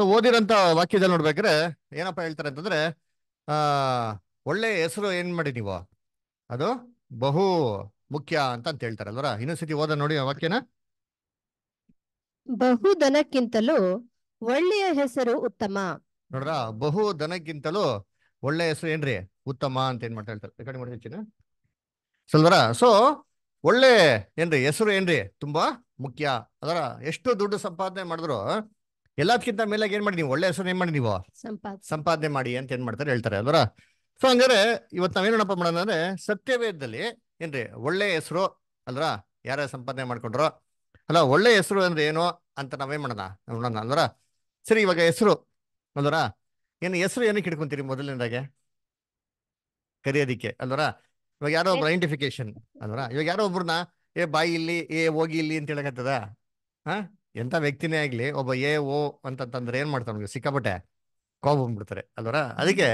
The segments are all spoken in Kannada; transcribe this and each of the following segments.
ಸೊ ಓದಿರಂತ ವಾಕ್ಯದಲ್ಲಿ ನೋಡ್ಬೇಕ್ರೆ ಏನಪ್ಪ ಹೇಳ್ತಾರೆ ಅಂತಂದ್ರೆ ಆ ಒಳ್ಳೆ ಹೆಸರು ಏನ್ ಮಾಡಿ ನೀವು ಅದು ಬಹು ಮುಖ್ಯ ಅಂತ ಅಂತ ಹೇಳ್ತಾರೆ ಅಲ್ವರ ಇನ್ನೊಂದ್ಸತಿ ಓದ ನೋಡಿ ವಾಕ್ಯನ ದನಕ್ಕಿಂತಲೂ ಒಳ್ಳೆಯ ಹೆಸರು ಉತ್ತಮ ನೋಡ್ರ ಬಹು ದನಕ್ಕಿಂತಲೂ ಒಳ್ಳೆ ಹೆಸರು ಏನ್ರಿ ಉತ್ತಮ ಅಂತ ಏನ್ ಮಾಡ್ತಾ ಹೇಳ್ತಾರೆ ಕಡಿಮೆ ಸೊ ಒಳ್ಳೆ ಏನ್ರಿ ಹೆಸರು ಏನ್ರಿ ತುಂಬಾ ಮುಖ್ಯ ಅದರ ಎಷ್ಟು ದುಡ್ಡು ಸಂಪಾದನೆ ಮಾಡಿದ್ರು ಎಲ್ಲದಕ್ಕಿಂತ ಮೇಲೆ ಏನ್ ಮಾಡಿ ನೀವು ಒಳ್ಳೆ ಹೆಸರು ಏನ್ ಮಾಡಿ ನೀವು ಸಂಪಾದನೆ ಮಾಡಿ ಅಂತ ಏನ್ ಮಾಡ್ತಾರೆ ಹೇಳ್ತಾರೆ ಅಲ್ವರ ಸೊ ಹಂಗಾರೆ ಇವತ್ತು ನಾವೇನಪ್ಪ ಮಾಡೋಣ ಅಂದ್ರೆ ಸತ್ಯವೇದದಲ್ಲಿ ಏನ್ರಿ ಒಳ್ಳೆ ಹೆಸರು ಅಲ್ರ ಯಾರ ಸಂಪಾದನೆ ಮಾಡ್ಕೊಂಡ್ರೋ ಅಲ್ಲ ಒಳ್ಳೆ ಹೆಸರು ಅಂದ್ರೆ ಏನು ಅಂತ ನಾವೇನ್ ಮಾಡೋಣ ನೋಡೋಣ ಅಲ್ವರ ಸರಿ ಇವಾಗ ಹೆಸರು ಅಲ್ವರ ಏನು ಹೆಸರು ಏನಕ್ಕೆ ಇಟ್ಕೊಂತೀರಿ ಮೊದಲನೇದಾಗೆ ಕರೆಯೋದಿಕ್ಕೆ ಅಲ್ವರ ಇವಾಗ ಯಾರೋ ಒಬ್ರು ಐಡೆಂಟಿಫಿಕೇಶನ್ ಅಲ್ವರ ಇವಾಗ ಯಾರೋ ಒಬ್ರನ್ನ ಏ ಬಾಯಿ ಇಲ್ಲಿ ಏ ಹೋಗಿ ಇಲ್ಲಿ ಅಂತ ಹೇಳಕತ್ತದ ಹಾ ಎಂತ ವ್ಯಕ್ತಿನೇ ಆಗ್ಲಿ ಒಬ್ಬ ಎ ಓ ಅಂತಂದ್ರೆ ಏನ್ ಮಾಡ್ತಾನೆ ಸಿಕ್ಕಾಪಟ್ಟೆ ಕೋಪ ಬಂದ್ಬಿಡ್ತಾರೆ ಅಲ್ವರ ಅದಕ್ಕೆ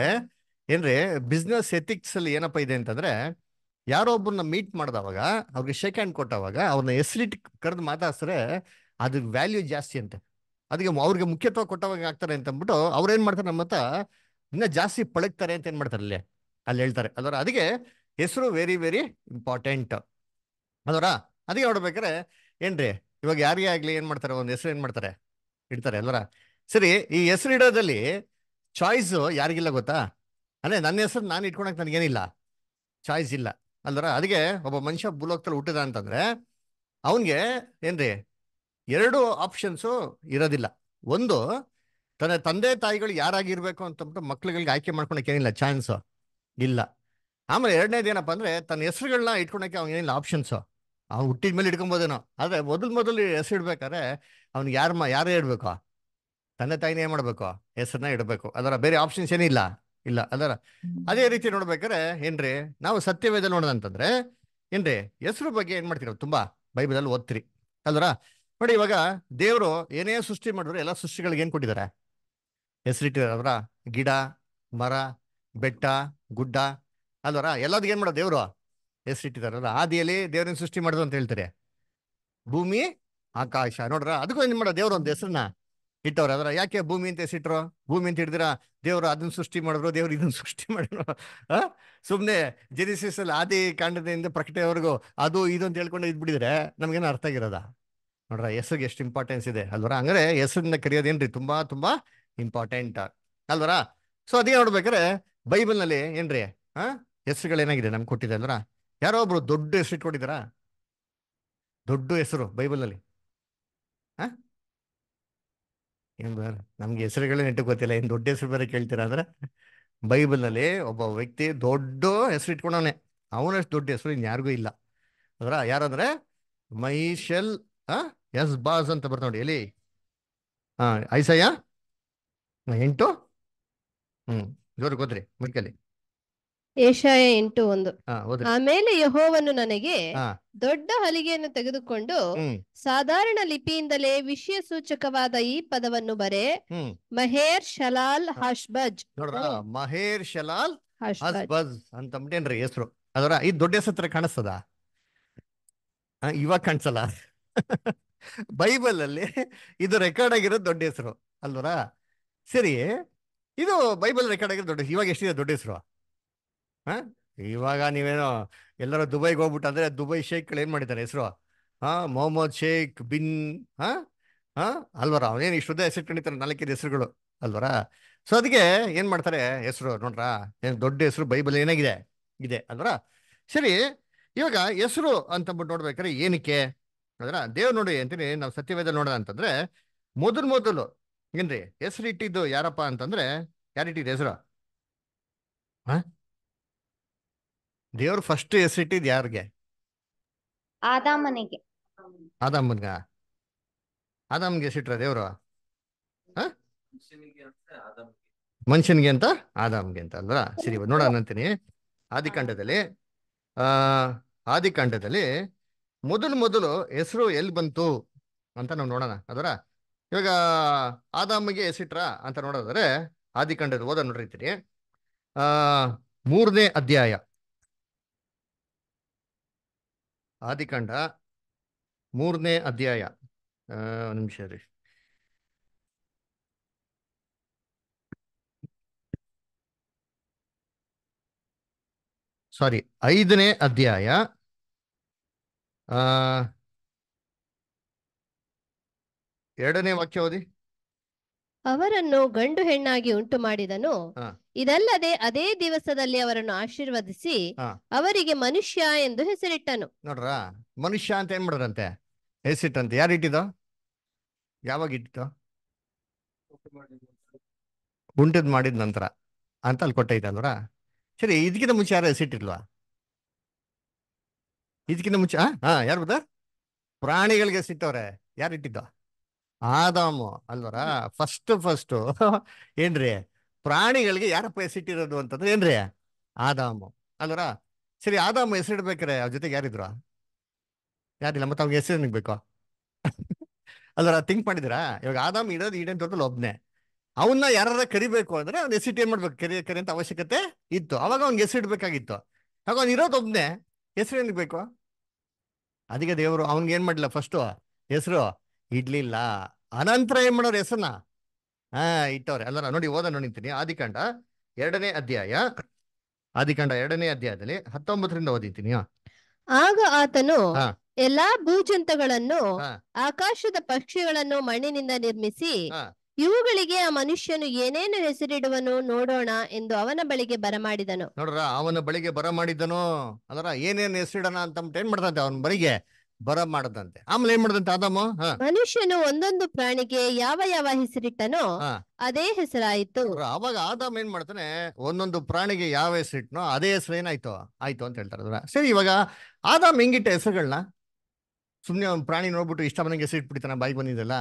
ಏನ್ರಿ ಬಿಸ್ನೆಸ್ ಎಥಿಕ್ಸ್ ಅಲ್ಲಿ ಏನಪ್ಪ ಇದೆ ಅಂತಂದ್ರೆ ಯಾರೋ ಒಬ್ಬರನ್ನ ಮೀಟ್ ಮಾಡಿದವಾಗ ಅವ್ರಿಗೆ ಶೇಕ್ ಹ್ಯಾಂಡ್ ಕೊಟ್ಟವಾಗ ಅವ್ರನ್ನ ಹೆಸರಿಟ್ಟು ಕರೆದು ಮಾತಾಡ್ಸ್ರೆ ಅದ್ರ ವ್ಯಾಲ್ಯೂ ಜಾಸ್ತಿ ಅಂತೆ ಅದಕ್ಕೆ ಅವ್ರಿಗೆ ಮುಖ್ಯತ್ವ ಕೊಟ್ಟವಾಗ ಆಗ್ತಾರೆ ಅಂತ ಅಂದ್ಬಿಟ್ಟು ಏನ್ ಮಾಡ್ತಾರೆ ನಮ್ಮ ಇನ್ನ ಜಾಸ್ತಿ ಪಳಗ್ತಾರೆ ಅಂತ ಏನ್ ಮಾಡ್ತಾರೆ ಅಲ್ಲಿ ಅಲ್ಲಿ ಹೇಳ್ತಾರೆ ಅದರ ಅದಕ್ಕೆ ಹೆಸರು ವೆರಿ ವೆರಿ ಇಂಪಾರ್ಟೆಂಟ್ ಅದರ ಅದಕ್ಕೆ ನೋಡ್ಬೇಕಾರೆ ಏನ್ರಿ ಇವಾಗ ಯಾರಿಗೇ ಆಗ್ಲಿ ಏನ್ ಮಾಡ್ತಾರೆ ಒಂದು ಹೆಸರು ಏನ್ ಮಾಡ್ತಾರೆ ಇಡ್ತಾರೆ ಅಲ್ವರ ಸರಿ ಈ ಹೆಸರು ಇಡೋದಲ್ಲಿ ಚಾಯ್ಸ್ ಯಾರಿಗಿಲ್ಲ ಗೊತ್ತಾ ಅಂದ್ರೆ ನನ್ನ ಹೆಸರು ನಾನು ಇಟ್ಕೊಳಕ್ ನನಗೇನಿಲ್ಲ ಚಾಯ್ಸ್ ಇಲ್ಲ ಅಲ್ವರ ಅದಕ್ಕೆ ಒಬ್ಬ ಮನುಷ್ಯ ಭೂಲೋಕದಲ್ಲಿ ಹುಟ್ಟಿದ ಅಂತಂದ್ರೆ ಅವನಿಗೆ ಏನ್ರಿ ಎರಡು ಆಪ್ಷನ್ಸ್ ಇರೋದಿಲ್ಲ ಒಂದು ತನ್ನ ತಂದೆ ತಾಯಿಗಳು ಯಾರಾಗಿರ್ಬೇಕು ಅಂತಂದ್ಬಿಟ್ಟು ಮಕ್ಳುಗಳಿಗೆ ಆಯ್ಕೆ ಮಾಡ್ಕೊಳಕ್ ಏನಿಲ್ಲ ಚಾನ್ಸ್ ಇಲ್ಲ ಆಮೇಲೆ ಎರಡನೇದು ಏನಪ್ಪ ಅಂದ್ರೆ ತನ್ನ ಹೆಸರುಗಳನ್ನ ಇಟ್ಕೊಳಕ್ಕೆ ಏನಿಲ್ಲ ಆಪ್ಷನ್ಸ್ ಅವ್ನು ಹುಟ್ಟಿದ ಮೇಲೆ ಇಟ್ಕೊಬೋದೇನೋ ಆದರೆ ಮೊದಲು ಮೊದಲು ಹೆಸರು ಇಡ್ಬೇಕಾದ್ರೆ ಅವ್ನಿಗೆ ಯಾರ ಯಾರೇ ಇಡಬೇಕು ತಂದೆ ತಾಯಿನೇ ಏನು ಮಾಡಬೇಕು ಹೆಸರನ್ನ ಇಡಬೇಕು ಅದರ ಬೇರೆ ಆಪ್ಷನ್ಸ್ ಏನಿಲ್ಲ ಇಲ್ಲ ಅದರ ಅದೇ ರೀತಿ ನೋಡ್ಬೇಕಾದ್ರೆ ಏನ್ರಿ ನಾವು ಸತ್ಯವೇದ ನೋಡೋದಂತಂದ್ರೆ ಏನ್ರಿ ಹೆಸರು ಬಗ್ಗೆ ಏನ್ ಮಾಡ್ತೀರ ತುಂಬಾ ಬೈಬಲಲ್ಲಿ ಓದ್ತೀರಿ ಅಲ್ದರ ನೋಡಿ ಇವಾಗ ದೇವರು ಏನೇ ಸೃಷ್ಟಿ ಮಾಡಿದ್ರು ಎಲ್ಲ ಸೃಷ್ಟಿಗಳಿಗೆ ಏನ್ ಕೊಟ್ಟಿದ್ದಾರೆ ಹೆಸರಿಟ್ಟಿದ್ದಾರೆ ಅವರ ಗಿಡ ಮರ ಬೆಟ್ಟ ಗುಡ್ಡ ಅಲ್ವರ ಎಲ್ಲದಕ್ಕೆ ಏನು ಮಾಡೋ ದೇವರು ಹೆಸರಿಟ್ಟಿದಾರಲ್ಲ ಆದಿಯಲ್ಲಿ ದೇವರನ್ನ ಸೃಷ್ಟಿ ಮಾಡೋದು ಅಂತ ಹೇಳ್ತಾರೆ ಭೂಮಿ ಆಕಾಶ ನೋಡ್ರ ಅದಕ್ಕೂ ಏನ್ ಮಾಡೋ ದೇವ್ರ ಒಂದು ಹೆಸರನ್ನ ಇಟ್ಟವ್ರ ಅದ್ರ ಯಾಕೆ ಭೂಮಿ ಅಂತ ಹೆಸರಿಟ್ರು ಭೂಮಿ ಅಂತ ಹಿಡಿದ್ರ ದೇವ್ರು ಅದನ್ನ ಸೃಷ್ಟಿ ಮಾಡಿದ್ರು ದೇವ್ರು ಇದನ್ನ ಸೃಷ್ಟಿ ಮಾಡಿದ್ರು ಆ ಸುಮ್ನೆ ಜೆನಿಸಿಸ್ ಅಲ್ಲಿ ಆದಿ ಕಾಂಡದಿಂದ ಪ್ರಕಟವರೆಗೂ ಅದು ಇದು ಅಂತ ಹೇಳ್ಕೊಂಡು ಬಿಡಿದ್ರೆ ನಮ್ಗೇನು ಅರ್ಥ ಆಗಿರೋದ ನೋಡ್ರ ಹೆಸರಿಗೆ ಎಷ್ಟು ಇಂಪಾರ್ಟೆನ್ಸ್ ಇದೆ ಅಲ್ವರ ಅಂದ್ರೆ ಹೆಸರಿನ ಕರೆಯೋದೇನ್ರಿ ತುಂಬಾ ತುಂಬಾ ಇಂಪಾರ್ಟೆಂಟ್ ಅಲ್ವರ ಸೊ ಅದೇ ನೋಡ್ಬೇಕಾರೆ ಬೈಬಲ್ನಲ್ಲಿ ಏನ್ರಿ ಹಾ ಹೆಸರುಗಳೇನಾಗಿದೆ ನಮ್ಗೆ ಕೊಟ್ಟಿದೆ ಅಲ್ವರ ಯಾರೋ ಒಬ್ರು ದೊಡ್ಡ ಹೆಸರು ಇಟ್ಕೊಂಡಿದ್ದೀರಾ ದೊಡ್ಡ ಹೆಸರು ಬೈಬಲಲ್ಲಿ ಹಾಂ ನಮ್ಗೆ ಹೆಸರುಗಳೇ ನೆಟ್ಟು ಗೊತ್ತಿಲ್ಲ ಏನು ದೊಡ್ಡ ಹೆಸರು ಬೇರೆ ಕೇಳ್ತೀರಾ ಅಂದ್ರೆ ಬೈಬಲ್ನಲ್ಲಿ ಒಬ್ಬ ವ್ಯಕ್ತಿ ದೊಡ್ಡ ಹೆಸರು ಇಟ್ಕೊಂಡವನೆ ಅವನಷ್ಟು ದೊಡ್ಡ ಹೆಸರು ಇನ್ಯಾರಿಗೂ ಇಲ್ಲ ಅದರ ಯಾರಂದ್ರೆ ಮೈಶೆಲ್ ಎಸ್ ಬಾಸ್ ಅಂತ ಬರ್ತ ನೋಡಿ ಎಲ್ಲಿ ಹಾಂ ಐಸಯ್ಯ ಎಂಟು ಹ್ಞೂ ಜೋರ್ ಗೊತ್ತ್ರಿ ಮುಲ್ಕಲ್ಲಿ ಏಷಾಯ ಎಂಟು ಒಂದು ಆಮೇಲೆ ಯಹೋವನ್ನು ನನಗೆ ದೊಡ್ಡ ಹಲಿಗೆಯನ್ನು ತೆಗೆದುಕೊಂಡು ಸಾಧಾರಣ ಲಿಪಿಯಿಂದಲೇ ವಿಷಯ ಸೂಚಕವಾದ ಈ ಪದವನ್ನು ಬರೆ ಮಹೇರ್ ಶಲಾಲ್ ಹಶ್ಬಜ್ ಮಹೇರ್ ಶಲಾಲ್ ಹಶ್ಬಜ್ ಅಂತಂಬಿಟ್ಟೇನ್ರಿ ಹೆಸರು ಅದರ ಈ ದೊಡ್ಡ ಹೆಸತ್ರ ಕಾಣಿಸ್ತದ ಇವಾಗ ಕಾಣಿಸಲ್ಲ ಬೈಬಲ್ ಅಲ್ಲಿ ಇದು ರೆಕಾರ್ಡ್ ಆಗಿರೋ ದೊಡ್ಡ ಹೆಸರು ಅಲ್ವರ ಸರಿ ಇದು ಬೈಬಲ್ ರೆಕಾರ್ಡ್ ಆಗಿರೋ ದೊಡ್ಡ ಇವಾಗ ಎಷ್ಟಿದೆ ದೊಡ್ಡ ಹೆಸರು ಹಾಂ ಇವಾಗ ನೀವೇನೋ ಎಲ್ಲರೂ ದುಬೈಗೆ ಹೋಗ್ಬಿಟ್ಟಂದ್ರೆ ದುಬೈ ಶೇಖ್ಗಳು ಏನು ಮಾಡಿದ್ದಾರೆ ಹೆಸರು ಹಾಂ ಮೊಹಮ್ಮದ್ ಶೇಖ್ ಬಿನ್ ಹಾಂ ಹಾಂ ಅಲ್ವರ ಅವನೇನು ಇಷ್ಟುದ್ದ ಹೆಸರು ಕಣಿತಾರೆ ನಾಲ್ಕೈದು ಹೆಸರುಗಳು ಅಲ್ವರ ಸೊ ಅದಕ್ಕೆ ಏನು ಮಾಡ್ತಾರೆ ಹೆಸರು ನೋಡ್ರಾ ಏನು ದೊಡ್ಡ ಹೆಸರು ಬೈಬಲ್ ಏನಾಗಿದೆ ಇದೆ ಅಲ್ವರ ಸರಿ ಇವಾಗ ಹೆಸರು ಅಂತಂದ್ಬಿಟ್ಟು ನೋಡ್ಬೇಕಾದ್ರೆ ಏನಕ್ಕೆ ಅದರ ದೇವ್ ನೋಡಿ ಅಂತೀನಿ ನಾವು ಸತ್ಯವೇದ ನೋಡೋಣ ಅಂತಂದ್ರೆ ಮೊದಲು ಮೊದಲು ಏನ್ರಿ ಹೆಸರು ಇಟ್ಟಿದ್ದು ಯಾರಪ್ಪ ಅಂತಂದ್ರೆ ಯಾರಿಟ್ಟಿದ್ದು ಹೆಸರು ಹಾಂ ದೇವ್ರ ಫಸ್ಟ್ ಹೆಸರಿಟ್ಟಿದ್ ಯಾರಿಗೆ ಆದಾಮನಿಗೆ ಆದಾಮನ್ಗ ಆದಾಮ್ಗೆ ಹೆಸರಿಟ್ರ ದೇವ್ರು ಮನುಷ್ಯನ್ಗೆ ಅಂತ ಆದಾಮ್ಗೆ ಅಂತ ಅಲ್ವಾ ಸರಿ ನೋಡೋಣ ಆದಿಕಾಂಡದಲ್ಲಿ ಆ ಆದಿಕಾಂಡದಲ್ಲಿ ಮೊದಲು ಮೊದಲು ಹೆಸರು ಎಲ್ಲಿ ಬಂತು ಅಂತ ನಾವು ನೋಡೋಣ ಅದರ ಇವಾಗ ಆದಾಮಿಗೆ ಹೆಸರಿಟ್ರ ಅಂತ ನೋಡೋದಾದ್ರೆ ಆದಿಕಾಂಡದ ಓದ ನೋಡಿರ್ತೀನಿ ಆ ಮೂರನೇ ಅಧ್ಯಾಯ ಆದಿಕಂಡ ಮೂರನೇ ಅಧ್ಯಾಯ ನಿಮಿಷ ರೀ ಸಾರಿ ಐದನೇ ಅಧ್ಯಾಯ ಎರಡನೇ ವಾಕ್ಯ ಓದಿ ಅವರನ್ನು ಗಂಡು ಹೆಣ್ಣಾಗಿ ಉಂಟು ಮಾಡಿದನು ಇದಲ್ಲದೆ ಅದೇ ದಿವಸದಲ್ಲಿ ಅವರನ್ನು ಆಶೀರ್ವದಿಸಿ ಅವರಿಗೆ ಮನುಷ್ಯ ಎಂದು ಹೆಸರಿಟ್ಟನು ನೋಡ್ರ ಮನುಷ್ಯ ಅಂತ ಏನ್ ಮಾಡ್ರಂತೆ ಹೆಸರಿಟ್ಟಂತೆ ಯಾರು ಇಟ್ಟಿದ ಯಾವಾಗ ಇಟ್ಟಿದ್ದು ಉಂಟದ್ ಮಾಡಿದ ನಂತರ ಅಂತ ಅಲ್ಲಿ ಕೊಟ್ಟೈತೆ ಅಲ್ವರ ಸರಿ ಇದಕ್ಕಿಂತ ಮುಂಚೆ ಯಾರು ಹೆಸರಿಟ್ಟಿಲ್ವಾ ಇದಕ್ಕಿಂತ ಮುಂಚೆ ಹಾ ಹಾ ಯಾರು ಪ್ರಾಣಿಗಳಿಗೆ ಹೆಸರಿಟ್ಟವ್ರೆ ಯಾರು ಇಟ್ಟಿದ್ದ ಆದಾಮು ಅಲ್ವರ ಫಸ್ಟ್ ಫಸ್ಟ್ ಏನ್ರಿ ಪ್ರಾಣಿಗಳಿಗೆ ಯಾರಪ್ಪ ಹೆಸರಿಟ್ಟಿರೋದು ಅಂತಂದ್ರೆ ಏನ್ರಿ ಆದಾಮ ಅಲ್ವರ ಸರಿ ಆದಾಮ ಹೆಸರಿಡ್ಬೇಕ್ರೆ ಅವ್ರ ಜೊತೆಗೆ ಯಾರಿದ್ರು ಯಾರಿಲ್ಲ ಮತ್ತೆ ಅವ್ಗೆ ಹೆಸರು ಬೇಕು ಅಲ್ವರ ತಿಂಕ್ ಮಾಡಿದಿರಾ ಇವಾಗ ಆದಾಮ್ ಇಡೋದು ಈಡೇನ್ ಟೋಟಲ್ ಒಬ್ನೇ ಅವನ್ನ ಯಾರ ಕರಿಬೇಕು ಅಂದ್ರೆ ಅವ್ನ ಹೆಸರಿಟ್ಟು ಏನ್ ಮಾಡ್ಬೇಕು ಕರಿ ಕರಿ ಅಂತ ಅವಶ್ಯಕತೆ ಇತ್ತು ಅವಾಗ ಅವ್ನಿಗೆ ಹೆಸರಿಡ್ಬೇಕಾಗಿತ್ತು ಆಗ ಅವ್ನು ಇರೋದು ಒಬ್ನೇ ಹೆಸರು ಏನಕ್ಕೆ ಬೇಕು ಅದಕ್ಕೆ ದೇವರು ಅವನ್ಗೆ ಏನ್ ಮಾಡ್ಲಿಲ್ಲ ಫಸ್ಟು ಹೆಸರು ಇಡ್ಲಿಲ್ಲ ಅನಂತರ ಏನ್ ಮಾಡೋರು ಹೆಸರನ್ನ ಹಾ ಇಟ್ಟವ್ರೆ ಅಲ್ಲ ನೋಡಿ ಓದ ನಿಂತೀನಿ ಆದಿಕಾಂಡ ಎರಡನೇ ಅಧ್ಯಾಯ ಆದಿಕಾಂಡ ಎರಡನೇ ಅಧ್ಯಾಯದಲ್ಲಿ ಹತ್ತೊಂಬತ್ತರಿಂದ ಓದಿತೀನಿ ಆಗ ಆತನು ಎಲ್ಲಾ ಭೂಜಂತಗಳನ್ನು ಆಕಾಶದ ಪಕ್ಷಿಗಳನ್ನು ಮಣ್ಣಿನಿಂದ ನಿರ್ಮಿಸಿ ಇವುಗಳಿಗೆ ಆ ಮನುಷ್ಯನು ಏನೇನು ಹೆಸರಿಡುವನು ನೋಡೋಣ ಎಂದು ಅವನ ಬಳಿಗೆ ಬರಮಾಡಿದನು ನೋಡ್ರ ಅವನ ಬಳಿಗೆ ಬರಮಾಡಿದನು ಅದರ ಏನೇನು ಹೆಸರಿಡೋಣ ಅಂತ ಏನ್ ಮಾಡ್ತಂತೆ ಅವನ ಬಳಿಗೆ ಬರ ಮಾಡದಂತೆ ಆಮೇಲೆ ಏನ್ ಮಾಡದಂತೆ ಆದಾಮ ಮನುಷ್ಯನು ಒಂದೊಂದು ಪ್ರಾಣಿಗೆ ಯಾವ ಯಾವ ಹೆಸರಿಟ್ಟನೋ ಅದೇ ಹೆಸರಾಯ್ತು ಅವಾಗ ಆದಾಮ್ ಏನ್ ಮಾಡ್ತಾನೆ ಒಂದೊಂದು ಪ್ರಾಣಿಗೆ ಯಾವ ಹೆಸರಿಟ್ನೋ ಅದೇ ಹೆಸರು ಏನಾಯ್ತು ಆಯ್ತು ಅಂತ ಹೇಳ್ತಾರೆ ಸರಿ ಇವಾಗ ಆದಾಮ್ ಹೆಂಗಿಟ್ಟ ಹೆಸರುಗಳನ್ನ ಸುಮ್ಮನೆ ಒಂದು ಪ್ರಾಣಿ ನೋಡ್ಬಿಟ್ಟು ಇಷ್ಟ ಮನೆಗೆ ಹೆಸರು ಇಟ್ಬಿಡ್ತಾನೆ ಬಾಯಿ ಬಂದಿದ್ದಲ್ಲ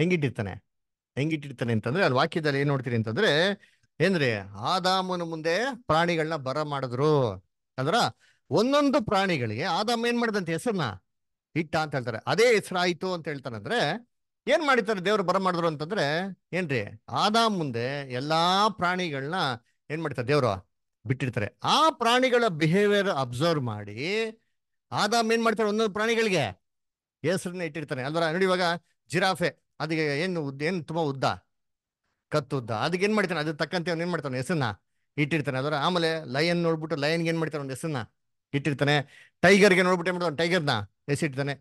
ಹೆಂಗಿಟ್ಟಿರ್ತಾನೆ ಹೆಂಗಿಟ್ಟಿರ್ತಾನೆ ಅಂತಂದ್ರೆ ಅಲ್ಲಿ ವಾಕ್ಯದಲ್ಲಿ ಏನ್ ನೋಡ್ತೀರಿ ಅಂತಂದ್ರೆ ಏನ್ರಿ ಆದಾಮನ ಮುಂದೆ ಪ್ರಾಣಿಗಳನ್ನ ಬರ ಮಾಡಿದ್ರು ಅದರ ಒಂದೊಂದು ಪ್ರಾಣಿಗಳಿಗೆ ಆದಾಮ ಏನ್ ಮಾಡಿದಂತ ಹೆಸರನ್ನ ಇಟ್ಟ ಅಂತ ಹೇಳ್ತಾರೆ ಅದೇ ಹೆಸರಾಯ್ತು ಅಂತ ಹೇಳ್ತಾನಂದ್ರೆ ಏನ್ ಮಾಡಿತಾರೆ ದೇವ್ರು ಬರ ಮಾಡಿದ್ರು ಅಂತಂದ್ರೆ ಏನ್ರಿ ಆದಾಮ್ ಮುಂದೆ ಎಲ್ಲಾ ಪ್ರಾಣಿಗಳನ್ನ ಏನ್ ಮಾಡ್ತಾರೆ ದೇವ್ರ ಬಿಟ್ಟಿರ್ತಾರೆ ಆ ಪ್ರಾಣಿಗಳ ಬಿಹೇವಿಯರ್ ಅಬ್ಸರ್ವ್ ಮಾಡಿ ಆದಾಮ್ ಏನ್ ಮಾಡ್ತಾರೆ ಒಂದೊಂದು ಪ್ರಾಣಿಗಳಿಗೆ ಹೆಸರನ್ನ ಇಟ್ಟಿರ್ತಾನೆ ಅಲ್ವರ ನೋಡಿ ಇವಾಗ ಜಿರಾಫೆ ಅದಕ್ಕೆ ಏನು ಉದ್ದ ಏನು ತುಂಬಾ ಉದ್ದ ಉದ್ದ ಅದಕ್ಕೆ ಏನ್ ಮಾಡ್ತಾನೆ ಅದ್ರ ತಕ್ಕಂತೆ ಅವ್ನು ಏನ್ ಮಾಡ್ತಾನೆ ಹೆಸರನ್ನ ಇಟ್ಟಿರ್ತಾನೆ ಅದರ ಆಮೇಲೆ ಲಯನ್ ನೋಡ್ಬಿಟ್ಟು ಲಯನ್ಗೆ ಏನ್ ಮಾಡ್ತಾರೆ ಒಂದು ಹೆಸರನ್ನ ಇಟ್ಟಿರ್ತಾನೆ ಟೈಗರ್ಗೆ ನೋಡ್ಬಿಟ್ಟು ಏನ್ ಮಾಡ್ತಾನೆ ಟೈಗರ್ನ ಎಸಿಡ್ತಾನೆ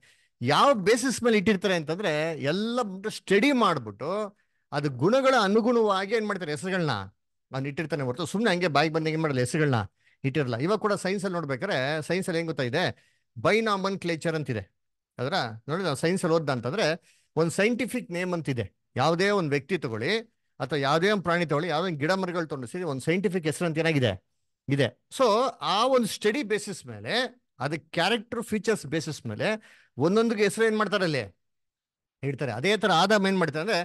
ಯಾವ ಬೇಸಿಸ್ ಮೇಲೆ ಇಟ್ಟಿರ್ತಾರೆ ಅಂತಂದ್ರೆ ಎಲ್ಲ ಸ್ಟಡಿ ಮಾಡ್ಬಿಟ್ಟು ಅದು ಗುಣಗಳ ಅನುಗುಣವಾಗಿ ಏನ್ ಮಾಡ್ತಾರೆ ಹೆಸರುಗಳನ್ನ ಅವ್ನು ಇಟ್ಟಿರ್ತಾನೆ ಹೊರತು ಸುಮ್ಮನೆ ಹಂಗೆ ಬಾಯಿ ಬಂದ ಏನ್ ಮಾಡಲ್ಲ ಹೆಸರುಗಳನ್ನ ಇಟ್ಟಿರಲ್ಲ ಇವಾಗ ಕೂಡ ಸೈನ್ಸ್ ಸೈನ್ಸಲ್ಲಿ ನೋಡ್ಬೇಕಾದ್ರೆ ಅಲ್ಲಿ ಹೆಂಗ್ ಗೊತ್ತಾಯಿದೆ ಬೈನಾಮನ್ ಕ್ಲೇಚರ್ ಅಂತಿದೆ ಅದರ ನೋಡಿ ಸೈನ್ಸ್ ಅಲ್ಲಿ ಓದ್ದ ಅಂತಂದ್ರೆ ಒಂದು ಸೈಂಟಿಫಿಕ್ ನೇಮ್ ಅಂತಿದೆ ಯಾವುದೇ ಒಂದು ವ್ಯಕ್ತಿ ತಗೊಳ್ಳಿ ಅಥವಾ ಯಾವುದೇ ಒಂದು ಪ್ರಾಣಿ ತಗೊಳ್ಳಿ ಯಾವುದೇ ಗಿಡ ಮರಗಳು ತೊಗೊಂಡು ಒಂದು ಸೈಂಟಿಫಿಕ್ ಹೆಸರು ಅಂತ ಏನಾಗಿದೆ ಇದೆ ಸೊ ಆ ಒಂದು ಸ್ಟಡಿ ಬೇಸಿಸ್ ಮೇಲೆ ಅದಕ್ಕೆ ಕ್ಯಾರೆಕ್ಟರ್ ಫೀಚರ್ಸ್ ಬೇಸಿಸ್ ಮೇಲೆ ಒಂದೊಂದಿಗೆ ಹೆಸರು ಏನ್ ಮಾಡ್ತಾರೆ ಅಲ್ಲಿ ಇಡ್ತಾರೆ ಅದೇ ತರ ಆದಾಮ ಏನ್ ಮಾಡ್ತಾರೆ ಅಂದ್ರೆ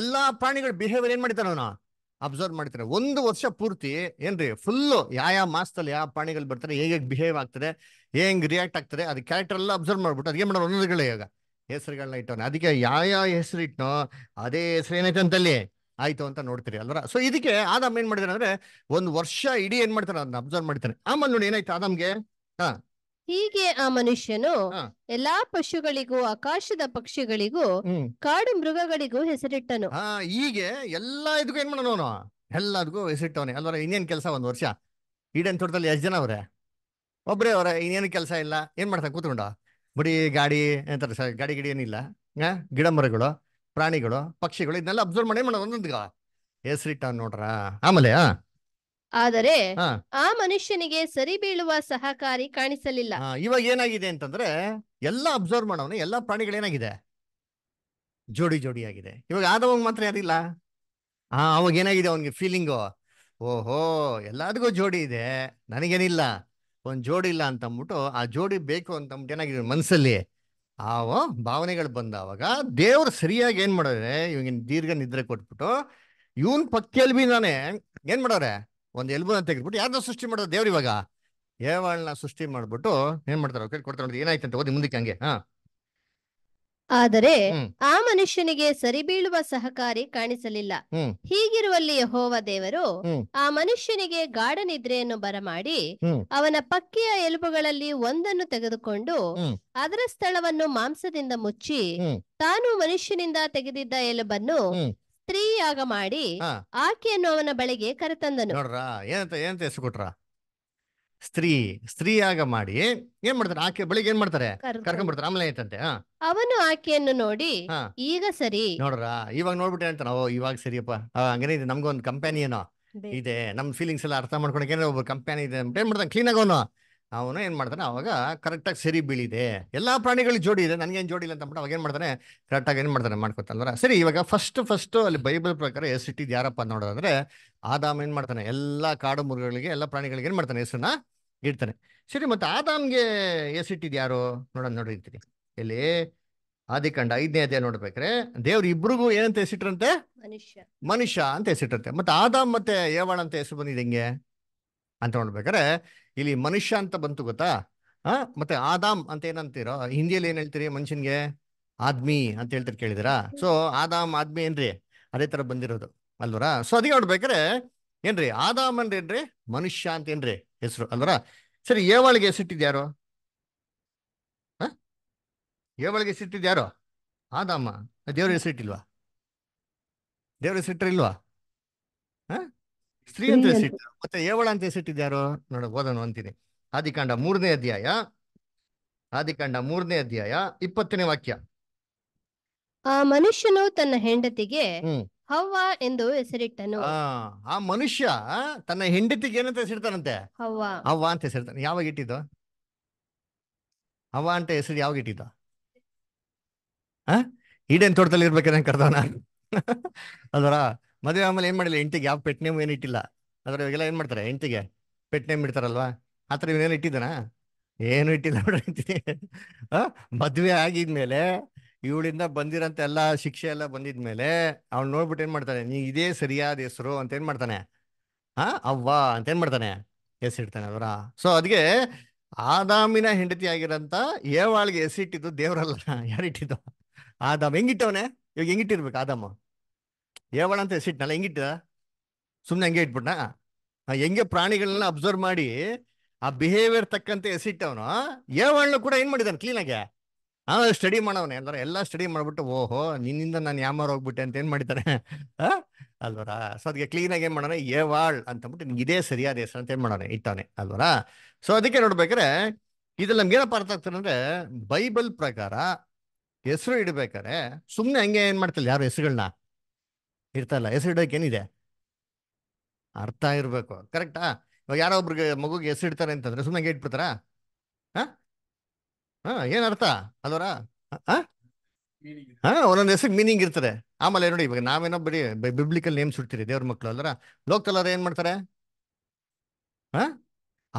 ಎಲ್ಲಾ ಪ್ರಾಣಿಗಳ ಬಿಹೇವಿಯರ್ ಏನ್ ಮಾಡ್ತಾರೆ ಅವನ ಅಬ್ಸರ್ವ್ ಮಾಡ್ತಾರೆ ಒಂದು ವರ್ಷ ಪೂರ್ತಿ ಏನ್ರಿ ಫುಲ್ಲು ಯಾವ ಯಾವ ಮಾಸದಲ್ಲಿ ಯಾವ ಪ್ರಾಣಿಗಳು ಬರ್ತಾರೆ ಹೇಗೆ ಬಿಹೇವ್ ಆಗ್ತದೆ ಹೆಂಗ್ ರಿಯಾಕ್ಟ್ ಆಗ್ತದೆ ಅದು ಕ್ಯಾರೆಕ್ಟರ್ ಎಲ್ಲ ಅಬ್ಸರ್ವ್ ಮಾಡ್ಬಿಟ್ಟು ಏನು ಮಾಡೋರು ಒಂದೊಂದುಗಳೇ ಇವಾಗ ಹೆಸರುಗಳನ್ನ ಇಟ್ಟವನ ಅದಕ್ಕೆ ಯಾವ ಯಾವ ಹೆಸರು ಇಟ್ಟನೋ ಅದೇ ಹೆಸರು ಏನೈತೆ ಅಂತಲ್ಲಿ ಆಯ್ತು ಅಂತ ನೋಡ್ತೀರಿ ಅಲ್ವರ ಸೊ ಇದಕ್ಕೆ ಆದಾಮ್ ಏನ್ ಮಾಡಿದಾನೆ ಅಂದ್ರೆ ಒಂದು ವರ್ಷ ಇಡೀ ಏನ್ ಮಾಡ್ತಾರೆ ಅದನ್ನ ಅಬ್ಸರ್ವ್ ಮಾಡ್ತಾನೆ ಆಮೇಲೆ ನೋಡಿ ಏನಾಯ್ತು ಆದಾಮ್ಗೆ ಹಾ ಹೀಗೆ ಆ ಮನುಷ್ಯನು ಎಲ್ಲಾ ಪಶುಗಳಿಗೂ ಆಕಾಶದ ಪಕ್ಷಿಗಳಿಗೂ ಕಾಡು ಮೃಗಗಳಿಗೂ ಹೆಸರಿಟ್ಟನು ಹೀಗೆ ಎಲ್ಲಾ ಇದಕ್ಕೂ ಏನ್ ಮಾಡೋಣ ಅವನು ಎಲ್ಲದಕ್ಕೂ ಹೆಸರಿಟ್ಟವನೆ ಅಲ್ವರ ಇನ್ನೇನ್ ಕೆಲಸ ಒಂದ್ ವರ್ಷ ಈಡೇನ್ ತೋಟದಲ್ಲಿ ಎಷ್ಟ್ ಜನ ಅವ್ರೆ ಒಬ್ರೇ ಅವರ ಇನ್ನೇನು ಕೆಲಸ ಇಲ್ಲ ಏನ್ ಮಾಡ್ತಾನೆ ಕೂತ್ಕೊಂಡ ಬರೀ ಗಾಡಿ ಅಂತಾರೆ ಗಾಡಿ ಗಿಡಿ ಏನಿಲ್ಲ ಗಿಡ ಮರಗಳು ಪ್ರಾಣಿಗಳು ಪಕ್ಷಿಗಳು ಇದನ್ನೆಲ್ಲ ಅಬ್ಸರ್ವ್ ಮಾಡಿ ಮಾಡೋದು ಒಂದೊಂದ್ಗ ಹೆಸರಿಟ್ಟ ನೋಡ್ರ ಆಮೇಲೆ ಆದರೆ ಆ ಮನುಷ್ಯನಿಗೆ ಸರಿ ಬೀಳುವ ಸಹಕಾರಿ ಕಾಣಿಸಲಿಲ್ಲ ಇವಾಗ ಏನಾಗಿದೆ ಅಂತಂದ್ರೆ ಎಲ್ಲ ಅಬ್ಸರ್ವ್ ಮಾಡೋನು ಎಲ್ಲಾ ಪ್ರಾಣಿಗಳೇನಾಗಿದೆ ಜೋಡಿ ಜೋಡಿ ಆಗಿದೆ ಇವಾಗ ಆದವಾಗ ಮಾತ್ರ ಯಾರಿಲ್ಲ ಹಾ ಅವಾಗ ಏನಾಗಿದೆ ಅವನಿಗೆ ಫೀಲಿಂಗು ಓಹೋ ಎಲ್ಲದಕ್ಕೂ ಜೋಡಿ ಇದೆ ನನಗೇನಿಲ್ಲ ಒಂದು ಜೋಡಿ ಇಲ್ಲ ಅಂತ ಅಂದ್ಬಿಟ್ಟು ಆ ಜೋಡಿ ಬೇಕು ಅಂತ ಏನಾಗಿದೆ ಮನಸ್ಸಲ್ಲಿ ಆವ ಭಾವನೆಗಳು ಬಂದಾವಾಗ ದೇವ್ರು ಸರಿಯಾಗಿ ಏನ್ ಮಾಡೋರೆ ಇವಾಗಿನ ದೀರ್ಘ ನಿದ್ರೆ ಕೊಟ್ಬಿಟ್ಟು ಇವನ್ ಪಕ್ಕಿಯಲ್ಲಿ ಭೀ ನಾನೇ ಏನ್ ಮಾಡೋರೆ ಒಂದು ಎಲ್ಬುನ ತೆಗೆದ್ಬಿಟ್ಟು ಯಾರನ್ನ ಸೃಷ್ಟಿ ಮಾಡೋದು ದೇವ್ರು ಇವಾಗ ಏವಾಳನ್ನ ಸೃಷ್ಟಿ ಮಾಡ್ಬಿಟ್ಟು ಏನ್ ಮಾಡ್ತಾರೆ ಕೊಡ್ತಾರೆ ಏನಾಯ್ತು ಅಂತ ಓದಿ ಮುಂದಕ್ಕೆ ಹಂಗೆ ಹಾ ಆದರೆ ಆ ಮನುಷ್ಯನಿಗೆ ಬೀಳುವ ಸಹಕಾರಿ ಕಾಣಿಸಲಿಲ್ಲ ಹೀಗಿರುವಲ್ಲಿ ಯಹೋವ ದೇವರು ಆ ಮನುಷ್ಯನಿಗೆ ಗಾಢ ನಿದ್ರೆಯನ್ನು ಬರಮಾಡಿ ಅವನ ಪಕ್ಕಿಯ ಎಲುಬುಗಳಲ್ಲಿ ಒಂದನ್ನು ತೆಗೆದುಕೊಂಡು ಅದರ ಸ್ಥಳವನ್ನು ಮಾಂಸದಿಂದ ಮುಚ್ಚಿ ತಾನು ಮನುಷ್ಯನಿಂದ ತೆಗೆದಿದ್ದ ಎಲುಬನ್ನು ಸ್ತ್ರೀಯಾಗ ಮಾಡಿ ಆಕೆಯನ್ನು ಅವನ ಬಳಿಗೆ ಕರೆತಂದನು ಸ್ತ್ರೀ ಸ್ತ್ರೀಯಾಗ ಮಾಡಿ ಏನ್ ಮಾಡ್ತಾರೆ ಆಕೆ ಬಳಿಗೆ ಏನ್ ಮಾಡ್ತಾರೆ ಕರ್ಕೊಂಡ್ ಬಿಡ್ತಾರೆ ಆಮೇಲೆ ಐತಂತೆ ಅವನು ಆಕೆಯನ್ನು ನೋಡಿ ಈಗ ಸರಿ ನೋಡ್ರ ಇವಾಗ ನೋಡ್ಬಿಟ್ಟು ಹೇಳ್ತಾನ ಓ ಇವಾಗ ಸರಿಯಪ್ಪ ಹಂಗೇನೆ ಇದೆ ನಮ್ಗೊಂದು ಕಂಪನಿ ಏನೋ ಇದೆ ನಮ್ ಫೀಲಿಂಗ್ಸ್ ಎಲ್ಲ ಅರ್ಥ ಏನೋ ಒಬ್ಬ ಕಂಪನಿ ಇದೆ ಅಂತ ಏನ್ ಮಾಡ್ತಾನೆ ಕ್ಲೀನ್ ಆಗೋನು ಅವನು ಏನ್ ಮಾಡ್ತಾನೆ ಅವಾಗ ಕರೆಕ್ಟ್ ಆಗಿ ಸರಿ ಬೀಳಿದೆ ಎಲ್ಲಾ ಪ್ರಾಣಿಗಳಿಗೆ ಜೋಡಿ ಇದೆ ನನ್ಗೇನು ಜೋಡಿ ಇಲ್ಲ ಅಂತ ಅವಾಗ ಏನ್ ಮಾಡ್ತಾನೆ ಕರೆಕ್ಟಾಗಿ ಏನ್ ಮಾಡ್ತಾನೆ ಮಾಡ್ಕೊತಲ್ವ ಸರಿ ಇವಾಗ ಫಸ್ಟ್ ಫಸ್ಟ್ ಅಲ್ಲಿ ಬೈಬಲ್ ಪ್ರಕಾರ ಇಟ್ಟಿದ್ ಯಾರಪ್ಪ ನೋಡೋದಂದ್ರೆ ಆದಾಮ ಏನ್ ಮಾಡ್ತಾನೆ ಎಲ್ಲಾ ಕಾಡು ಮುರುಗಳಿಗೆ ಎಲ್ಲಾ ಪ್ರಾಣಿಗಳಿಗೆ ಏನ್ ಮಾಡ್ತಾನೆ ಹೆಸರನ್ನ ಇಡ್ತಾನೆ ಸರಿ ಮತ್ತೆ ಆದಾಮ್ಗೆ ಎಸಿಟ್ಟಿದ್ ಯಾರು ನೋಡೋಣ ನೋಡಿರ್ತೀರಿ ಇಲ್ಲಿ ಆದಿಕಾಂಡ ಐದನೇ ಅದೇ ನೋಡ್ಬೇಕ್ರೆ ದೇವ್ರ ಇಬ್ರಿಗೂ ಏನಂತ ಹೆಸಿಟ್ರಂತೆ ಮನುಷ್ಯ ಮನುಷ್ಯ ಅಂತ ಹೆಸಿಟ್ರಂತೆ ಮತ್ತೆ ಆದಾಮ್ ಮತ್ತೆ ಏವಾಳ ಅಂತ ಹೆಸರು ಬಂದಿದೆ ಹಿಂಗೆ ಅಂತ ನೋಡ್ಬೇಕಾರೆ ಇಲ್ಲಿ ಮನುಷ್ಯ ಅಂತ ಬಂತು ಗೊತ್ತಾ ಆ ಮತ್ತೆ ಆದಾಮ್ ಅಂತ ಏನಂತೀರೋ ಹಿಂದಿಯಲ್ಲಿ ಏನ್ ಹೇಳ್ತೀರಿ ಮನುಷ್ಯನ್ಗೆ ಆದ್ಮಿ ಅಂತ ಹೇಳ್ತಾರೆ ಕೇಳಿದಿರಾ ಸೊ ಆದಾಮ್ ಆದ್ಮಿ ಏನ್ರಿ ಅದೇ ತರ ಬಂದಿರೋದು ಅಲ್ವರಾ ಸೊ ಅದೇ ನೋಡ್ಬೇಕಾರೆ ಏನ್ರಿ ಆದಾಮ್ ಅಂದ್ರೆ ಏನ್ರಿ ಮನುಷ್ಯ ಅಂತ ಏನ್ರಿ ಹೆಸರು ಅಂದ್ರ ಸರಿ ಏವಾಳಿಗೆ ಹೆಸರಿಟ್ಟಿದ್ಯಾರು ಏವಾಳಿಗೆ ಏವಳಿಗೆ ಆದಮ್ಮ ದೇವ್ರ ಹೆಸರಿಟ್ಟಿಲ್ವಾ ದೇವ್ರ ಹೆಸರಿಟ್ಟಿರ್ಲ್ವಾ ಹ ಸ್ತ್ರೀ ಅಂತ ಹೆಸರಿಟ್ಟಿದ್ರು ಮತ್ತೆ ಏವಳ ಅಂತ ಹೆಸರಿಟ್ಟಿದ್ಯಾರು ನೋಡ ಓದನು ಅಂತೀನಿ ಆದಿಕಾಂಡ ಮೂರನೇ ಅಧ್ಯಾಯ ಆದಿಕಾಂಡ ಮೂರನೇ ಅಧ್ಯಾಯ ಇಪ್ಪತ್ತನೇ ವಾಕ್ಯ ಆ ಮನುಷ್ಯನು ತನ್ನ ಹೆಂಡತಿಗೆ ಹವ್ವ ಎಂದು ಹೆಸರಿಟ್ಟನು ಆ ಮನುಷ್ಯ ತನ್ನ ಹೆಂಡತಿಗೆ ಏನಂತ ಹೆಸರಿಡ್ತಾನಂತೆ ಹವ್ವ ಅವ್ವ ಅಂತ ಹೆಸರಿಡ್ತಾನೆ ಯಾವಾಗ ಇಟ್ಟಿದ್ದು ಹವ್ವ ಅಂತ ಹೆಸರು ಯಾವಾಗ ಇಟ್ಟಿದ್ದ ಈಡೇನ್ ತೋಟದಲ್ಲಿ ಇರ್ಬೇಕೇನಂಗೆ ಕರ್ದವನ ಅದರ ಮದುವೆ ಆಮೇಲೆ ಏನ್ ಮಾಡಿಲ್ಲ ಇಂಟಿಗೆ ಯಾವ ಪೆಟ್ ನೇಮ್ ಏನು ಇಟ್ಟಿಲ್ಲ ಅದ್ರ ಇವಾಗೆಲ್ಲ ಏನ್ ಮಾಡ್ತಾರೆ ಹೆಂಡತಿಗೆ ಪೆಟ್ ನೇಮ್ ಇಡ್ತಾರಲ್ವಾ ಆತರ ಇವ್ ಇವನೇನು ಇಟ್ಟಿದ್ದಾನ ಏನು ಇಟ್ಟಿಲ್ಲ ನೋಡ್ರಿ ಮದುವೆ ಆಗಿದ್ಮೇಲೆ ಇವಳಿಂದ ಬಂದಿರಂತ ಎಲ್ಲ ಶಿಕ್ಷೆ ಎಲ್ಲ ಬಂದಿದ್ಮೇಲೆ ಅವ್ನು ನೋಡ್ಬಿಟ್ಟು ಏನು ಮಾಡ್ತಾನೆ ನೀ ಇದೇ ಸರಿಯಾದ ಹೆಸರು ಅಂತ ಏನು ಮಾಡ್ತಾನೆ ಹಾ ಅವ್ವ ಅಂತ ಏನು ಮಾಡ್ತಾನೆ ಹೆಸರಿಡ್ತಾನೆ ಅವರ ಸೊ ಅದಕ್ಕೆ ಆದಾಮಿನ ಹೆಂಡತಿ ಆಗಿರೋಂಥ ಏವಾಳಿಗೆ ಇಟ್ಟಿದ್ದು ದೇವರಲ್ಲ ಯಾರಿಟ್ಟಿದ್ದು ಆದಾಮ್ ಹೆಂಗಿಟ್ಟವನೆ ಇವಾಗ ಹೆಂಗಿಟ್ಟಿರ್ಬೇಕು ಆದಾಮ ಏವಾಳ ಅಂತ ಹೆಸರಿಟ್ನಲ್ಲ ಹೆಂಗಿಟ್ಟ ಸುಮ್ಮನೆ ಹಂಗೆ ಇಟ್ಬಿಟ್ನಾ ಹೆಂಗೆ ಪ್ರಾಣಿಗಳನ್ನ ಅಬ್ಸರ್ವ್ ಮಾಡಿ ಆ ಬಿಹೇವಿಯರ್ ತಕ್ಕಂತೆ ಹೆಸರಿಟ್ಟವನು ಏವಾಳನ್ನು ಕೂಡ ಏನು ಮಾಡಿದಾನೆ ಕ್ಲೀನಾಗೆ ಆ ಸ್ಟಡಿ ಮಾಡವನೇ ಅಂದ್ರೆ ಎಲ್ಲ ಸ್ಟಡಿ ಮಾಡ್ಬಿಟ್ಟು ಓಹೋ ನಿನ್ನಿಂದ ನಾನು ಯಾಮಾರ್ ಹೋಗ್ಬಿಟ್ಟೆ ಅಂತ ಏನ್ ಮಾಡ್ತಾರೆ ಅಲ್ವರ ಸೊ ಅದಕ್ಕೆ ಕ್ಲೀನ್ ಆಗಿ ಏನ್ ಮಾಡೋಣ ಅಂತ ಬಿಟ್ಟು ನಿಮ್ಗೆ ಇದೇ ಸರಿಯಾದ ಹೆಸರು ಅಂತ ಏನ್ ಮಾಡೋಣ ಇಟ್ಟಾನೆ ಅಲ್ವರ ಸೊ ಅದಕ್ಕೆ ನೋಡ್ಬೇಕಾರೆ ಇದ್ರಲ್ಲಿ ನಮ್ಗೆ ಏನಪ್ಪ ಅರ್ಥ ಆಗ್ತಾರೆ ಅಂದ್ರೆ ಬೈಬಲ್ ಪ್ರಕಾರ ಹೆಸರು ಇಡ್ಬೇಕಾರೆ ಸುಮ್ಮನೆ ಹಂಗೆ ಏನ್ ಮಾಡ್ತಿಲ್ಲ ಯಾರು ಹೆಸರುಗಳನ್ನ ಇರ್ತಲ್ಲ ಹೆಸರು ಇಡೋಕೆ ಏನಿದೆ ಅರ್ಥ ಇರಬೇಕು ಕರೆಕ್ಟಾ ಇವಾಗ ಯಾರೋ ಒಬ್ರಿಗೆ ಮಗುಗೆ ಹೆಸರು ಇಡ್ತಾರೆ ಅಂತಂದ್ರೆ ಸುಮ್ಮನೆ ಇಟ್ಬಿಡ್ತಾರ ಹಾ ಹಾ ಏನ್ ಅರ್ಥ ಅಲ್ವರ ಹಾ ಒಂದೊಂದ್ ಹೆಸರು ಮೀನಿಂಗ್ ಇರ್ತಾರೆ ಆಮೇಲೆ ನೋಡಿ ಇವಾಗ ನಾವೇನೋ ಬರೀ ಬಿಬ್ಲಿಕಲ್ ನೇಮ್ಸ್ ಇಡ್ತೀರಿ ದೇವ್ರ ಮಕ್ಳು ಅಲ್ವರ ಲೋಕಲ್ ಏನ್ ಮಾಡ್ತಾರೆ ಹಾ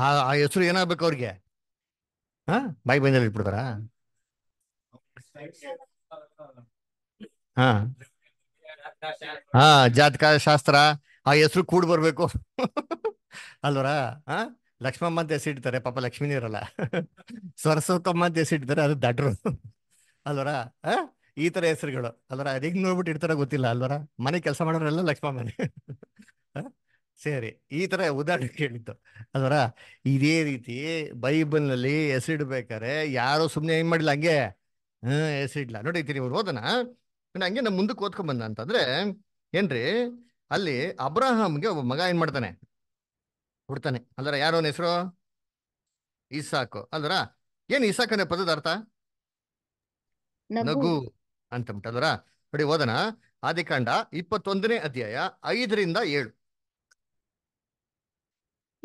ಆ ಹೆಸರು ಏನಾಗ್ಬೇಕು ಅವ್ರಿಗೆ ಹಾ ಬಾಯಿ ಬಂದಲ್ಲಿ ಇಟ್ಬಿಡ್ತಾರ ಹಾ ಹಾ ಜಾತಕ ಶಾಸ್ತ್ರ ಆ ಹೆಸರು ಕೂಡಿ ಬರ್ಬೇಕು ಅಲ್ವರ ಹಾ ಲಕ್ಷ್ಮಮ್ಮ ಅಂತ ಎಸಿಡ್ತಾರೆ ಪಾಪ ಲಕ್ಷ್ಮೀನಿ ಇರಲ್ಲ ಸರಸ್ವತಮ್ಮ ಅಂತ ಎಸಿಡ್ತಾರೆ ಅದು ದಡ್ರು ಅಲ್ವರ ಈ ತರ ಹೆಸರುಗಳು ಅಲ್ವರ ಅದೀಗ ನೋಡ್ಬಿಟ್ಟು ಇಡ್ತಾರ ಗೊತ್ತಿಲ್ಲ ಅಲ್ವರ ಮನೆ ಕೆಲಸ ಮಾಡೋರೆಲ್ಲ ಲಕ್ಷ್ಮಮ್ಮನೆ ಸರಿ ಈ ತರ ಉದಾಹರಣೆ ಕೇಳಿದ್ದು ಅಲ್ವರ ಇದೇ ರೀತಿ ಬೈಬಲ್ನಲ್ಲಿ ಹೆಸರಿಡ್ಬೇಕಾರೆ ಯಾರು ಸುಮ್ಮನೆ ಏನ್ ಮಾಡಿಲ್ಲ ಹಂಗೆ ಹ್ಮ್ ಹೆಸರಿಡ್ಲ ನೋಡಿ ಇವ್ರು ಓದನ ಹಂಗೆ ನಮ್ಮ ಮುಂದಕ್ಕೆ ಓದ್ಕೊಂಡ್ ಬಂದ ಅಂತಂದ್ರೆ ಏನ್ರಿ ಅಲ್ಲಿ ಅಬ್ರಾಹಮ್ಗೆ ಒಬ್ಬ ಮಗ ಏನ್ ಮಾಡ್ತಾನೆ ಹುಡ್ತಾನೆ ಅಲ್ದರ ಯಾರೋನ್ ಹೆಸರು ಇಸಾಕು ಅಲ್ದರ ಏನ್ ಇಸಾಕ್ ಪದದ ಅರ್ಥ ನಗು ಅಂತ ಅಲ್ದರ ನೋಡಿ ಓದನ ಆದಿಕಾಂಡ ಇಪ್ಪತ್ತೊಂದನೇ ಅಧ್ಯಾಯ ಐದರಿಂದ ಏಳು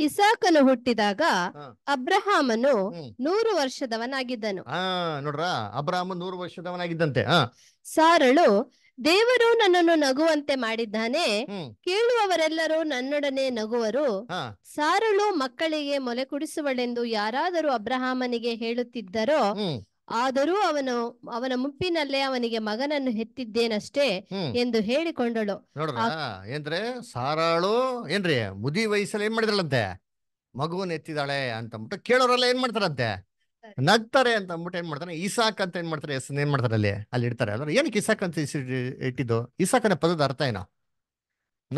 ಇಸಾಕನು ಹುಟ್ಟಿದಾಗ ಅಬ್ರಹಾಮನು ನೂರು ವರ್ಷದವನಾಗಿದ್ದನು ಹ ನೋಡ್ರ ಅಬ್ರಹಾಮ ನೂರು ವರ್ಷದವನಾಗಿದ್ದಂತೆ ಸಾರಳು ದೇವರು ನನ್ನನ್ನು ನಗುವಂತೆ ಮಾಡಿದ್ದಾನೆ ಕೇಳುವವರೆಲ್ಲರೂ ನನ್ನೊಡನೆ ನಗುವರು ಸಾರಳು ಮಕ್ಕಳಿಗೆ ಮೊಲೆ ಕುಡಿಸುವಳೆಂದು ಯಾರಾದರೂ ಅಬ್ರಹಾಮನಿಗೆ ಹೇಳುತ್ತಿದ್ದರೋ ಆದರೂ ಅವನು ಅವನ ಮುಪ್ಪಿನಲ್ಲೇ ಅವನಿಗೆ ಮಗನನ್ನು ಹೆತ್ತಿದ್ದೇನಷ್ಟೇ ಎಂದು ಹೇಳಿಕೊಂಡಳು ಏನ್ರಿ ಸಾರಾಳು ಏನ್ರಿ ಮುದಿ ವಯಸ್ಸಲ್ಲಿ ಏನ್ ಮಾಡಿದಳಂತೆ ಮಗುವನ್ನು ಎತ್ತಿದಾಳೆ ಅಂತ ಕೇಳೋರೆಲ್ಲ ಏನ್ ಮಾಡ್ತಾರಂತೆ ನಗ್ತಾರೆ ಅಂತ ಅಂದ್ಬಿಟ್ಟು ಏನ್ ಮಾಡ್ತಾರೆ ಇಸಾಕ್ ಅಂತ ಏನ್ ಮಾಡ್ತಾರೆ ಹೆಸರು ಏನ್ ಮಾಡ್ತಾರೆ ಅಲ್ಲಿ ಅಲ್ಲಿ ಇಡ್ತಾರೆ ಅಂದ್ರೆ ಏನಕ್ಕೆ ಇಸಾಕ್ ಅಂತ ಇಟ್ಟಿದ್ದು ಇಸಾಕ್ ಅನ್ನ ಪದದ ಅರ್ಥ ಏನೋ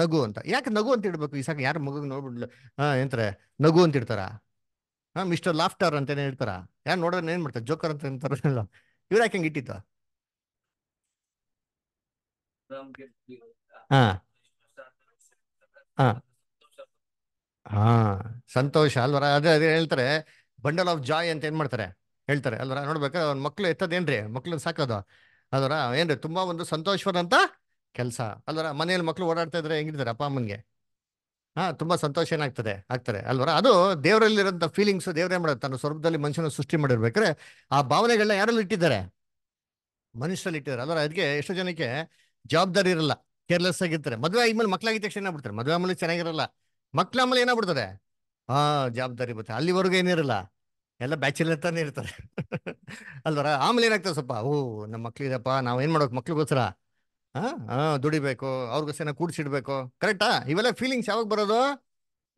ನಗು ಅಂತ ಯಾಕೆ ನಗು ಅಂತ ಇಡ್ಬೇಕು ಇಸಾಕ್ ಯಾರು ಮಗು ನೋಡ್ಬಿಡ್ಲು ಹಾ ಏನ್ತಾರೆ ನಗು ಅಂತ ಇಡ್ತಾರ ಹಾ ಮಿಸ್ಟರ್ ಲಾಫ್ಟರ್ ಅಂತ ಏನೋ ಇಡ್ತಾರ ಯಾರು ನೋಡೋದನ್ನ ಏನ್ ಮಾಡ್ತಾರೆ ಜೋಕರ್ ಅಂತ ಇರ್ತಾರಲ್ಲ ಇವ್ರ ಯಾಕೆ ಹೆಂಗ್ ಇಟ್ಟಿತ್ತು ಹಾ ಹಾ ಸಂತೋಷ ಅಲ್ವರ ಅದೇ ಅದೇ ಹೇಳ್ತಾರೆ ಬಂಡಲ್ ಆಫ್ ಜಾಯ್ ಅಂತ ಏನ್ ಮಾಡ್ತಾರೆ ಹೇಳ್ತಾರೆ ಅಲ್ವರ ನೋಡ್ಬೇಕಾದ್ರೆ ಅವ್ನ ಮಕ್ಳು ಎತ್ತದೇನ್ರಿ ಮಕ್ಳು ಸಾಕೋದು ಅದರ ಏನ್ರಿ ತುಂಬಾ ಒಂದು ಸಂತೋಷವಾದಂತ ಕೆಲಸ ಅಲ್ವರ ಮನೆಯಲ್ಲಿ ಮಕ್ಳು ಓಡಾಡ್ತಾ ಇದ್ರೆ ಹೆಂಗಿರ್ತಾರೆ ಅಪ್ಪ ಅಮ್ಮನ್ಗೆ ಹಾ ತುಂಬಾ ಸಂತೋಷ ಏನಾಗ್ತದೆ ಆಗ್ತಾರೆ ಅಲ್ವರ ಅದು ದೇವರಲ್ಲಿರೋಂಥ ಫೀಲಿಂಗ್ಸ್ ದೇವ್ರೇ ಮಾಡೋದು ತನ್ನ ಸ್ವರೂಪದಲ್ಲಿ ಮನುಷ್ಯನ ಸೃಷ್ಟಿ ಮಾಡಿರ್ಬೇಕಾದ್ರೆ ಆ ಭಾವನೆಗಳನ್ನ ಯಾರಲ್ಲಿ ಇಟ್ಟಿದ್ದಾರೆ ಮನುಷ್ಯರಲ್ಲಿ ಇಟ್ಟಿದ್ದಾರೆ ಅಲ್ವರ ಅದಕ್ಕೆ ಎಷ್ಟೋ ಜನಕ್ಕೆ ಜವಾಬ್ದಾರಿ ಇರಲ್ಲ ಕೇರ್ಲೆಸ್ ಆಗಿರ್ತಾರೆ ಮದುವೆ ಮೇಲೆ ಮಕ್ಳಾಗಿದ ತಕ್ಷಣ ಏನಾಗ್ಬಿಡ್ತಾರೆ ಮದುವೆ ಆಮೇಲೆ ಚೆನ್ನಾಗಿರಲ್ಲ ಮಕ್ಳ ಆಮೇಲೆ ಏನಾಗ್ಬಿಡ್ತಾರೆ ಹಾ ಜವಾಬ್ದಾರಿ ಬರುತ್ತೆ ಅಲ್ಲಿವರೆಗೂ ಏನಿರಲ್ಲ ಎಲ್ಲ ಬ್ಯಾಚುಲರ್ ತಾನೇ ಇರ್ತಾರೆ ಅಲ್ವರ ಆಮೇಲೆ ಏನಾಗ್ತದೆ ಸ್ವಲ್ಪ ಓ ನಮ್ಮ ಮಕ್ಳಿದಪ್ಪ ಏನ್ ಮಾಡೋದು ಮಕ್ಳಿಗೋಸ್ಕರ ಹಾ ಹಾ ದುಡಿಬೇಕು ಅವ್ರಿಗೋಸ್ಕರ ಕೂಡ್ಸಿಡ್ಬೇಕು ಕರೆಕ್ಟಾ ಇವೆಲ್ಲ ಫೀಲಿಂಗ್ಸ್ ಯಾವಾಗ ಬರೋದು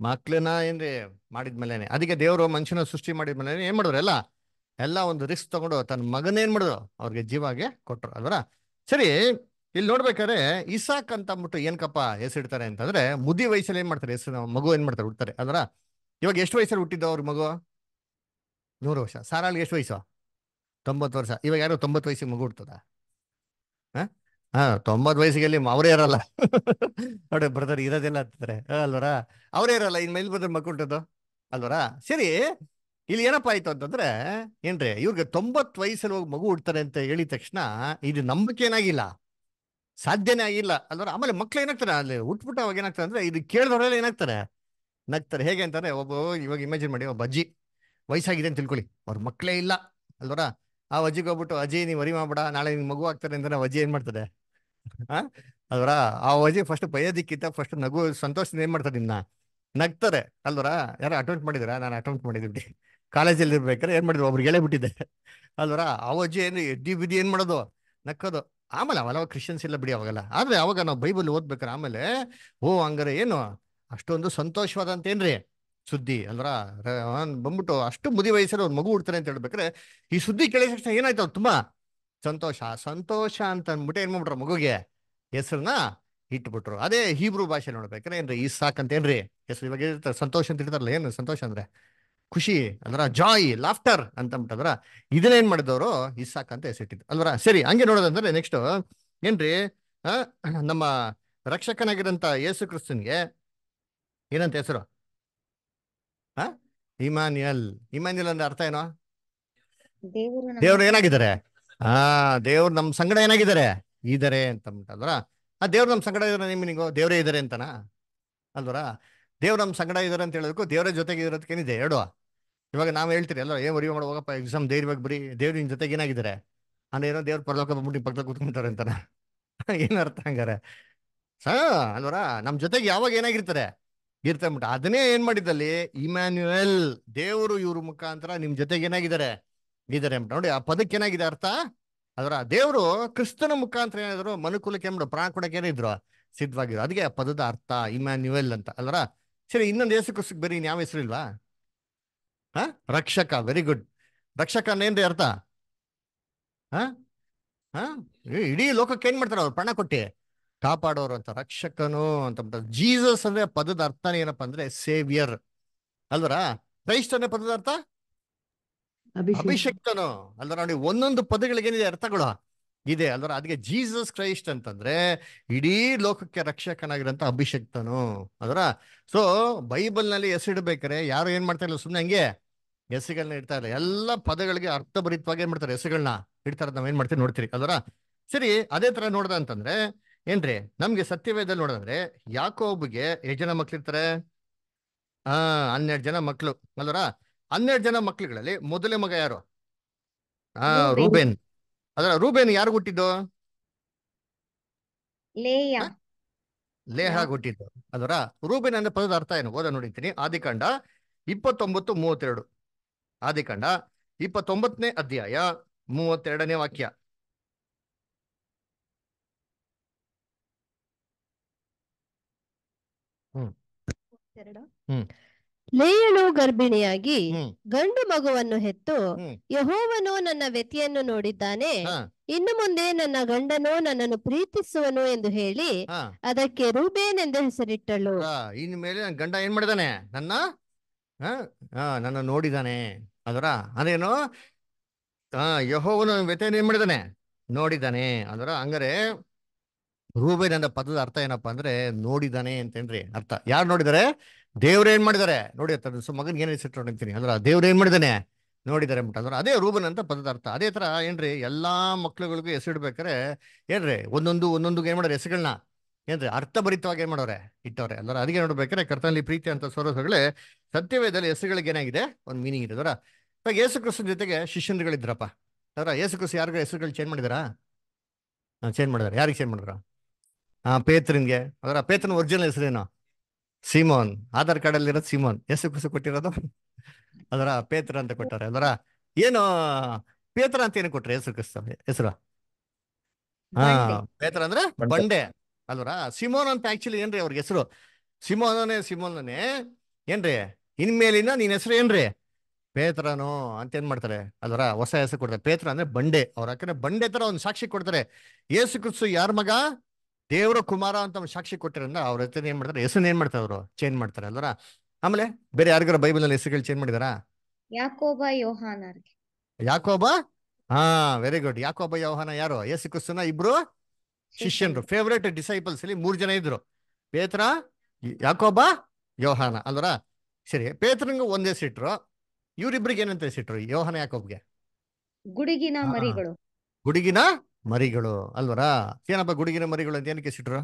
ಮಕ್ಳನ್ನ ಏನ್ರಿ ಮಾಡಿದ್ಮೇಲೆ ಅದಕ್ಕೆ ದೇವರು ಮನುಷ್ಯನ ಸೃಷ್ಟಿ ಮಾಡಿದ್ಮೇಲೆ ಏನ್ ಮಾಡಿದ್ರು ಎಲ್ಲ ಎಲ್ಲ ಒಂದು ರಿಸ್ಕ್ ತಗೊಂಡು ತನ್ನ ಮಗನ ಏನ್ ಮಾಡಿದ್ರು ಅವ್ರಿಗೆ ಜೀವಾಗೆ ಕೊಟ್ರು ಅಲ್ವರ ಸರಿ ಇಲ್ಲಿ ನೋಡ್ಬೇಕಾದ್ರೆ ಇಸಾಕ್ ಅಂತ ಅಂದ್ಬಿಟ್ಟು ಏನ್ಕಪ್ಪ ಹೆಸರಿಡ್ತಾರೆ ಅಂತಂದ್ರೆ ಮುದಿ ವಯಸ್ಸಲ್ಲಿ ಏನ್ ಮಾಡ್ತಾರೆ ಹೆಸರು ಮಗು ಏನ್ ಮಾಡ್ತಾರೆ ಹುಡ್ತಾರೆ ಅಲ್ವರ ಇವಾಗ ಎಷ್ಟು ವಯಸ್ಸಲ್ಲಿ ಹುಟ್ಟಿದ್ದು ಅವ್ರ ಮಗು ನೂರು ವರ್ಷ ಸಾರಾಳಿಗೆ ಎಷ್ಟು ವಯಸ್ಸು ತೊಂಬತ್ತು ವರ್ಷ ಇವಾಗ ಯಾರು ತೊಂಬತ್ತು ವಯಸ್ಸಿಗೆ ಮಗು ಹುಡ್ತದ ಹಾಂ ಹಾಂ ತೊಂಬತ್ತು ವಯಸ್ಸಿಗೆ ಅಲ್ಲಿ ಅವರೇ ಇರಲ್ಲ ನೋಡಿ ಬ್ರದರ್ ಇರೋದೆಲ್ಲ ಅಂತಾರೆ ಅಲ್ವರ ಅವರೇ ಇರಲ್ಲ ಇನ್ ಮೈಲ್ ಬ್ರದರ್ ಮಗು ಅಲ್ವರ ಸರಿ ಇಲ್ಲಿ ಏನಪ್ಪ ಆಯ್ತು ಅಂತಂದ್ರೆ ಏನ್ರಿ ಇವ್ರಿಗೆ ತೊಂಬತ್ತು ವಯಸ್ಸಲ್ಲಿ ಹೋಗಿ ಮಗು ಹುಡ್ತಾರೆ ಅಂತ ಹೇಳಿದ ತಕ್ಷಣ ಇದು ನಂಬಿಕೆ ಏನಾಗಿಲ್ಲ ಸಾಧ್ಯನೇ ಆಗಿಲ್ಲ ಅಲ್ವರ ಆಮೇಲೆ ಮಕ್ಳು ಏನಾಗ್ತಾರೆ ಅಲ್ಲಿ ಹುಟ್ಬಿಟ್ಟು ಅವಾಗ ಏನಾಗ್ತಾರೆ ಅಂದ್ರೆ ಇದು ಕೇಳಿದವರೆಲ್ಲ ಏನಾಗ್ತಾರೆ ನಗ್ತಾರೆ ಹೇಗೆ ಅಂತಾರೆ ಒಬ್ಬ ಇವಾಗ ಇಮ್ಯಾಜಿನ್ ಮಾಡಿ ಒಬ್ಬ ಅಜ್ಜಿ ವಯಸ್ಸಾಗಿದೆ ಅಂತ ತಿಳ್ಕೊಳ್ಳಿ ಅವ್ರ ಮಕ್ಕಳೇ ಇಲ್ಲ ಅಲ್ವರ ಆ ಅಜ್ಜಿಗೆ ಹೋಗ್ಬಿಟ್ಟು ಅಜ್ಜಿ ನೀವು ವರಿ ಮಾಡ್ಬೇಡ ನಾಳೆ ನಿಮ್ಗೆ ಮಗು ಆಗ್ತಾರೆ ಅಂತ ನಾವು ಅಜ್ಜಿ ಏನು ಮಾಡ್ತದೆ ಹಾ ಅಲ್ವರ ಆ ಅಜ್ಜಿ ಫಸ್ಟ್ ಭಯದಿಕ್ಕಿಂತ ಫಸ್ಟ್ ನಗು ಸಂತೋಷದಿಂದ ಏನು ಮಾಡ್ತಾರೆ ನಿಮ್ನ ನಗ್ತಾರೆ ಅಲ್ವರ ಯಾರು ಅಟೆಂಪ್ಟ್ ಮಾಡಿದಿರಾ ನಾನು ಅಟೆಂಪ್ಟ್ ಮಾಡಿದ್ವಿ ಕಾಲೇಜಲ್ಲಿ ಇರ್ಬೇಕಾದ್ರೆ ಏನು ಮಾಡಿದ್ರು ಒಬ್ರಿಗೆ ಹೇಳೇ ಬಿಟ್ಟಿದ್ದೆ ಅಲ್ವರ ಆ ಅಜ್ಜಿ ಏನು ಎದ್ದು ಬಿದ್ದಿ ಏನು ಮಾಡೋದು ನಕ್ಕೋದು ಆಮೇಲೆ ಅವಲವ ಕ್ರಿಶ್ಚಿಯನ್ಸ್ ಇಲ್ಲ ಬಿಡಿ ಅವಾಗಲ್ಲ ಆದ್ರೆ ಅವಾಗ ನಾವು ಬೈಬಲ್ ಓದ್ಬೇಕಾರೆ ಆಮೇಲೆ ಓ ಹಂಗಾರೆ ಏನು ಅಷ್ಟೊಂದು ಸಂತೋಷವಾದಂತ ಏನ್ರಿ ಸುದ್ದಿ ಅಲ್ರ ಬಂದ್ಬಿಟ್ಟು ಅಷ್ಟು ಮುದಿ ವಯಸ್ಸಲ್ಲಿ ಒಂದು ಮಗು ಹುಡ್ತಾರೆ ಅಂತ ಹೇಳ್ಬೇಕ್ರೆ ಈ ಸುದ್ದಿ ಕೇಳಿದ ತಕ್ಷಣ ಏನಾಯ್ತು ಅವ್ರು ತುಂಬಾ ಸಂತೋಷ ಸಂತೋಷ ಅಂತ ಅಂದ್ಬಿಟ್ಟು ಏನ್ ಮಾಡ್ಬಿಟ್ರು ಮಗುಗೆ ಹೆಸರನ್ನ ಇಟ್ಬಿಟ್ರು ಅದೇ ಹೀಬ್ರೂ ಭಾಷೆ ನೋಡ್ಬೇಕ್ರೆ ಏನ್ರಿ ಈ ಅಂತ ಏನ್ರಿ ಹೆಸರು ಇವಾಗ ಇರ್ತಾರೆ ಸಂತೋಷ ಅಂತ ಹೇಳ್ತಾರಲ್ಲ ಏನು ಸಂತೋಷ ಅಂದ್ರೆ ಖುಷಿ ಅಂದ್ರ ಜಾಯ್ ಲಾಫ್ಟರ್ ಅಂತ ಇದನ್ನ ಏನ್ ಮಾಡಿದವರು ಈ ಅಂತ ಹೆಸರಿಟ್ಟಿದ್ರು ಅಲ್ವರ ಸರಿ ಹಂಗೆ ನೋಡೋದಂದ್ರೆ ನೆಕ್ಸ್ಟ್ ಏನ್ರಿ ನಮ್ಮ ರಕ್ಷಕನಾಗಿರಂತ ಯೇಸು ಕ್ರಿಸ್ತನ್ಗೆ ಏನಂತ ಹೆಸರು ಇಮಾನ್ಯಲ್ ಇಮಾನ್ಯಲ್ ಅಂದ್ರೆ ಅರ್ಥ ಏನೋ ದೇವ್ರು ಏನಾಗಿದ್ದಾರೆ ಆ ದೇವ್ರು ನಮ್ ಸಂಗಡ ಏನಾಗಿದ್ದಾರೆ ಇದಾರೆ ಅಂತ ಅಂದ್ಬಿಟ್ಟಲ್ವರ ಆ ದೇವ್ರು ನಮ್ ಸಂಗಡ ಇದಾರೆ ನಿಮ್ಗೆ ದೇವರೇ ಇದಾರೆ ಅಂತನ ಅಲ್ವರ ದೇವ್ರ ನಮ್ ಸಂಗಡ ಇದಾರೆ ಅಂತ ಹೇಳೋದಕ್ಕೂ ದೇವರ ಜೊತೆಗೆ ಇರೋದಕ್ಕೇನಿದೆ ಎರಡು ಇವಾಗ ನಾವ್ ಹೇಳ್ತೀರಿ ಅಲ್ಲ ಏನ್ ಒರಿ ಮಾಡೋ ಹೋಗಪ್ಪ ಎಕ್ಸಾಮ್ ಧೈರ್ಯವಾಗಿ ಬರೀ ದೇವ್ರ ನಿನ್ ಜೊತೆಗೆ ಏನಾಗಿದ್ದಾರೆ ಅಂದ್ರೆ ಏನೋ ದೇವ್ರ ಪರಲೋಕ ಬಂದ್ಬಿಟ್ಟು ಪಕ್ಕದ ಕೂತ್ಕೊಂತಾರೆ ಅಂತಾನ ಏನರ್ಥ ಹಂಗಾರ ಸ ಅಲ್ವರ ನಮ್ ಜೊತೆಗೆ ಯಾವಾಗ ಏನಾಗಿರ್ತಾರೆ ಗೀರ್ತಂಬಿಟ್ಟು ಅದನ್ನೇ ಏನ್ ಮಾಡಿದ್ದಲ್ಲಿ ಇಮ್ಯಾನ್ಯುಯಲ್ ದೇವರು ಇವ್ರ ಮುಖಾಂತರ ನಿಮ್ ಜೊತೆಗೆ ಏನಾಗಿದ್ದಾರೆ ಇದಾರೆ ನೋಡಿ ಆ ಪದಕ್ಕೆ ಏನಾಗಿದೆ ಅರ್ಥ ಅದರ ದೇವರು ಕ್ರಿಸ್ತನ ಮುಖಾಂತರ ಏನಾದ್ರು ಮನುಕುಲಕ್ಕೆ ಏನ್ಬಿಡು ಪ್ರಾಣ ಕೊಡಕ್ಕೆ ಏನಿದ್ರು ಸಿದ್ಧವಾಗಿದ್ರು ಅದಕ್ಕೆ ಆ ಪದದ ಅರ್ಥ ಇಮ್ಯಾನ್ಯುಯಲ್ ಅಂತ ಅಲ್ರ ಸರಿ ಇನ್ನೊಂದು ಹೆಸರು ಕೃಷಿ ಬರೀ ಯಾವ ಹೆಸರು ಇಲ್ವಾ ಹ ರಕ್ಷಕ ವೆರಿ ಗುಡ್ ರಕ್ಷಕ ಏನ್ರಿ ಅರ್ಥ ಹ ಇಡೀ ಲೋಕಕ್ಕೆ ಏನ್ ಮಾಡ್ತಾರ ಅವ್ರು ಪ್ರಾಣ ಕೊಟ್ಟಿ ಕಾಪಾಡೋರು ಅಂತ ರಕ್ಷಕನು ಅಂತ ಜೀಸಸ್ ಅಂದ್ರೆ ಪದದ ಅರ್ಥನೇ ಏನಪ್ಪಾ ಅಂದ್ರೆ ಸೇವಿಯರ್ ಅಲ್ವರ ಕ್ರೈಸ್ಟ್ ಅನ್ನೇ ಪದದ ಅರ್ಥ ಅಭಿಷಕ್ತನು ಅಲ್ವರ ನೋಡಿ ಒಂದೊಂದು ಪದಗಳಿಗೆ ಏನಿದೆ ಅರ್ಥಗಳು ಇದೆ ಅಲ್ವರ ಅದಕ್ಕೆ ಜೀಸಸ್ ಕ್ರೈಸ್ಟ್ ಅಂತಂದ್ರೆ ಇಡೀ ಲೋಕಕ್ಕೆ ರಕ್ಷಕನಾಗಿರಂತ ಅಭಿಷಕ್ತನು ಅದರ ಸೊ ಬೈಬಲ್ ನಲ್ಲಿ ಹೆಸರಿಡ್ಬೇಕಾರೆ ಯಾರು ಏನ್ ಮಾಡ್ತಾ ಇಲ್ಲ ಸುಮ್ಮನೆ ಹಂಗೆ ಹೆಸರುಗಳನ್ನ ಇಡ್ತಾ ಇಲ್ಲ ಎಲ್ಲ ಪದಗಳಿಗೆ ಅರ್ಥಭರಿತವಾಗಿ ಏನ್ ಮಾಡ್ತಾರೆ ಹೆಸರುಗಳನ್ನ ಇಡ್ತಾರೆ ನಾವ್ ಏನ್ ಮಾಡ್ತೀವಿ ನೋಡ್ತೀರಿ ಅದರ ಸರಿ ಅದೇ ತರ ನೋಡ್ದ ಅಂತಂದ್ರೆ ಏನ್ರಿ ನಮ್ಗೆ ಸತ್ಯವೇದಲ್ಲಿ ನೋಡಿದ್ರೆ ಯಾಕೋ ಒಬ್ಬಗೆ ಎಷ್ಟು ಜನ ಮಕ್ಳಿರ್ತಾರೆ ಹಾ ಹನ್ನೆರಡು ಜನ ಮಕ್ಳು ಅಲ್ವರ ಹನ್ನೆರಡು ಜನ ಮಕ್ಳುಗಳಲ್ಲಿ ಮೊದಲೇ ಮಗ ಯಾರು ಹಾ ರೂಬೇನ್ ಅದರ ರೂಬೇನ್ ಯಾರು ಹುಟ್ಟಿದ್ದು ಲೇಹ ಹುಟ್ಟಿದ್ದು ಅದರ ರೂಬೇನ್ ಅಂದ್ರೆ ಪದದ ಅರ್ಥ ಏನು ಓದ ನೋಡಿರ್ತೀನಿ ಆದಿಕಾಂಡ ಇಪ್ಪತ್ತೊಂಬತ್ತು ಮೂವತ್ತೆರಡು ಆದಿಕಾಂಡ ಇಪ್ಪತ್ತೊಂಬತ್ತನೇ ಅಧ್ಯಾಯ ಮೂವತ್ತೆರಡನೇ ವಾಕ್ಯ ಲೇಯಳು ಗರ್ಭಿಣಿಯಾಗಿ ಗಂಡು ಮಗುವನ್ನು ಹೆತ್ತು ಯಹೋವನು ನನ್ನ ವ್ಯತಿಯನ್ನು ನೋಡಿದ್ದಾನೆ ಇನ್ನು ಮುಂದೆ ನನ್ನ ಗಂಡನು ನನ್ನನ್ನು ಪ್ರೀತಿಸುವನು ಎಂದು ಹೇಳಿ ಅದಕ್ಕೆ ರೂಬೇನ್ ಎಂದು ಹೆಸರಿಟ್ಟಳು ಇನ್ನು ಮೇಲೆ ಗಂಡ ಏನ್ ಮಾಡಿದಾನೆ ನನ್ನ ನನ್ನ ನೋಡಿದಾನೆ ಅದರ ಅದೇನು ಯಹೋವನು ವ್ಯತಿಯನ್ನು ಏನ್ ಮಾಡಿದಾನೆ ನೋಡಿದಾನೆ ಅದರ ಹಂಗಾರೆ ರೂಬೇನ್ ಅಂತ ಪದದ ಅರ್ಥ ಏನಪ್ಪಾ ಅಂದ್ರೆ ನೋಡಿದಾನೆ ಅಂತೇನ್ರಿ ಅರ್ಥ ಯಾರು ನೋಡಿದಾರೆ ದೇವ್ರ ಏನ್ ಮಾಡಿದಾರೆ ನೋಡಿ ಅರ್ಥ ಸೊ ಮಗನ್ ಏನ್ ಹೆಸರು ನಿಂತೀನಿ ಅಂದ್ರ ದೇವ್ರ ಏನ್ ಮಾಡಿದಾನೆ ನೋಡಿದಾರೆ ಅಂಬಿಟ್ಟು ಅಂದ್ರೆ ಅದೇ ರೂಬನ್ ಅಂತ ಪದದ ಅರ್ಥ ಅದೇ ತರ ಏನ್ರಿ ಎಲ್ಲಾ ಮಕ್ಳುಗಳಿಗೂ ಹೆಸರಿಡ್ಬೇಕಾರೆ ಏನ್ರಿ ಒಂದೊಂದು ಒಂದೊಂದು ಏನ್ ಮಾಡೋರು ಹೆಸರುಗಳನ್ನ ಏನ್ರಿ ಅರ್ಥಭರಿತವಾಗಿ ಏನ್ ಮಾಡೋರೆ ಇಟ್ಟವ್ರೆ ಅಂದ್ರೆ ಅದಕ್ಕೆ ನೋಡ್ಬೇಕಾರೆ ಕರ್ತನಲ್ಲಿ ಪ್ರೀತಿ ಅಂತ ಸ್ವರಸಗಳೇ ಸತ್ಯವೇದಲ್ಲಿ ಹೆಸರುಗಳಿಗೆ ಏನಾಗಿದೆ ಒಂದು ಮೀನಿಂಗ್ ಇದೆ ಅದರ ಇವಾಗ ಯೇಸು ಜೊತೆಗೆ ಶಿಷ್ಯಂದ್ರಗಳಿದ್ರಪ್ಪ ಅದರ ಯೇಸು ಯಾರಿಗೂ ಹೆಸರುಗಳು ಚೇಂಜ್ ಮಾಡಿದಾರಾ ಚೇಂಜ್ ಮಾಡಿದಾರೆ ಯಾರಿಗೆ ಚೇಂಜ್ ಮಾಡಿದ್ರ ಹಾ ಪೇತ್ರನ್ಗೆ ಅದರ ಪೇತ್ರನ್ ಒರಿಜಿನಲ್ ಹೆಸರೇನು ಸೀಮೋನ್ ಆಧಾರ್ ಕಾರ್ಡ್ ಅಲ್ಲಿ ಇರೋದು ಸೀಮೋನ್ ಹೆಸರು ಕುಸು ಕೊಟ್ಟಿರೋದು ಅದರ ಪೇತ್ರ ಅಂತ ಕೊಟ್ಟಾರೆ ಅದರ ಏನು ಪೇತ್ರ ಅಂತ ಏನು ಕೊಟ್ರೆ ಹೆಸರು ಕ್ರಿಸ್ತ ಹೆಸರು ಹಾ ಪೇತ್ರ ಅಂದ್ರೆ ಬಂಡೆ ಅಲ್ವರ ಸಿಮೋನ್ ಅಂತ ಆಕ್ಚುಲಿ ಏನ್ರಿ ಅವ್ರಿಗೆ ಹೆಸರು ಸಿಮೋನೇ ಸಿಮೋನನೇ ಏನ್ರಿ ಇನ್ಮೇಲಿನ ನಿನ್ ಹೆಸರು ಏನ್ರಿ ಪೇತ್ರನು ಅಂತ ಏನ್ ಮಾಡ್ತಾರೆ ಅಲ್ವರ ಹೊಸ ಹೆಸರು ಕೊಡ್ತಾರೆ ಪೇತ್ರ ಅಂದ್ರೆ ಬಂಡೆ ಅವ್ರ ಯಾಕಂದ್ರೆ ಬಂಡೆ ತರ ಒಂದು ಸಾಕ್ಷಿ ಕೊಡ್ತಾರೆ ಯೇಸು ಕ್ರಿಸ್ತು ಯಾರ ಮಗ ದೇವರ ಕುಮಾರ ಅಂತ ಸಾಕ್ಷಿ ಕೊಟ್ಟಿರೋದ್ರ ಅವ್ರ ಹತ್ರ ಏನ್ ಮಾಡ್ತಾರೆ ಹೆಸರು ಏನ್ ಮಾಡ್ತಾರೆ ಅವರು ಚೇಂಜ್ ಮಾಡ್ತಾರೆ ಅಲ್ವರ ಆಮೇಲೆ ಬೇರೆ ಯಾರಿಗಾರ ಬೈಬಲ್ ನಲ್ಲಿ ಹೆಸರುಗಳು ಚೇಂಜ್ ಮಾಡಿದಾರ ಯಾಕೋಬ ಯೋಹಾನ ಯಾಕೋಬ ಹಾ ವೆರಿ ಗುಡ್ ಯಾಕೋಬ ಯೋಹಾನ ಯಾರು ಯೇಸು ಕ್ರಿಸ್ತನ ಇಬ್ರು ಶಿಷ್ಯನ್ರು ಫೇವ್ರೇಟ್ ಡಿಸೈಪಲ್ಸ್ ಅಲ್ಲಿ ಮೂರ್ ಜನ ಇದ್ರು ಪೇತ್ರ ಯಾಕೋಬ ಯೋಹಾನ ಅಲ್ವರ ಸರಿ ಪೇತ್ರನಿಗೆ ಒಂದೇ ಹೆಸರಿಟ್ರು ಇವ್ರಿಬ್ರಿಗೆ ಏನಂತ ಹೆಸರಿಟ್ರು ಯೋಹಾನ ಯಾಕೋಬ್ಗೆ ಗುಡುಗಿನ ಮರಿಗಳು ಗುಡುಗಿನ ಮರಿಗಳು ಅಲ್ವರಾ ಏನಪ್ಪ ಗುಡುಗಿನ ಮರಿಗಳು ಅಂತ ಏನಕ್ಕೆ ಸಿಟ್ರು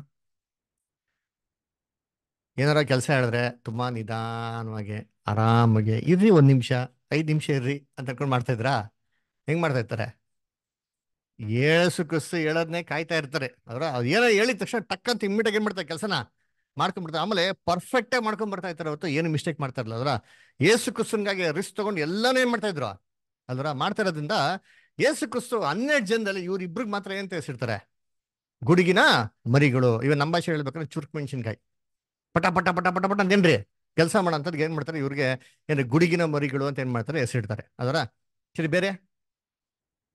ಏನಾರ ಕೆಲಸ ಹೇಳಿದ್ರೆ ತುಂಬಾ ನಿಧಾನವಾಗಿ ಆರಾಮಾಗಿ ಇರ್ರಿ ಒಂದು ನಿಮಿಷ ಐದು ನಿಮಿಷ ಇರ್ರಿ ಅಂತ ಅನ್ಕೊಂಡು ಮಾಡ್ತಾ ಇದ್ರಾ ಹೆಂಗ್ ಮಾಡ್ತಾ ಇರ್ತಾರೆ ಏಳಸು ಕಸ್ಸು ಹೇಳೋದನ್ನೇ ಕಾಯ್ತಾ ಇರ್ತಾರೆ ಅದು ಏನೋ ಹೇಳಿದ ತಕ್ಷಣ ಟಕ್ಕಂತ ಇಮ್ಮಿಡಿಯಾಗಿ ಏನ್ ಮಾಡ್ತಾರೆ ಕೆಲಸನ ಮಾಡ್ಕೊಂಡ್ಬಿಡ್ತಾರೆ ಆಮೇಲೆ ಪರ್ಫೆಕ್ಟ್ ಆಗಿ ಮಾಡ್ಕೊಂಡ್ ಬರ್ತಾ ಇರ್ತಾರೆ ಅವತ್ತು ಏನು ಮಿಸ್ಟೇಕ್ ಮಾಡ್ತಾ ಇರಲ್ಲ ಅದ್ರ ಏಸು ಕಸ್ಸನ್ಗಾಗಿ ರಿಸ್ಕ್ ತಗೊಂಡು ಎಲ್ಲಾನು ಏನ್ ಮಾಡ್ತಾ ಇದ್ರು ಅಲ್ವರ ಮಾಡ್ತಾ ಇರೋದ್ರಿಂದ ಯೇಸು ಕ್ರಿಸ್ತು ಹನ್ನೆರಡು ಜನದಲ್ಲಿ ಇವ್ರಿಬ್ರಿಗೆ ಮಾತ್ರ ಏನ್ ತಿಳಿಸಿರ್ತಾರೆ ಗುಡುಗಿನ ಮರಿಗಳು ಇವ ನಮ್ಮ ಭಾಷೆ ಹೇಳ್ಬೇಕಂದ್ರೆ ಚುರುಕ್ ಮೆಣಸಿನ್ಕಾಯಿ ಪಟ ಪಟ ಪಟ ಪಟ ಪಟ ಏನ್ರಿ ಕೆಲಸ ಮಾಡೋ ಏನ್ ಮಾಡ್ತಾರೆ ಇವ್ರಿಗೆ ಏನ್ರಿ ಗುಡುಗಿನ ಮರಿಗಳು ಅಂತ ಏನ್ ಮಾಡ್ತಾರೆ ಹೆಸರಿಡ್ತಾರೆ ಅದರ ಸರಿ ಬೇರೆ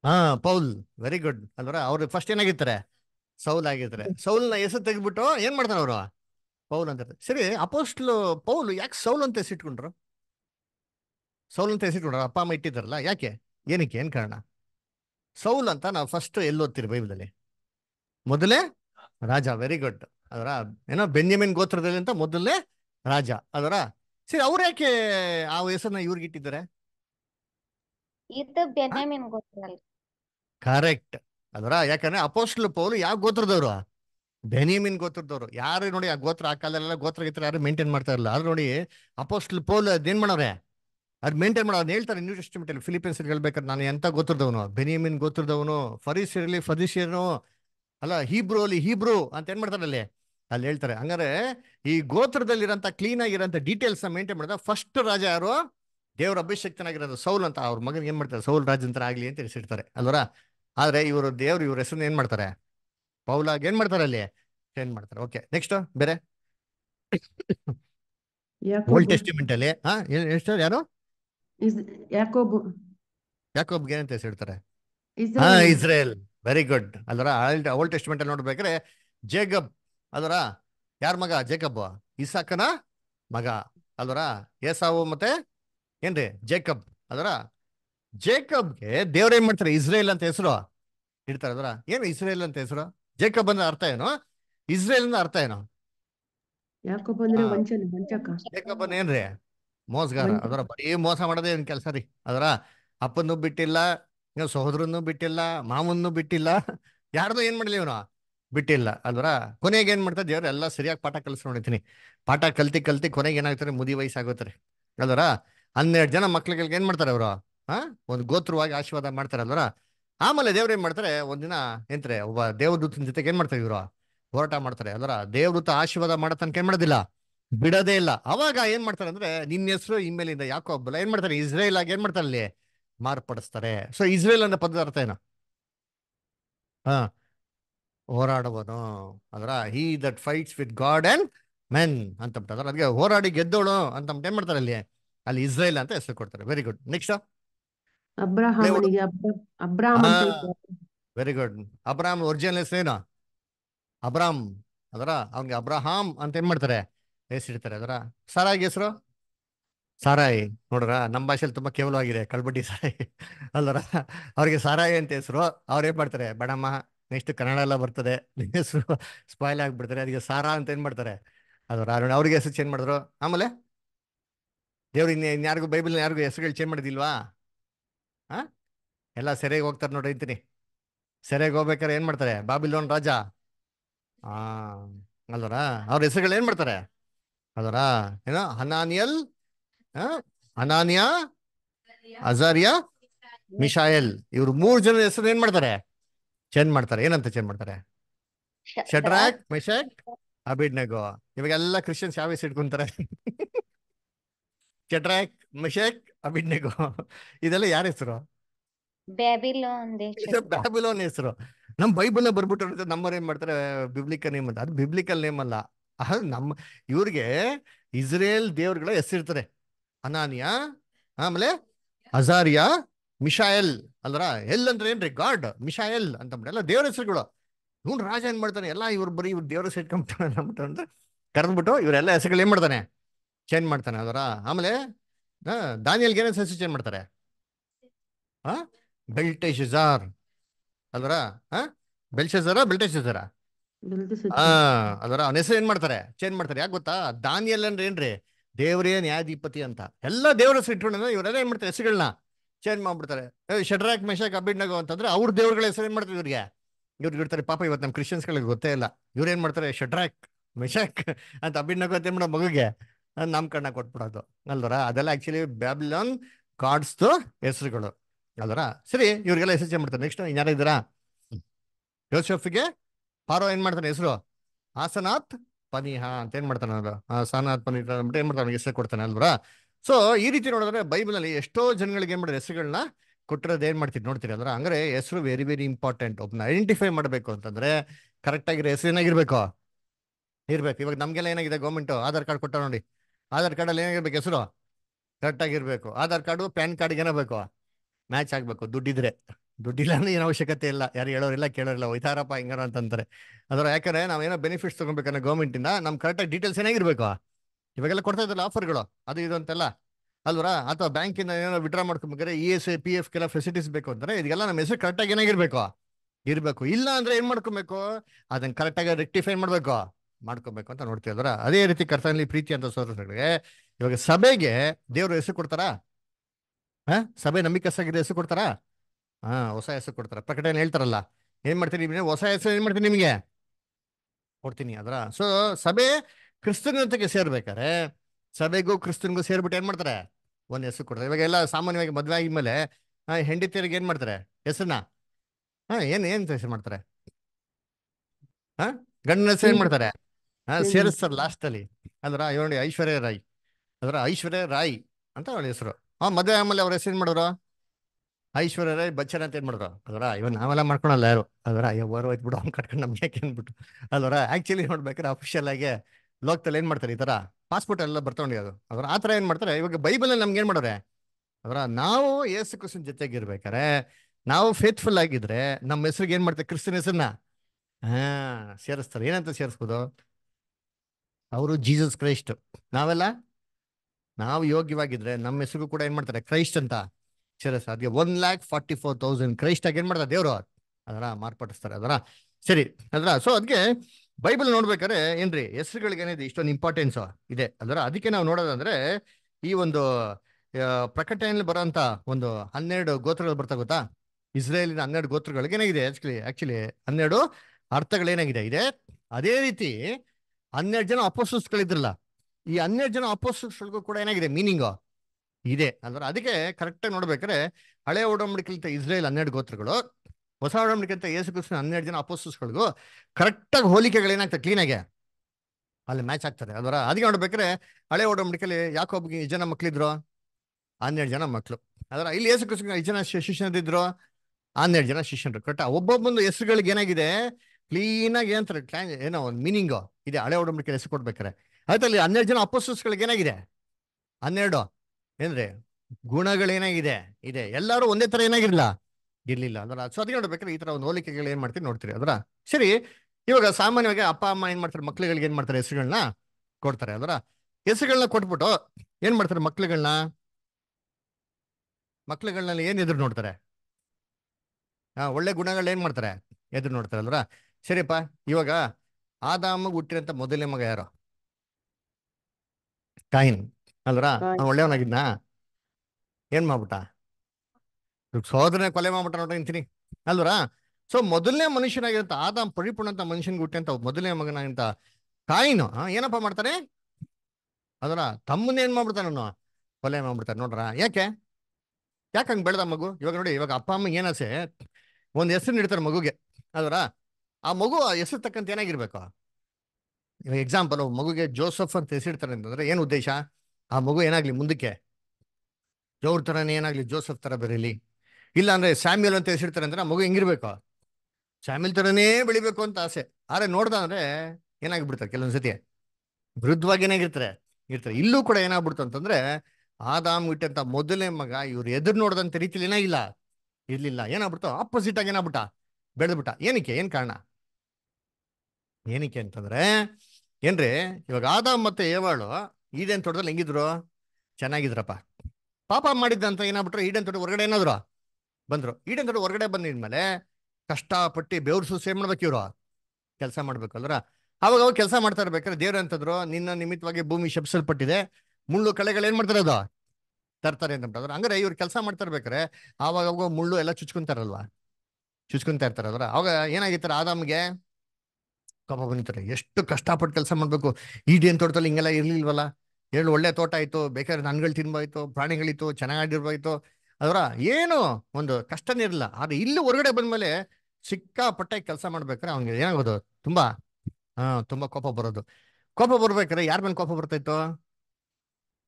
ಹಾ ಪೌಲ್ ವೆರಿ ಗುಡ್ ಅಲ್ವರ ಅವ್ರು ಫಸ್ಟ್ ಏನಾಗಿರ್ತಾರೆ ಸೌಲ್ ಆಗಿರ್ತಾರೆ ಸೌಲ್ನ ಹೆಸರು ತೆಗೆದ್ಬಿಟ್ಟು ಏನ್ ಮಾಡ್ತಾರೆ ಅವರು ಪೌಲ್ ಅಂತ ಸರಿ ಅಪೋಸ್ಟ್ಲು ಪೌಲ್ ಯಾಕೆ ಸೌಲ್ ಅಂತ ಹೆಸರಿಟ್ಕೊಂಡ್ರು ಸೌಲ್ ಅಂತ ಹೆಸರಿಟ್ಕೊಂಡ್ರು ಅಪ್ಪ ಅಮ್ಮ ಇಟ್ಟಿದ್ದಾರಲ್ಲ ಯಾಕೆ ಏನಕ್ಕೆ ಏನ್ ಕಾರಣ ಸೌಲ್ ಅಂತ ನಾವು ಫಸ್ಟ್ ಎಲ್ಲಿ ಓದ್ತೀರಿ ಬೈಬಲಲ್ಲಿ ಮೊದಲೇ ರಾಜ ವೆರಿ ಗುಡ್ ಅದರ ಏನೋ ಬೆನ್ಯಮಿನ್ ಗೋತ್ರದಲ್ಲಿ ಅಂತ ಮೊದಲೇ ರಾಜ ಅದರ ಸರಿ ಅವ್ರ ಯಾಕೆ ಆ ಹೆಸರನ್ನ ಇವ್ರಿಗೆ ಇಟ್ಟಿದ್ದಾರೆ ಕರೆಕ್ಟ್ ಅದರ ಯಾಕಂದ್ರೆ ಅಪೋಸ್ಟ್ಲ್ ಪೌಲು ಯಾವ ಗೋತ್ರದವರು ಬೆನಿಮಿನ್ ಗೋತ್ರದವರು ಯಾರು ನೋಡಿ ಆ ಗೋತ್ರ ಆ ಕಾಲದಲ್ಲೆಲ್ಲ ಗೋತ್ರ ಗಿತ್ರ ಯಾರು ಮೇಂಟೈನ್ ಮಾಡ್ತಾ ಇರಲ್ಲ ಆದ್ರೆ ನೋಡಿ ಅಪೋಸ್ಟ್ಲ್ ಪೌಲ್ ಅದೇನ್ ಮಾಡವ್ರೆ ಅದು ಮೇಂಟೈನ್ ಅದನ್ನ ಹೇಳ್ತಾರೆ ನ್ಯೂ ಟೆಸ್ಟ್ಮೆಂಟ್ ಅಲ್ಲಿ ಫಿಲಿಪೀನ್ಸ್ ಹೇಳ್ಬೇಕಾದ್ರೆ ನಾನು ಎಂತ ಗೊತ್ತಿರ್ದವನು ಬೆನಿಯಮಿನ್ ಗೊತ್ತಿರ್ದವನು ಫರೀಸ್ ಇರಲಿ ಅಲ್ಲ ಹೀಬ್ರೂ ಅಲ್ಲಿ ಹೀಬ್ರೂ ಅಂತ ಏನ್ ಮಾಡ್ತಾರೆ ಅಲ್ಲಿ ಅಲ್ಲಿ ಹೇಳ್ತಾರೆ ಹಂಗಾರೆ ಈ ಗೋತ್ರದಲ್ಲಿರೋಂಥ ಕ್ಲೀನ್ ಆಗಿರೋಂಥ ಡೀಟೇಲ್ಸ್ ನ ಮೇಂಟೈನ್ ಮಾಡಿದ ಫಸ್ಟ್ ರಾಜ ಯಾರು ದೇವರ ಅಭಿಷಕ್ತನಾಗಿರೋದು ಸೌಲ್ ಅಂತ ಅವ್ರ ಮಗನಿಗೆ ಏನ್ ಮಾಡ್ತಾರೆ ಸೌಲ್ ರಾಜಂತರ ಆಗ್ಲಿ ಅಂತ ತಿಳಿಸಿರ್ತಾರೆ ಅಲ್ವರ ಆದ್ರೆ ಇವರು ದೇವ್ರು ಇವ್ರ ಹೆಸರು ಏನ್ ಮಾಡ್ತಾರೆ ಪೌಲಾಗ್ ಏನ್ ಮಾಡ್ತಾರೆ ಅಲ್ಲಿ ಚೇಂಜ್ ಮಾಡ್ತಾರೆ ಓಕೆ ನೆಕ್ಸ್ಟ್ ಬೇರೆ ಓಲ್ಡ್ ಟೆಸ್ಟಿಮೆಂಟ್ ಅಲ್ಲಿ ಹಾ ಎಷ್ಟು ಯಾರು ಇಸ್ ಯಾಕೋಬ್ ಯಾಕೋಬ್ಗೆ ಏನಂತ ಹೆಸರಿಡ್ತಾರೆ ಹಾ ಇಸ್ರೇಲ್ ವೆರಿ ಗುಡ್ ಅದರ ಓಲ್ಡ್ ಟೆಸ್ಟ್ಮೆಂಟ್ ಅಲ್ಲಿ ನೋಡ್ಬೇಕ್ರೆ ಜೇಕಬ್ ಅದರ ಯಾರ ಮಗ ಜೇಕಬ್ ಇಸಾಕನ ಮಗ ಅದರ ಏಸಾವು ಮತ್ತೆ ಏನ್ರಿ ಜೇಕಬ್ ಅದರ ಜೇಕಬ್ಗೆ ದೇವ್ರ ಏನ್ ಮಾಡ್ತಾರೆ ಇಸ್ರೇಲ್ ಅಂತ ಹೆಸರು ಇಡ್ತಾರೆ ಅದರ ಏನು ಇಸ್ರೇಲ್ ಅಂತ ಹೆಸರು ಜೇಕಬ್ ಅಂದ್ರೆ ಅರ್ಥ ಏನು ಇಸ್ರೇಲ್ ಅಂದ್ರೆ ಅರ್ಥ ಏನು ಜೇಕಬ್ ಅಂದ್ರೆ ಏನ್ರಿ ಮೋಸಗಾರ ಅದರ ಬರೀ ಮೋಸ ಮಾಡೋದೇ ಏನ್ ಕೆಲಸ ರೀ ಅದರ ಅಪ್ಪನ್ನು ಬಿಟ್ಟಿಲ್ಲ ಸಹೋದರನ್ನೂ ಬಿಟ್ಟಿಲ್ಲ ಮಾಮನ್ನು ಬಿಟ್ಟಿಲ್ಲ ಯಾರ್ದು ಏನ್ ಮಾಡ್ಲಿ ಇವನು ಬಿಟ್ಟಿಲ್ಲ ಅಲ್ವರ ಕೊನೆಗೆ ಏನ್ ಮಾಡ್ತಾರೆ ದೇವ್ರ ಎಲ್ಲ ಸರಿಯಾಗಿ ಪಾಠ ಕಲಿಸ್ ನೋಡಿತೀನಿ ಪಾಠ ಕಲ್ತಿ ಕಲ್ತಿ ಕೊನೆಗೆ ಏನಾಗ್ತಾರೆ ಮುದಿ ವಯಸ್ಸಾಗುತ್ತಾರೆ ಅಲ್ವರ ಹನ್ನೆರಡು ಜನ ಮಕ್ಳುಗಳಿಗೆ ಏನ್ ಮಾಡ್ತಾರೆ ಅವರು ಹಾ ಒಂದು ಗೋತ್ರವಾಗಿ ಆಶೀರ್ವಾದ ಮಾಡ್ತಾರೆ ಅಲ್ವರ ಆಮೇಲೆ ದೇವ್ರ ಏನ್ ಮಾಡ್ತಾರೆ ಒಂದಿನ ಎಂತ್ರೆ ಒಬ್ಬ ದೇವದೂತನ ಜೊತೆಗೆ ಏನ್ ಮಾಡ್ತಾರೆ ಇವರು ಹೋರಾಟ ಮಾಡ್ತಾರೆ ಅದರ ದೇವದೂತ ಆಶೀರ್ವಾದ ಮಾಡೋ ತನಕ ಏನ್ ಮಾಡೋದಿಲ್ಲ ಬಿಡೋದೇ ಇಲ್ಲ ಅವಾಗ ಏನ್ ಮಾಡ್ತಾರೆ ಅಂದ್ರೆ ನಿನ್ನ ಹೆಸರು ಇಮೇಲಿಂದ ಯಾಕೋ ಹಬ್ಬಲ್ಲ ಏನ್ ಮಾಡ್ತಾರೆ ಇಸ್ರೇಲ್ ಆಗಿ ಏನ್ ಮಾಡ್ತಾರೆ ಅಲ್ಲಿ ಮಾರ್ಪಡಿಸ್ತಾರೆ ಸೊ ಇಸ್ರೇಲ್ ಅನ್ನೋ ಪದದ ಅರ್ಥ ಏನ ಹಾ ಹೋರಾಡುವನು ಅದರ he that fights with God and men ಅಂತ ಬಿಟ್ಟು ಅದಕ್ಕೆ ಹೋರಾಡಿ ಗೆದ್ದೋಳು ಅಂತ ಏನ್ ಮಾಡ್ತಾರೆ ಅಲ್ಲಿ ಅಲ್ಲಿ ಇಸ್ರೇಲ್ ಅಂತ ಹೆಸರು ಕೊಡ್ತಾರೆ very good next very good Abram original ಏನ ಅಬ್ರಾಮ್ ಅದರ ಅವ್ನಿಗೆ ಅಬ್ರಹಾಮ್ ಅಂತ ಏನ್ ಮಾಡ್ತಾರೆ ಹೆಸರಿಡ್ತಾರೆ ಅದರ ಸಾರಾಯ್ ಹೆಸರು ಸಾರಾಯಿ ನೋಡ್ರ ನಮ್ಮ ಭಾಷೆಯಲ್ಲಿ ತುಂಬಾ ಕೇವಲವಾಗಿದೆ ಕಳ್ಬಡ್ಡಿ ಸಾರಾಯಿ ಅಲ್ಲರ ಅವ್ರಿಗೆ ಸಾರಾಯಿ ಅಂತ ಹೆಸರು ಅವ್ರು ಏನ್ ಮಾಡ್ತಾರೆ ಬಡಮ್ಮ ನೆಕ್ಸ್ಟ್ ಕನ್ನಡ ಎಲ್ಲ ಬರ್ತದೆ ಹೆಸರು ಸ್ಪಾಯ್ಲ್ ಆಗ್ಬಿಡ್ತಾರೆ ಅದಕ್ಕೆ ಸಾರಾ ಅಂತ ಏನ್ ಮಾಡ್ತಾರೆ ಅದರ ಅರುಣ್ ಅವ್ರಿಗೆ ಹೆಸರು ಚೇಂಜ್ ಮಾಡಿದ್ರು ಆಮೇಲೆ ದೇವ್ರ ಇನ್ ಯಾರಿಗೂ ಬೈಬಲ್ ಯಾರಿಗೂ ಹೆಸರುಗಳು ಚೇಂಜ್ ಮಾಡಿದಿಲ್ವಾ ಹಾ ಎಲ್ಲ ಸೆರೆಗೆ ಹೋಗ್ತಾರೆ ನೋಡ್ರಿ ಇಂತೀನಿ ಸೆರೆಗೆ ಹೋಗ್ಬೇಕಾದ್ರೆ ಏನ್ ಮಾಡ್ತಾರೆ ಬಾಬಿಲೋನ್ ರಾಜ ಆ ಅಲ್ವರ ಅವ್ರ ಹೆಸರುಗಳು ಏನ್ ಮಾಡ್ತಾರೆ ಅದರ ಏನ ಹನಾನಿಯಲ್ ಅನಾನಿಯಾ ಅಜಾರಿಯಾ ಮಿಶಾಯಲ್ ಇವ್ರು ಮೂರ್ ಜನ ಹೆಸರು ಏನ್ ಮಾಡ್ತಾರೆ ಚೇಂಜ್ ಮಾಡ್ತಾರೆ ಏನಂತ ಚೇಂಜ್ ಮಾಡ್ತಾರೆ ಶಟ್ರಾಕ್ ಮೆಶಕ್ ನೆಗೋ ಇವಾಗೆಲ್ಲ ಕ್ರಿಶ್ಚಿಯನ್ಸ್ ಯಾವ ಹೆಸರು ಇಟ್ಕೊಂತಾರೆ ಶಟ್ರಾಕ್ ಮೆಶಕ್ ನೆಗೋ ಇದೆಲ್ಲ ಯಾರ ಹೆಸರು ಬ್ಯಾಬಿಲೋನ್ ಹೆಸರು ನಮ್ ಬೈಬಲ್ ಬರ್ಬಿಟ್ಟು ನಮ್ಮವ್ರು ಏನ್ ಮಾಡ್ತಾರೆ ಬಿಬ್ಲಿಕಲ್ ನೇಮ್ ಅಂತ ಅದು ಬಿಬ್ಲಿಕಲ್ ನೇಮ್ ಅಲ್ಲ ಅದು ನಮ್ಮ ಇವ್ರಿಗೆ ಇಸ್ರೇಲ್ ದೇವ್ರಗಳ ಹೆಸರಿರ್ತಾರೆ ಅನಾನಿಯಾ ಆಮೇಲೆ ಅಜಾರಿಯಾ ಮಿಶಾಯಲ್ ಅಲ್ರ ಎಲ್ ಅಂದ್ರೆ ಏನ್ರಿ ಗಾಡ್ ಮಿಶಾಯಲ್ ಅಂತ ಎಲ್ಲ ದೇವ್ರ ಹೆಸರುಗಳು ಇವ್ನು ರಾಜ ಏನ್ ಮಾಡ್ತಾನೆ ಎಲ್ಲ ಇವ್ರು ಬರೀ ಇವ್ರು ದೇವ್ರ ಹೆಸರು ಇಟ್ಕೊಂಬಿಟ್ಟಾನೆ ಅಂದ್ರೆ ಕರೆದ್ಬಿಟ್ಟು ಇವರೆಲ್ಲ ಹೆಸರುಗಳು ಏನ್ ಮಾಡ್ತಾನೆ ಚೇಂಜ್ ಮಾಡ್ತಾನೆ ಅದರ ಆಮೇಲೆ ಗೆ ಏನೇನು ಹೆಸರು ಚೇಂಜ್ ಮಾಡ್ತಾರೆ ಹಾ ಬೆಲ್ಟೆ ಶಿಜಾರ್ ಹ ಬೆಲ್ ಬೆಲ್ಶೆಜಾರ ಬೆಲ್ಟೆ ಆ ಅದರ ಹೆಸರು ಏನ್ ಮಾಡ್ತಾರೆ ಚೇಂಜ್ ಮಾಡ್ತಾರೆ ಯಾಕೆ ಗೊತ್ತಾ ದಾನಿಯಲ್ ಅಂದ್ರೆ ಏನ್ರಿ ದೇವರೇ ನ್ಯಾಯಾಧಿಪತಿ ಅಂತ ಎಲ್ಲ ದೇವರ ಹೆಸರು ಇಟ್ಕೊಂಡ ಇವರೆಲ್ಲ ಏನ್ ಮಾಡ್ತಾರೆ ಹೆಸರುಗಳನ್ನ ಚೇಂಜ್ ಮಾಡ್ಬಿಡ್ತಾರೆ ಶಡ್ರಾಕ್ ಮೇಷಕ್ ಅಬಿಡ್ನಗೋ ಅಂತಂದ್ರೆ ಅವ್ರ ದೇವ್ರಗಳ ಹೆಸರು ಏನ್ ಮಾಡ್ತಾರೆ ಇವ್ರಿಗೆ ಇವ್ರಿಗೆ ಇಡ್ತಾರೆ ಪಾಪ ಇವತ್ತು ನಮ್ಮ ಗಳಿಗೆ ಗೊತ್ತೇ ಇಲ್ಲ ಇವ್ರು ಏನ್ ಮಾಡ್ತಾರೆ ಶಡ್ರಾಕ್ ಮೆಶಾಕ್ ಅಂತ ಅಭಿನಗೋ ಅಂತ ಮಾಡೋ ಮಗುಗೆ ಕಣ್ಣ ಕೊಟ್ಬಿಡೋದು ಅಲ್ದರ ಅದೆಲ್ಲ ಆಕ್ಚುಲಿ ಬ್ಯಾಬ್ಲನ್ ಕಾರ್ಡ್ಸ್ ಹೆಸರುಗಳು ಅಲ್ದರ ಸರಿ ಇವ್ರಿಗೆಲ್ಲ ಹೆಸರು ಮಾಡ್ತಾರೆ ನೆಕ್ಸ್ಟ್ ಇನ್ಯಾರ ಇದ್ದೀರಾ ಯೋಸೆಫ್ಗೆ ಪಾರೋ ಏನ್ ಮಾಡ್ತಾನೆ ಹೆಸರು ಹಾಸನಾಥ್ ಪನಿಹ ಅಂತ ಏನ್ ಅಲ್ವ ಹಾಸನಾಥ್ ಪನಿ ಅಂದ್ಬಿಟ್ಟು ಏನ್ ಮಾಡ್ತಾನೆ ಹೆಸರು ಕೊಡ್ತಾನೆ ಅಲ್ವರ ಸೊ ಈ ರೀತಿ ನೋಡಿದ್ರೆ ಬೈಬಲ್ ಅಲ್ಲಿ ಎಷ್ಟೋ ಜನಗಳಿಗೆ ಏನ್ ಮಾಡಿದ್ರೆ ಹೆಸರುಗಳನ್ನ ಕೊಟ್ಟಿರೋದು ಏನ್ ಮಾಡ್ತೀರಿ ನೋಡ್ತೀರಿ ಅಂದ್ರೆ ಅಂದ್ರೆ ಹೆಸರು ವೆರಿ ವೆರಿ ಇಂಪಾರ್ಟೆಂಟ್ ಒಬ್ನ ಐಡೆಂಟಿಫೈ ಮಾಡಬೇಕು ಅಂತಂದ್ರೆ ಕರೆಕ್ಟ್ ಆಗಿರೋ ಹೆಸರು ಏನಾಗಿರ್ಬೇಕು ಇರ್ಬೇಕು ಇವಾಗ ನಮ್ಗೆಲ್ಲ ಏನಾಗಿದೆ ಗೌರ್ಮೆಂಟ್ ಆಧಾರ್ ಕಾರ್ಡ್ ಕೊಟ್ಟ ನೋಡಿ ಆಧಾರ್ ಕಾರ್ಡ್ ಅಲ್ಲಿ ಏನಾಗಿರ್ಬೇಕು ಹೆಸರು ಕರೆಕ್ಟ್ ಆಗಿರ್ಬೇಕು ಆಧಾರ್ ಕಾರ್ಡು ಪ್ಯಾನ್ ಕಾರ್ಡ್ಗೆ ಏನಾಗಬೇಕು ಮ್ಯಾಚ್ ಆಗಬೇಕು ದುಡ್ಡಿದ್ರೆ ದುಡ್ಡಿಲ್ಲ ಅಂದ್ರೆ ಏನು ಅವಶ್ಯಕತೆ ಇಲ್ಲ ಯಾರು ಹೇಳೋರಿಲ್ಲ ಕೇಳೋರಿಲ್ಲ ಒಯ್ತಾರಪ್ಪ ಹಿಂಗಾರ ಅಂತಂತಾರೆ ಅದರ ಯಾಕಂದ್ರೆ ನಾವೇನೋ ಬೆನಿಫಿಟ್ಸ್ ತಗೊಬೇಕಂದ್ರೆ ಗೌರ್ಮೆಂಟಿಂದ ನಮ್ ಕರೆಕ್ಟಾಗಿ ಡೀಟೇಲ್ಸ್ ಏನಾಗಿರ್ಬೇಕು ಇವಾಗೆಲ್ಲ ಕೊಡ್ತಾ ಇದ್ದಲ್ಲ ಆಫರ್ಗಳು ಅದು ಇದು ಅಂತೆಲ್ಲ ಅಲ್ವರ ಅಥವಾ ಇಂದ ಏನೋ ವಿಡ್ರಾ ಮಾಡ್ಕೊಬೇಕಾದ್ರೆ ಇ ಎಸ್ ಪಿ ಎಫ್ ಕೆಲ ಫೆಸಿಲಿಟೀಸ್ ಬೇಕು ಅಂದ್ರೆ ಇದೆಲ್ಲ ನಮ್ಮ ಹೆಸರು ಕರೆಕ್ಟಾಗಿ ಏನಾಗಿರ್ಬೇಕು ಇರಬೇಕು ಇಲ್ಲ ಅಂದ್ರೆ ಏನ್ ಮಾಡ್ಕೊಬೇಕು ಅದನ್ನ ಕರೆಕ್ಟಾಗಿ ರೆಕ್ಟಿಫೈ ಮಾಡಬೇಕು ಮಾಡ್ಕೊಬೇಕು ಅಂತ ನೋಡ್ತಿದ್ರ ಅದೇ ರೀತಿ ಕರ್ತನಲ್ಲಿ ಪ್ರೀತಿ ಅಂತ ಸೋದರಗಳಿಗೆ ಇವಾಗ ಸಭೆಗೆ ದೇವರು ಹೆಸರು ಕೊಡ್ತಾರಾ ಹ ಸಭೆ ಸಾಗಿದ್ರೆ ಹೆಸರು ಕೊಡ್ತಾರಾ ಹಾ ಹೊಸ ಹೆಸರು ಕೊಡ್ತಾರೆ ಪ್ರಕಟಣೆ ಹೇಳ್ತಾರಲ್ಲ ಏನ್ ಮಾಡ್ತೀನಿ ಹೊಸ ಹೆಸರು ಏನ್ ಮಾಡ್ತೀನಿ ನಿಮಗೆ ಕೊಡ್ತೀನಿ ಅದರ ಸೊ ಸಭೆ ಕ್ರಿಸ್ತನ ಜೊತೆಗೆ ಸೇರ್ಬೇಕಾರೆ ಸಭೆಗೂ ಕ್ರಿಸ್ತನ್ಗೂ ಸೇರ್ಬಿಟ್ಟು ಏನ್ ಮಾಡ್ತಾರೆ ಒಂದ್ ಹೆಸರು ಕೊಡ್ತಾರೆ ಇವಾಗ ಎಲ್ಲ ಸಾಮಾನ್ಯವಾಗಿ ಮದ್ವೆ ಆಗಿದ್ಮೇಲೆ ಹೆಂಡತಿಯರಿಗೆ ಏನ್ ಮಾಡ್ತಾರೆ ಹೆಸರನ್ನ ಹಾ ಏನ್ ಏನ್ ಹೆಸರು ಮಾಡ್ತಾರೆ ಹಾ ಗಂಡನ ಹೆಸರು ಏನ್ ಮಾಡ್ತಾರೆ ಹಾ ಸೇರಿಸ್ತಾರೆ ಲಾಸ್ಟ್ ಅಲ್ಲಿ ಅಂದ್ರ ಐಶ್ವರ್ಯ ರಾಯ್ ಅದ್ರ ಐಶ್ವರ್ಯ ರಾಯ್ ಅಂತ ಅವಳ ಹೆಸರು ಆ ಮದ್ವೆ ಆಮೇಲೆ ಅವ್ರ ಹೆಸರು ಏನ್ ಮಾಡೋರು ಐಶ್ವರ್ಯ ಬಚ್ಚನ್ ಅಂತ ಏನ್ ಮಾಡ್ತಾರ ಅದರ ಇವಾಗ ನಾವೆಲ್ಲ ಮಾಡ್ಕೊಳಲ್ಲ ಯಾರು ಅದರ ಅಯ್ಯ ಓರ್ ಹೋಯ್ತು ಬಿಡು ಅವ್ನು ಕಟ್ಕೊಂಡು ನಮ್ಗೆ ಯಾಕೆ ಅಂದ್ಬಿಟ್ಟು ಅದರ ಆಕ್ಚುಲಿ ನೋಡ್ಬೇಕಾದ್ರೆ ಅಫಿಷಿಯಲ್ ಆಗಿ ಲೋಕದಲ್ಲಿ ಏನ್ ಮಾಡ್ತಾರೆ ಈ ತರ ಪಾಸ್ಪೋರ್ಟ್ ಎಲ್ಲ ಬರ್ತಾಂಡಿ ಅದು ಅದರ ಆ ತರ ಏನ್ ಮಾಡ್ತಾರೆ ಇವಾಗ ಬೈಬಲ್ ನಮ್ಗೆ ಏನ್ ಮಾಡೋರೆ ಅದರ ನಾವು ಯೇಸು ಕ್ರಿಸ್ತನ್ ಜೊತೆಗಿರ್ಬೇಕಾರೆ ನಾವು ಫೇತ್ಫುಲ್ ಆಗಿದ್ರೆ ನಮ್ಮ ಹೆಸ್ರಿಗೆ ಏನ್ ಮಾಡ್ತಾರೆ ಕ್ರಿಸ್ತನ್ ಹೆಸರನ್ನ ಹಾ ಸೇರಿಸ್ತಾರೆ ಏನಂತ ಸೇರಿಸ್ಬೋದು ಅವರು ಜೀಸಸ್ ಕ್ರೈಸ್ಟ್ ನಾವೆಲ್ಲ ನಾವು ಯೋಗ್ಯವಾಗಿದ್ರೆ ನಮ್ಮ ಹೆಸರು ಕೂಡ ಏನ್ ಮಾಡ್ತಾರೆ ಕ್ರೈಸ್ಟ್ ಅಂತ ಸರಿ ಅದಕ್ಕೆ one lakh forty four thousand ಕ್ರೈಸ್ಟಾಗಿ ಏನ್ ಮಾಡ್ತಾರೆ ದೇವರು ಅದರ ಮಾರ್ಪಡಿಸ್ತಾರೆ ಅದರ ಸರಿ ಅದರ ಸೊ ಅದಕ್ಕೆ ಬೈಬಲ್ ನೋಡ್ಬೇಕಾದ್ರೆ ಏನ್ರಿ ಹೆಸರುಗಳಿಗೆ ಏನಿದೆ ಇಷ್ಟೊಂದು ಇಂಪಾರ್ಟೆನ್ಸ್ ಇದೆ ಅದರ ಅದಕ್ಕೆ ನಾವು ನೋಡೋದಂದ್ರೆ ಈ ಒಂದು ಪ್ರಕಟಣೆಯಲ್ಲಿ ಬರೋಂಥ ಒಂದು ಹನ್ನೆರಡು ಗೋತ್ರಗಳು ಬರ್ತಾ ಗೊತ್ತಾ ಇಸ್ರೇಲಿನ ಹನ್ನೆರಡು ಗೋತ್ರಗಳಿಗೆ ಏನಾಗಿದೆ ಆಕ್ಚುಲಿ ಆಕ್ಚುಲಿ ಹನ್ನೆರಡು ಏನಾಗಿದೆ ಇದೆ ಅದೇ ರೀತಿ ಹನ್ನೆರಡು ಜನ ಅಪೋಸಿಟ್ಸ್ಗಳಿದ್ರಲ್ಲ ಈ ಹನ್ನೆರಡು ಜನ ಅಪೋಸಿಟ್ಸ್ಗಳಿಗೂ ಕೂಡ ಏನಾಗಿದೆ ಮೀನಿಂಗ್ ಇದೆ ಅಲ್ವಾ ಅದಕ್ಕೆ ಕರೆಕ್ಟಾಗಿ ನೋಡ್ಬೇಕಾದ್ರೆ ಹಳೆ ಒಡಂಬಡಿಕೆಂತ ಇಸ್ರೇಲ್ ಹನ್ನೆರಡು ಗೋತ್ರಗಳು ಹೊಸ ಒಡಂಬಡಿಕೆಂತ ಯೇಸು ಕ್ರಿಸ್ತನ ಹನ್ನೆರಡು ಜನ ಅಪೋಸ್ಟಿಸ್ಗಳಿಗೂ ಕರೆಕ್ಟಾಗಿ ಹೋಲಿಕೆಗಳು ಏನಾಗ್ತದೆ ಕ್ಲೀನಾಗೆ ಅಲ್ಲಿ ಮ್ಯಾಚ್ ಆಗ್ತದೆ ಅದರ ಅದಕ್ಕೆ ನೋಡ್ಬೇಕ್ರೆ ಹಳೆ ಒಬ್ಬ ಯಾಕೊಬ್ಬ ಜನ ಮಕ್ಳಿದ್ರು ಹನ್ನೆರಡು ಜನ ಮಕ್ಕಳು ಅದರ ಇಲ್ಲಿ ಯೇಸು ಕ್ರಿಸ್ತನ ಐದು ಜನ ಶಿಷ್ಯನದಿದ್ರು ಹನ್ನೆರಡು ಜನ ಶಿಷ್ಯನರು ಕರೆಕ್ಟ್ ಒಬ್ಬೊಬ್ಬೊಂದು ಹೆಸರುಗಳಿಗೆ ಏನಾಗಿದೆ ಕ್ಲೀನಾಗಿ ಏನಂತಾರೆ ಏನೋ ಒಂದು ಮೀನಿಂಗು ಇದೆ ಹಳೆ ಒಡಂಬಡಿಕೆ ಹೆಸರು ಕೊಡ್ಬೇಕಾರೆ ಆಯ್ತಲ್ಲಿ ಹನ್ನೆರಡು ಜನ ಅಪೋಸ್ಟಿಸ್ಗಳಿಗೆ ಏನಾಗಿದೆ ಹನ್ನೆರಡು ಏನ್ರಿ ಗುಣಗಳೇನಾಗಿದೆ ಇದೆ ಎಲ್ಲರೂ ಒಂದೇ ತರ ಏನಾಗಿರ್ಲಿಲ್ಲ ಇರ್ಲಿಲ್ಲ ಅದರ ಸೊ ಅದಕ್ಕೆ ನೋಡ್ಬೇಕಾದ್ರೆ ಈ ತರ ಒಂದು ಹೋಲಿಕೆಗಳು ಏನ್ ಮಾಡ್ತೀವಿ ನೋಡ್ತೀರಿ ಅದರ ಸರಿ ಇವಾಗ ಸಾಮಾನ್ಯವಾಗಿ ಅಪ್ಪ ಅಮ್ಮ ಏನ್ ಮಾಡ್ತಾರೆ ಮಕ್ಳುಗಳಿಗೆ ಏನ್ ಮಾಡ್ತಾರೆ ಹೆಸರುಗಳನ್ನ ಕೊಡ್ತಾರೆ ಅದರ ಹೆಸರುಗಳನ್ನ ಕೊಟ್ಬಿಟ್ಟು ಏನ್ ಮಾಡ್ತಾರೆ ಮಕ್ಳುಗಳನ್ನ ಮಕ್ಳುಗಳನ್ನ ಏನ್ ಎದುರು ನೋಡ್ತಾರೆ ಹಾ ಒಳ್ಳೆ ಗುಣಗಳು ಏನ್ ಮಾಡ್ತಾರೆ ಎದುರು ನೋಡ್ತಾರೆ ಅಲ್ರ ಸರಿಯಪ್ಪ ಇವಾಗ ಆದಾಮಗ್ ಹುಟ್ಟಿರಂತ ಮೊದಲನೇ ಮಗ ಯಾರು ಕಾಯಿನ್ ಅಲ್ರಾ ಅವ್ನು ಒಳ್ಳೆಯವನಾಗಿದ್ನಾ ಏನ್ ಮಾಡ್ಬಿಟ್ಟ ಸೋದರನೇ ಕೊಲೆ ಮಾಡ್ಬಿಟ್ಟ ನೋಡ್ರಿ ಅಂತೀನಿ ಅಲ್ವರಾ ಸೊ ಮೊದಲನೇ ಮನುಷ್ಯನಾಗಿರಂತ ಆದಾಮ್ ಪರಿಪೂರ್ಣಂತ ಅಂತ ಹುಟ್ಟಂತ ಮೊದಲನೇ ಮಗನಾಗಿಂತ ಕಾಯಿನು ಏನಪ್ಪ ಮಾಡ್ತಾರೆ ಅದರ ತಮ್ಮನ್ನ ಏನ್ ನಾನು ಕೊಲೆ ಮಾಡ್ಬಿಡ್ತಾನೆ ನೋಡ್ರ ಯಾಕೆ ಯಾಕೆ ಹಂಗೆ ಬೆಳೆದ ಮಗು ಇವಾಗ ನೋಡಿ ಇವಾಗ ಅಪ್ಪ ಅಮ್ಮ ಏನಾಸೆ ಒಂದ್ ಹೆಸರು ಇಡ್ತಾರೆ ಮಗುಗೆ ಅದರ ಆ ಮಗು ಆ ಹೆಸರು ತಕ್ಕಂತ ಏನಾಗಿರ್ಬೇಕು ಇವಾಗ ಎಕ್ಸಾಂಪಲ್ ಮಗುಗೆ ಜೋಸಫ್ ಅಂತ ಹೆಸರಿಡ್ತಾರೆ ಅಂತಂದ್ರೆ ಏನು ಉದ್ದೇಶ ಆ ಮಗು ಏನಾಗ್ಲಿ ಮುಂದಕ್ಕೆ ಜೋರ್ ಥರನೇ ಏನಾಗ್ಲಿ ಜೋಸಫ್ ಥರ ಬರೀಲಿ ಇಲ್ಲ ಅಂದ್ರೆ ಸ್ಯಾಮ್ಯುಲ್ ಅಂತ ಹೆಸರಿರ್ತಾರೆ ಅಂದ್ರೆ ಆ ಮಗು ಹೆಂಗಿರ್ಬೇಕು ಸ್ಯಾಮ್ಯುಲ್ ಥರನೇ ಬೆಳಿಬೇಕು ಅಂತ ಆಸೆ ಆದ್ರೆ ನೋಡ್ದ ಅಂದ್ರೆ ಏನಾಗ್ಬಿಡ್ತಾರೆ ಕೆಲವೊಂದ್ಸತಿ ವೃದ್ಧವಾಗಿ ಏನಾಗಿರ್ತಾರೆ ಇರ್ತಾರೆ ಇಲ್ಲೂ ಕೂಡ ಏನಾಗ್ಬಿಡ್ತು ಅಂತಂದ್ರೆ ಆದಾಮ್ ಇಟ್ಟಂತ ಮೊದಲನೇ ಮಗ ಇವ್ರು ಎದುರು ನೋಡ್ದಂತ ರೀತಿಲಿ ಏನಾಗಿಲ್ಲ ಇರ್ಲಿಲ್ಲ ಏನಾಗ್ಬಿಡ್ತು ಆಪೋಸಿಟ್ ಆಗಿ ಏನಾಗ್ಬಿಟ್ಟ ಬೆಳೆದ್ಬಿಟ್ಟ ಏನಕ್ಕೆ ಏನ್ ಕಾರಣ ಏನಕ್ಕೆ ಅಂತಂದ್ರೆ ಏನ್ರಿ ಇವಾಗ ಆದಾಮ್ ಮತ್ತೆ ಏವಾಳು ಈಡೇನ್ ತೋಟದಲ್ಲಿ ಹೆಂಗಿದ್ರು ಚೆನ್ನಾಗಿದ್ರಪ್ಪ ಪಾಪ ಮಾಡಿದ್ದಂತ ಏನಾಗ್ಬಿಟ್ರು ಈಡೇನ್ ತೋಟ ಹೊರಗಡೆ ಏನಾದ್ರು ಬಂದ್ರು ಈಡೇನ್ ತೋಟ ಹೊರಗಡೆ ಬಂದಿದ್ಮೇಲೆ ಕಷ್ಟಪಟ್ಟು ಪಟ್ಟಿ ಸೂಸೆ ಮಾಡ್ಬೇಕು ಇವ್ರು ಕೆಲಸ ಮಾಡ್ಬೇಕಲ್ರ ಅವಾಗ ಅವಾಗ ಕೆಲಸ ಮಾಡ್ತಾ ಇರ್ಬೇಕಾದ್ರೆ ದೇವ್ರ ಅಂತಂದ್ರು ನಿನ್ನ ನಿಮಿತ್ತವಾಗಿ ಭೂಮಿ ಶಪಿಸಲ್ಪಟ್ಟಿದೆ ಮುಳ್ಳು ಕಳೆಗಳು ಏನ್ ಮಾಡ್ತಾರೆ ಅದು ತರ್ತಾರೆ ಅಂತಂದ್ರೆ ಅಂದ್ರೆ ಇವ್ರು ಕೆಲಸ ಮಾಡ್ತಾ ಇರ್ಬೇಕಾರೆ ಅವಾಗ ಅವಾಗ ಮುಳ್ಳು ಎಲ್ಲ ಚುಚ್ಕೊಂತಾರಲ್ವಾ ಚುಚ್ಕೊಂತಾ ಅದ್ರ ಅವಾಗ ಏನಾಗಿತ್ತಾರೆ ಆದಾಮ್ಗೆ ಕಪ್ಪ ಬಂದಿರ್ತಾರೆ ಎಷ್ಟು ಕಷ್ಟಪಟ್ಟು ಕೆಲಸ ಮಾಡ್ಬೇಕು ಈಡೇನ್ ತೋಟದಲ್ಲಿ ಹಿಂಗೆಲ್ಲ ಇರ್ಲಿಲ್ವಲ್ಲ ಎರಡು ಒಳ್ಳೆ ತೋಟ ಆಯಿತು ಬೇಕಾದ್ರೆ ನನ್ಗಳು ತಿನ್ಬೋಯ್ತು ಪ್ರಾಣಿಗಳಿತ್ತು ಚೆನ್ನಾಗಿರ್ಬೋಯ್ತು ಅದರ ಏನು ಒಂದು ಕಷ್ಟನೇ ಇರಲಿಲ್ಲ ಆದ್ರೆ ಇಲ್ಲಿ ಹೊರಗಡೆ ಬಂದ್ಮೇಲೆ ಸಿಕ್ಕಾಪಟ್ಟೆ ಕೆಲಸ ಮಾಡ್ಬೇಕಾದ್ರೆ ಅವ್ನಿಗೆ ಏನಾಗೋದು ತುಂಬಾ ಹಾಂ ತುಂಬಾ ಕೋಪ ಬರೋದು ಕೋಪ ಬರ್ಬೇಕಾದ್ರೆ ಯಾರ ಮೇಲೆ ಕೋಪ ಬರ್ತಾಯ್ತು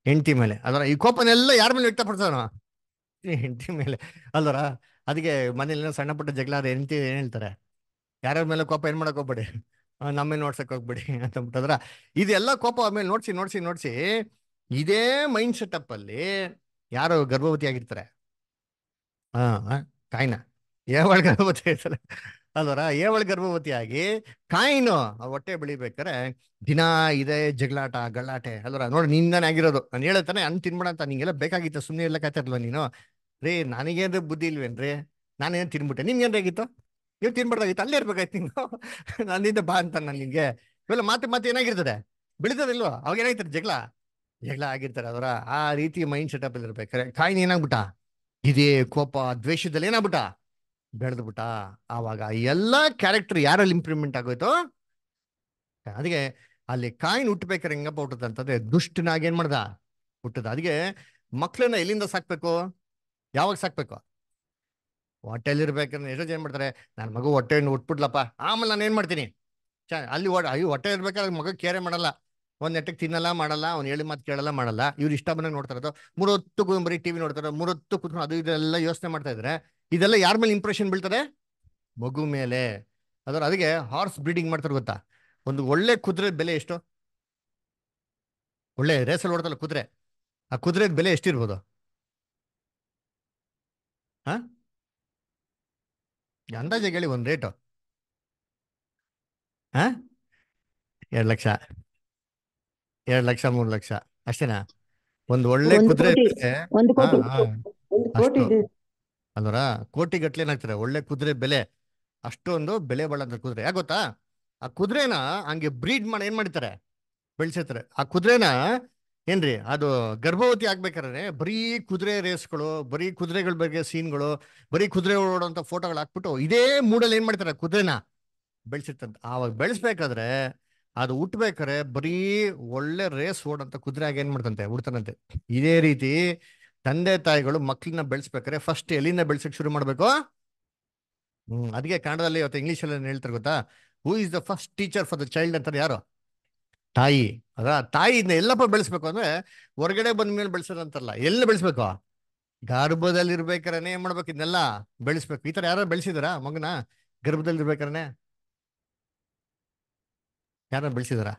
ಹೆಂಡತಿ ಮೇಲೆ ಅದರ ಈ ಕೋಪನೆಲ್ಲ ಯಾರ ಮೇಲೆ ವ್ಯಕ್ತಪಡ್ತಾನೋ ಹೆಂಡತಿ ಮೇಲೆ ಅಲ್ವರ ಅದಕ್ಕೆ ಮನೇಲಿ ಸಣ್ಣ ಪುಟ್ಟ ಜಗಳ ಹೆಂಡತಿ ಏನು ಹೇಳ್ತಾರೆ ಯಾರ್ಯಾರ ಮೇಲೆ ಕೋಪ ಮಾಡಕ್ ಹೋಗ್ಬೇಡಿ ನಮ್ಮೇ ನೋಡ್ಸಕ್ ಹೋಗ್ಬಿಡಿ ಅಂತ ಇದೆಲ್ಲ ಕೋಪ ಆಮೇಲೆ ನೋಡ್ಸಿ ನೋಡ್ಸಿ ನೋಡ್ಸಿ ಇದೇ ಮೈಂಡ್ ಸೆಟಪ್ ಅಲ್ಲಿ ಯಾರು ಗರ್ಭವತಿ ಆಗಿರ್ತಾರೆ ಹಾ ಕಾಯ್ನ ಏವಳ್ ಗರ್ಭವತಿ ಆಯ್ತಾರೆ ಅಲ್ವರ ಏವಳ್ ಗರ್ಭವತಿ ಆಗಿ ಕಾಯಿನು ಹೊಟ್ಟೆ ಬೆಳಿಬೇಕಾರೆ ದಿನ ಇದೇ ಜಗಳಾಟ ಗಳ್ಳಾಟೆ ಅಲ್ವರ ನೋಡಿ ನಿಂದಾನೆ ಆಗಿರೋದು ನಾನು ಹೇಳ್ತಾನೆ ಅನ್ ತಿನ್ಬಿಡ ಅಂತ ನಿಂಗೆಲ್ಲ ಬೇಕಾಗಿತ್ತು ಸುಮ್ಮನೆ ಎಲ್ಲ ಇರ್ಲ ನೀನು ರೀ ನನಗೇನ್ರಿ ಬುದ್ಧಿ ಇಲ್ವೇನ್ರಿ ನಾನೇನು ತಿನ್ಬಿಟ್ಟೆ ನಿಮ್ಗೇನ್ರಾಗಿತ್ತು ನೀವು ತಿನ್ಬಾರ್ದಾಗಿತ್ತು ಅಲ್ಲೇ ಇರ್ಬೇಕಾಯ್ತು ನೀವು ನನ್ನಿಂದ ಬಾ ಅಂತ ನಾನು ನಿಮಗೆ ಇವೆಲ್ಲ ಮಾತು ಮಾತು ಏನಾಗಿರ್ತದೆ ಬೆಳೀತದಿಲ್ವೋ ಅವಾಗ ಏನಾಗಿರ್ತಾರೆ ಜಗಳ ಜಗಳ ಆಗಿರ್ತಾರೆ ಅದರ ಆ ರೀತಿ ಮೈಂಡ್ ಅಪ್ ಅಲ್ಲಿ ಇರ್ಬೇಕಾರೆ ಕಾಯಿನ ಏನಾಗ್ಬಿಟ್ಟ ಇದೇ ಕೋಪ ದ್ವೇಷದಲ್ಲಿ ಏನಾಗ್ಬಿಟ್ಟ ಬೆಳೆದ್ಬಿಟ್ಟ ಆವಾಗ ಎಲ್ಲ ಕ್ಯಾರೆಕ್ಟರ್ ಯಾರಲ್ಲಿ ಇಂಪ್ರೂವ್ಮೆಂಟ್ ಆಗೋಯ್ತು ಅದಕ್ಕೆ ಅಲ್ಲಿ ಕಾಯಿನ್ ಹುಟ್ಟಬೇಕಾರೆ ಹೆಂಗಪ್ಪ ಹುಟ್ಟದ ಅಂತಂದ್ರೆ ದುಷ್ಟನಾಗ ಏನ್ ಮಾಡ್ದ ಹುಟ್ಟದ ಅದಕ್ಕೆ ಮಕ್ಕಳನ್ನ ಎಲ್ಲಿಂದ ಸಾಕ್ಬೇಕು ಯಾವಾಗ ಸಾಕ್ಬೇಕು ಹೊಟ್ಟೆಲಿರ್ಬೇಕಾದ್ರೆ ಎಷ್ಟೋ ಜನ ಮಾಡ್ತಾರೆ ನನ್ನ ಮಗು ಹೊಟ್ಟೆಯನ್ನು ಉಟ್ಬಿಡ್ಲಪ್ಪ ಆಮೇಲೆ ನಾನು ಏನು ಮಾಡ್ತೀನಿ ಚ ಅಲ್ಲಿ ಓಡ ಅಯ್ಯೋ ಹೊಟ್ಟೆ ಇರ್ಬೇಕಾದ್ರೆ ಮಗು ಕೇರೆ ಮಾಡಲ್ಲ ಒಂದು ನೆಟ್ಟಕ್ಕೆ ತಿನ್ನಲ್ಲ ಮಾಡಲ್ಲ ಅವ್ನು ಹೇಳಿ ಮಾತು ಕೇಳಲ್ಲ ಮಾಡಲ್ಲ ಇವ್ರು ಇಷ್ಟ ಬಂದಾಗ ನೋಡ್ತಾ ಇರೋದು ಮೂರೊತ್ತು ಬರೀ ಟಿ ವಿ ನೋಡ್ತಾರೆ ಮೂರೊತ್ತು ಕೂತ್ಕೊಂಡು ಅದು ಇದೆಲ್ಲ ಯೋಚನೆ ಮಾಡ್ತಾ ಇದ್ರೆ ಇದೆಲ್ಲ ಯಾರ ಮೇಲೆ ಇಂಪ್ರೆಷನ್ ಬೀಳ್ತಾರೆ ಮಗು ಮೇಲೆ ಅದ್ರ ಅದಕ್ಕೆ ಹಾರ್ಸ್ ಬ್ರೀಡಿಂಗ್ ಮಾಡ್ತಾರೆ ಗೊತ್ತಾ ಒಂದು ಒಳ್ಳೆ ಕುದುರೆ ಬೆಲೆ ಎಷ್ಟು ಒಳ್ಳೆ ರೇಸಲ್ಲಿ ಓಡ್ತಲ್ಲ ಕುದುರೆ ಆ ಕುದುರೆದ ಬೆಲೆ ಎಷ್ಟಿರ್ಬೋದು ಹಾ ಅಂದಾಜೆ ಕೇಳಿ ಒಂದು ರೇಟು ಹಾ ಎರಡು ಲಕ್ಷ ಎರಡು ಲಕ್ಷ ಮೂರು ಲಕ್ಷ ಅಷ್ಟೇನಾ ಒಂದು ಒಳ್ಳೆ ಕುದುರೆ ಅಂದ್ರ ಕೋಟಿ ಗಟ್ಲೆ ಏನಾಗ್ತಾರೆ ಒಳ್ಳೆ ಕುದುರೆ ಬೆಲೆ ಅಷ್ಟೊಂದು ಬೆಲೆ ಬಾಳಂತ ಕುದುರೆ ಯಾಕೆ ಗೊತ್ತಾ ಆ ಕುದುರೆನ ಹಂಗೆ ಬ್ರೀಡ್ ಮಾಡಿ ಏನ್ ಮಾಡಿರ್ತಾರೆ ಬೆಳೆಸಿರ್ತಾರೆ ಆ ಕುದುರೆನ ಏನ್ರಿ ಅದು ಗರ್ಭವತಿ ಆಗ್ಬೇಕಾದ್ರೆ ಬರೀ ಕುದುರೆ ರೇಸ್ಗಳು ಬರೀ ಕುದುರೆಗಳ ಬಗ್ಗೆ ಸೀನ್ಗಳು ಬರೀ ಕುದುರೆ ಓಡೋಂಥ ಫೋಟೋಗಳು ಹಾಕ್ಬಿಟ್ಟು ಇದೇ ಮೂಡಲ್ಲಿ ಏನ್ ಮಾಡ್ತಾರೆ ಕುದುರೆನ ಬೆಳೆಸಿರ್ತಂತ ಆವಾಗ ಬೆಳೆಸ್ಬೇಕಾದ್ರೆ ಅದು ಉಟ್ಬೇಕಾರೆ ಬರೀ ಒಳ್ಳೆ ರೇಸ್ ಓಡಂತ ಕುದುರೆ ಆಗಿ ಏನ್ ಮಾಡ್ತಂತೆ ಹುಡ್ತಾನಂತೆ ಇದೇ ರೀತಿ ತಂದೆ ತಾಯಿಗಳು ಮಕ್ಕಳನ್ನ ಬೆಳೆಸ್ಬೇಕಾರೆ ಫಸ್ಟ್ ಎಲ್ಲಿಂದ ಬೆಳೆಸಕ್ ಶುರು ಮಾಡ್ಬೇಕು ಹ್ಮ್ ಅದಕ್ಕೆ ಕನ್ನಡದಲ್ಲಿ ಇವತ್ತು ಇಂಗ್ಲೀಷಲ್ಲಿ ಏನು ಹೇಳ್ತಾರೆ ಗೊತ್ತಾ who is the first teacher for the child ಅಂತಾರೆ ಯಾರು ತಾಯಿ ಅದ ತಾಯಿಯಿಂದ ಎಲ್ಲಪ್ಪ ಬೆಳೆಸ್ಬೇಕು ಅಂದ್ರೆ ಹೊರಗಡೆ ಬಂದ ಮೇಲೆ ಬೆಳೆಸೋದಂತಲ್ಲ ಎಲ್ಲಿ ಬೆಳೆಸ್ಬೇಕು ಗರ್ಭದಲ್ಲಿ ಇರ್ಬೇಕಾರನೆ ಏನ್ ಮಾಡ್ಬೇಕು ಇದನ್ನೆಲ್ಲ ಬೆಳೆಸ್ಬೇಕು ಈ ತರ ಯಾರೋ ಬೆಳೆಸಿದಾರ ಮಗನ ಗರ್ಭದಲ್ಲಿ ಇರ್ಬೇಕಾರನೆ ಯಾರ ಬೆಳೆಸಿದಾರ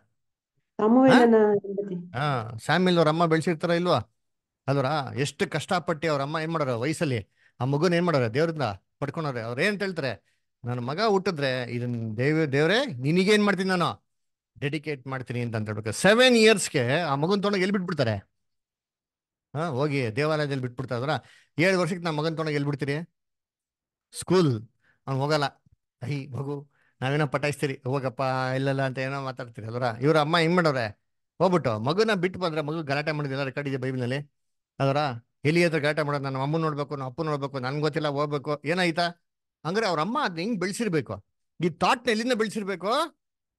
ಹಾ ಸ್ಯಾಮಿಲ್ ಅವ್ರ ಅಮ್ಮ ಬೆಳೆಸಿರ್ತಾರ ಇಲ್ವಾ ಅದರ ಎಷ್ಟು ಕಷ್ಟಪಟ್ಟಿ ಅವ್ರ ಅಮ್ಮ ಏನ್ ಮಾಡೋರ ವಯಸ್ಸಲ್ಲಿ ಆ ಮಗುನ ಏನ್ ಮಾಡಾರ ದೇವ್ರಿಂದ ಪಡ್ಕೊಂಡವ್ರೆ ಅವ್ರ ಏನ್ ಹೇಳ್ತಾರೆ ನನ್ನ ಮಗ ಹುಟ್ಟಿದ್ರೆ ಇದನ್ ದೇವ್ ದೇವ್ರೆ ನಿನಗೇನ್ ಮಾಡ್ತೀನಿ ನಾನು ಡೆಡಿಕೇಟ್ ಮಾಡ್ತೀನಿ ಅಂತ ಸೆವೆನ್ ಇಯರ್ಸ್ಗೆ ಆ ಮಗನ ತೊಗೊಂಡೋಗಿ ಎಲ್ಲಿ ಬಿಟ್ಬಿಡ್ತಾರೆ ಹಾ ಹೋಗಿ ದೇವಾಲಯದಲ್ಲಿ ಬಿಟ್ಬಿಡ್ತಾರೆ ಅದರ ಏಳು ವರ್ಷಕ್ಕೆ ನಮ್ಮ ಮಗನ ತೊಗೊಂಡೋಗಿ ಎಲ್ಲಿ ಬಿಡ್ತೀರಿ ಸ್ಕೂಲ್ ಅವ್ನು ಹೋಗಲ್ಲ ಅಯ್ಯ ಮಗು ನಾವೇನೋ ಪಟಾಯಿಸ್ತೀರಿ ಹೋಗಪ್ಪ ಇಲ್ಲಲ್ಲ ಅಂತ ಏನೋ ಮಾತಾಡ್ತೀರಿ ಅದರ ಇವ್ರ ಅಮ್ಮ ಹೆಂಗ್ ಮಾಡೋರೆ ಹೋಗ್ಬಿಟ್ಟು ಮಗುನ ಬಿಟ್ಟು ಬಂದ್ರೆ ಮಗು ಗಲಾಟೆ ಮಾಡಿದೆಲ್ಲ ರೆಕಾರ್ಡ್ ಇದೆ ಬೈಬಿನಲ್ಲಿ ಅದರ ಎಲ್ಲಿ ಹತ್ರ ಗಲಾಟೆ ಮಾಡೋದು ನಮ್ಮ ಅಮ್ಮನ ನೋಡ್ಬೇಕು ನಮ್ಮ ಅಪ್ಪನ ನೋಡ್ಬೇಕು ನನ್ಗೆ ಗೊತ್ತಿಲ್ಲ ಹೋಗ್ಬೇಕು ಏನಾಯ್ತಾ ಅಂದ್ರೆ ಅವ್ರ ಅಮ್ಮ ಅದನ್ನ ಹಿಂಗೆ ಬೆಳೆಸಿರ್ಬೇಕು ಈ ತಾಟ್ನ ಎಲ್ಲಿಂದ ಬೆಳೆಸಿರ್ಬೇಕು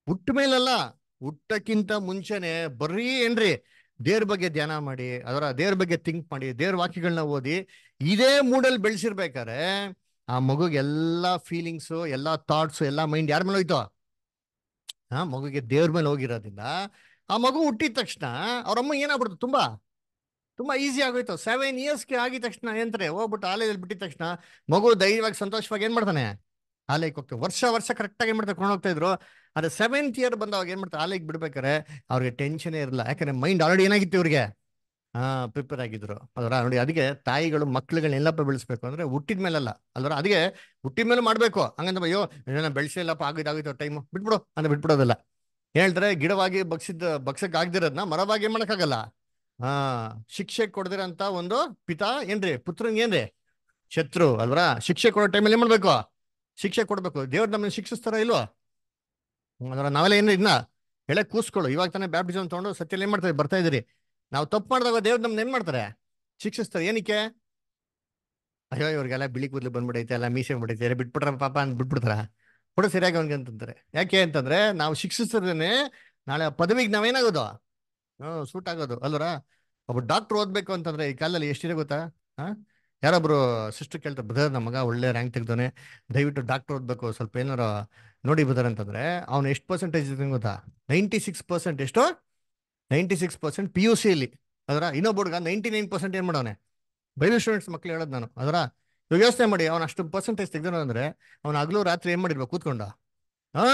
ಹುಟ್ಟ ಮೇಲಲ್ಲ ಹುಟ್ಟಕ್ಕಿಂತ ಮುಂಚೆನೆ ಬರೀ ಏನ್ರಿ ದೇವ್ರ ಬಗ್ಗೆ ಧ್ಯಾನ ಮಾಡಿ ಅದರ ದೇವ್ರ ಬಗ್ಗೆ ಥಿಂಕ್ ಮಾಡಿ ದೇವ್ರ ವಾಕ್ಯಗಳನ್ನ ಓದಿ ಇದೇ ಮೂಡಲ್ಲಿ ಬೆಳೆಸಿರ್ಬೇಕಾರೆ ಆ ಮಗುಗೆ ಎಲ್ಲ ಫೀಲಿಂಗ್ಸು ಎಲ್ಲ ಥಾಟ್ಸು ಎಲ್ಲ ಮೈಂಡ್ ಯಾರ ಮೇಲೆ ಹೋಯ್ತು ಆ ಮಗುಗೆ ದೇವ್ರ ಮೇಲೆ ಹೋಗಿರೋದ್ರಿಂದ ಆ ಮಗು ಹುಟ್ಟಿದ ತಕ್ಷಣ ಅವ್ರಮ್ಮ ಏನಾಗ್ಬಿಡ್ತು ತುಂಬಾ ತುಂಬಾ ಈಸಿ ಆಗೋಯ್ತು ಸೆವೆನ್ ಇಯರ್ಸ್ಗೆ ಆಗಿದ ತಕ್ಷಣ ಏನಂತಾರೆ ಹೋಗ್ಬಿಟ್ಟು ಆಲಯದಲ್ಲಿ ಬಿಟ್ಟಿದ ತಕ್ಷಣ ಮಗು ಧೈರ್ಯವಾಗಿ ಸಂತೋಷವಾಗಿ ಏನ್ ಮಾಡ್ತಾನೆ ಆಲೈಕ್ ಹೋಗ್ತೇವೆ ವರ್ಷ ವರ್ಷ ಕರೆಕ್ಟಾಗಿ ಏನು ಮಾಡ್ತಾರೆ ಕೊಂಡು ಹೋಗ್ತಾ ಇದ್ರು ಆದರೆ ಸೆವೆಂತ್ ಇಯರ್ ಬಂದಾಗ ಏನ್ ಮಾಡ್ತಾರೆ ಆಲೈಕ್ ಬಿಡ್ಬೇಕಾರೆ ಅವ್ರಿಗೆ ಟೆನ್ಷನೇ ಇರಲ್ಲ ಯಾಕಂದ್ರೆ ಮೈಂಡ್ ಆಲ್ರೆಡಿ ಏನಾಗಿತ್ತು ಇವ್ರಿಗೆ ಹಾ ಪ್ರಿಪೇರ್ ಆಗಿದ್ರು ಅದರ ನೋಡಿ ಅದಕ್ಕೆ ತಾಯಿಗಳು ಎಲ್ಲಪ್ಪ ಬೆಳೆಸ್ಬೇಕು ಅಂದ್ರೆ ಹುಟ್ಟಿದ ಅಲ್ಲ ಅಲ್ವರ ಅದಕ್ಕೆ ಹುಟ್ಟಿದ ಮೇಲೆ ಮಾಡಬೇಕು ಹಂಗಂದ್ರೆ ಅಯ್ಯೋ ಏನೋ ಬೆಳೆಸಿಲ್ಲಪ್ಪ ಆಗಿದ್ದಾಗಿತ್ತು ಟೈಮು ಬಿಟ್ಬಿಡು ಅಂದ್ರೆ ಬಿಟ್ಬಿಡೋದಲ್ಲ ಹೇಳ್ತಾರೆ ಗಿಡವಾಗಿ ಬಗ್ಸಿದ್ದ ಬಗ್ಸಕ್ ಆಗದಿರೋದನ್ನ ಮರವಾಗಿ ಏನ್ ಮಾಡಕ್ಕಾಗಲ್ಲ ಹಾ ಶಿಕ್ಷೆ ಕೊಡದಿರಂತ ಒಂದು ಪಿತಾ ಏನ್ರಿ ಪುತ್ರ ಏನ್ರಿ ಶತ್ರು ಅಲ್ವರ ಶಿಕ್ಷೆ ಕೊಡೋ ಟೈಮಲ್ಲಿ ಏನ್ ಮಾಡ್ಬೇಕು ಶಿಕ್ಷೆ ಕೊಡ್ಬೇಕು ದೇವ್ರು ನಮ್ಮನ್ನ ಶಿಕ್ಷಿಸ್ತಾರ ಇಲ್ವಾ ಅದರ ನಾವೆಲ್ಲ ಏನು ಇದನ್ನ ಹೇಳಕ್ ಕೂಸ್ಕೊಳ್ಳು ಇವಾಗ ತಾನೇ ಬ್ಯಾಪ್ಟಿಸಮ್ ತಗೊಂಡು ಸತ್ಯಲ್ಲಿ ಏನ್ ಮಾಡ್ತಾರೆ ಬರ್ತಾ ಇದ್ದೀರಿ ನಾವು ತಪ್ಪು ಮಾಡಿದಾಗ ದೇವ್ರು ನಮ್ದು ಏನ್ ಮಾಡ್ತಾರೆ ಶಿಕ್ಷಿಸ್ತಾರೆ ಏನಕ್ಕೆ ಅಯ್ಯೋ ಇವ್ರಿಗೆಲ್ಲ ಬಿಳಿ ಕೂದಲು ಬಂದ್ಬಿಡೈತೆ ಎಲ್ಲ ಮೀಸೆ ಬಿಡೈತೆ ಬಿಟ್ಬಿಟ್ರ ಪಾಪ ಅಂತ ಬಿಟ್ಬಿಡ್ತಾರ ಕೂಡ ಸರಿಯಾಗಿ ಅವ್ನ್ಗೆ ಅಂತಂತಾರೆ ಯಾಕೆ ಅಂತಂದ್ರೆ ನಾವು ಶಿಕ್ಷಿಸಿದ್ರೆ ನಾಳೆ ಆ ಪದವಿಗೆ ನಾವೇನಾಗೋದು ಹ್ಞೂ ಸೂಟ್ ಆಗೋದು ಅಲ್ವರ ಒಬ್ಬ ಡಾಕ್ಟರ್ ಓದ್ಬೇಕು ಅಂತಂದ್ರೆ ಈ ಕಾಲದಲ್ಲಿ ಎಷ್ಟಿದೆ ಗೊತ್ತಾ ಹಾ ಯಾರೊಬ್ರು ಸಿಸ್ಟರ್ ಕೇಳ್ತಾರೆ ಬ್ರದರ್ ನಮ್ಮ ಮಗ ಒಳ್ಳೆ ರ್ಯಾಂಕ್ ತೆಗ್ದಾನೆ ದಯವಿಟ್ಟು ಡಾಕ್ಟರ್ ಓದಬೇಕು ಸ್ವಲ್ಪ ಏನಾರು ನೋಡಿ ಬ್ರದರ್ ಅಂತಂದ್ರೆ ಅವ್ನು ಎಷ್ಟು ಪರ್ಸೆಂಟೇಜ್ ಗೊತ್ತಾ ನೈಂಟಿ ಸಿಕ್ಸ್ ಪರ್ಸೆಂಟ್ ಎಷ್ಟು ninety six percent P U ಸಿಲಿ ಅದರ ಇನ್ನೊಬ್ಬ ಹುಡುಗ ನೈಂಟಿ ನೈನ್ ಪರ್ಸೆಂಟ್ ಏನು ಮಾಡೋನೆ ಬೈಲು ಸ್ಟೂಡೆಂಟ್ಸ್ ಮಕ್ಳು ಹೇಳೋದು ನಾನು ಅದರ ವ್ಯವಸ್ಥೆ ಮಾಡಿ ಅವ್ನು ಅಷ್ಟು ಪರ್ಸೆಂಟೇಜ್ ತೆಗ್ದನು ಅಂದ್ರೆ ಅವನು ಹಗಲು ರಾತ್ರಿ ಏನು ಮಾಡಿರ್ಬೇಕು ಕೂತ್ಕೊಂಡ ಹಾ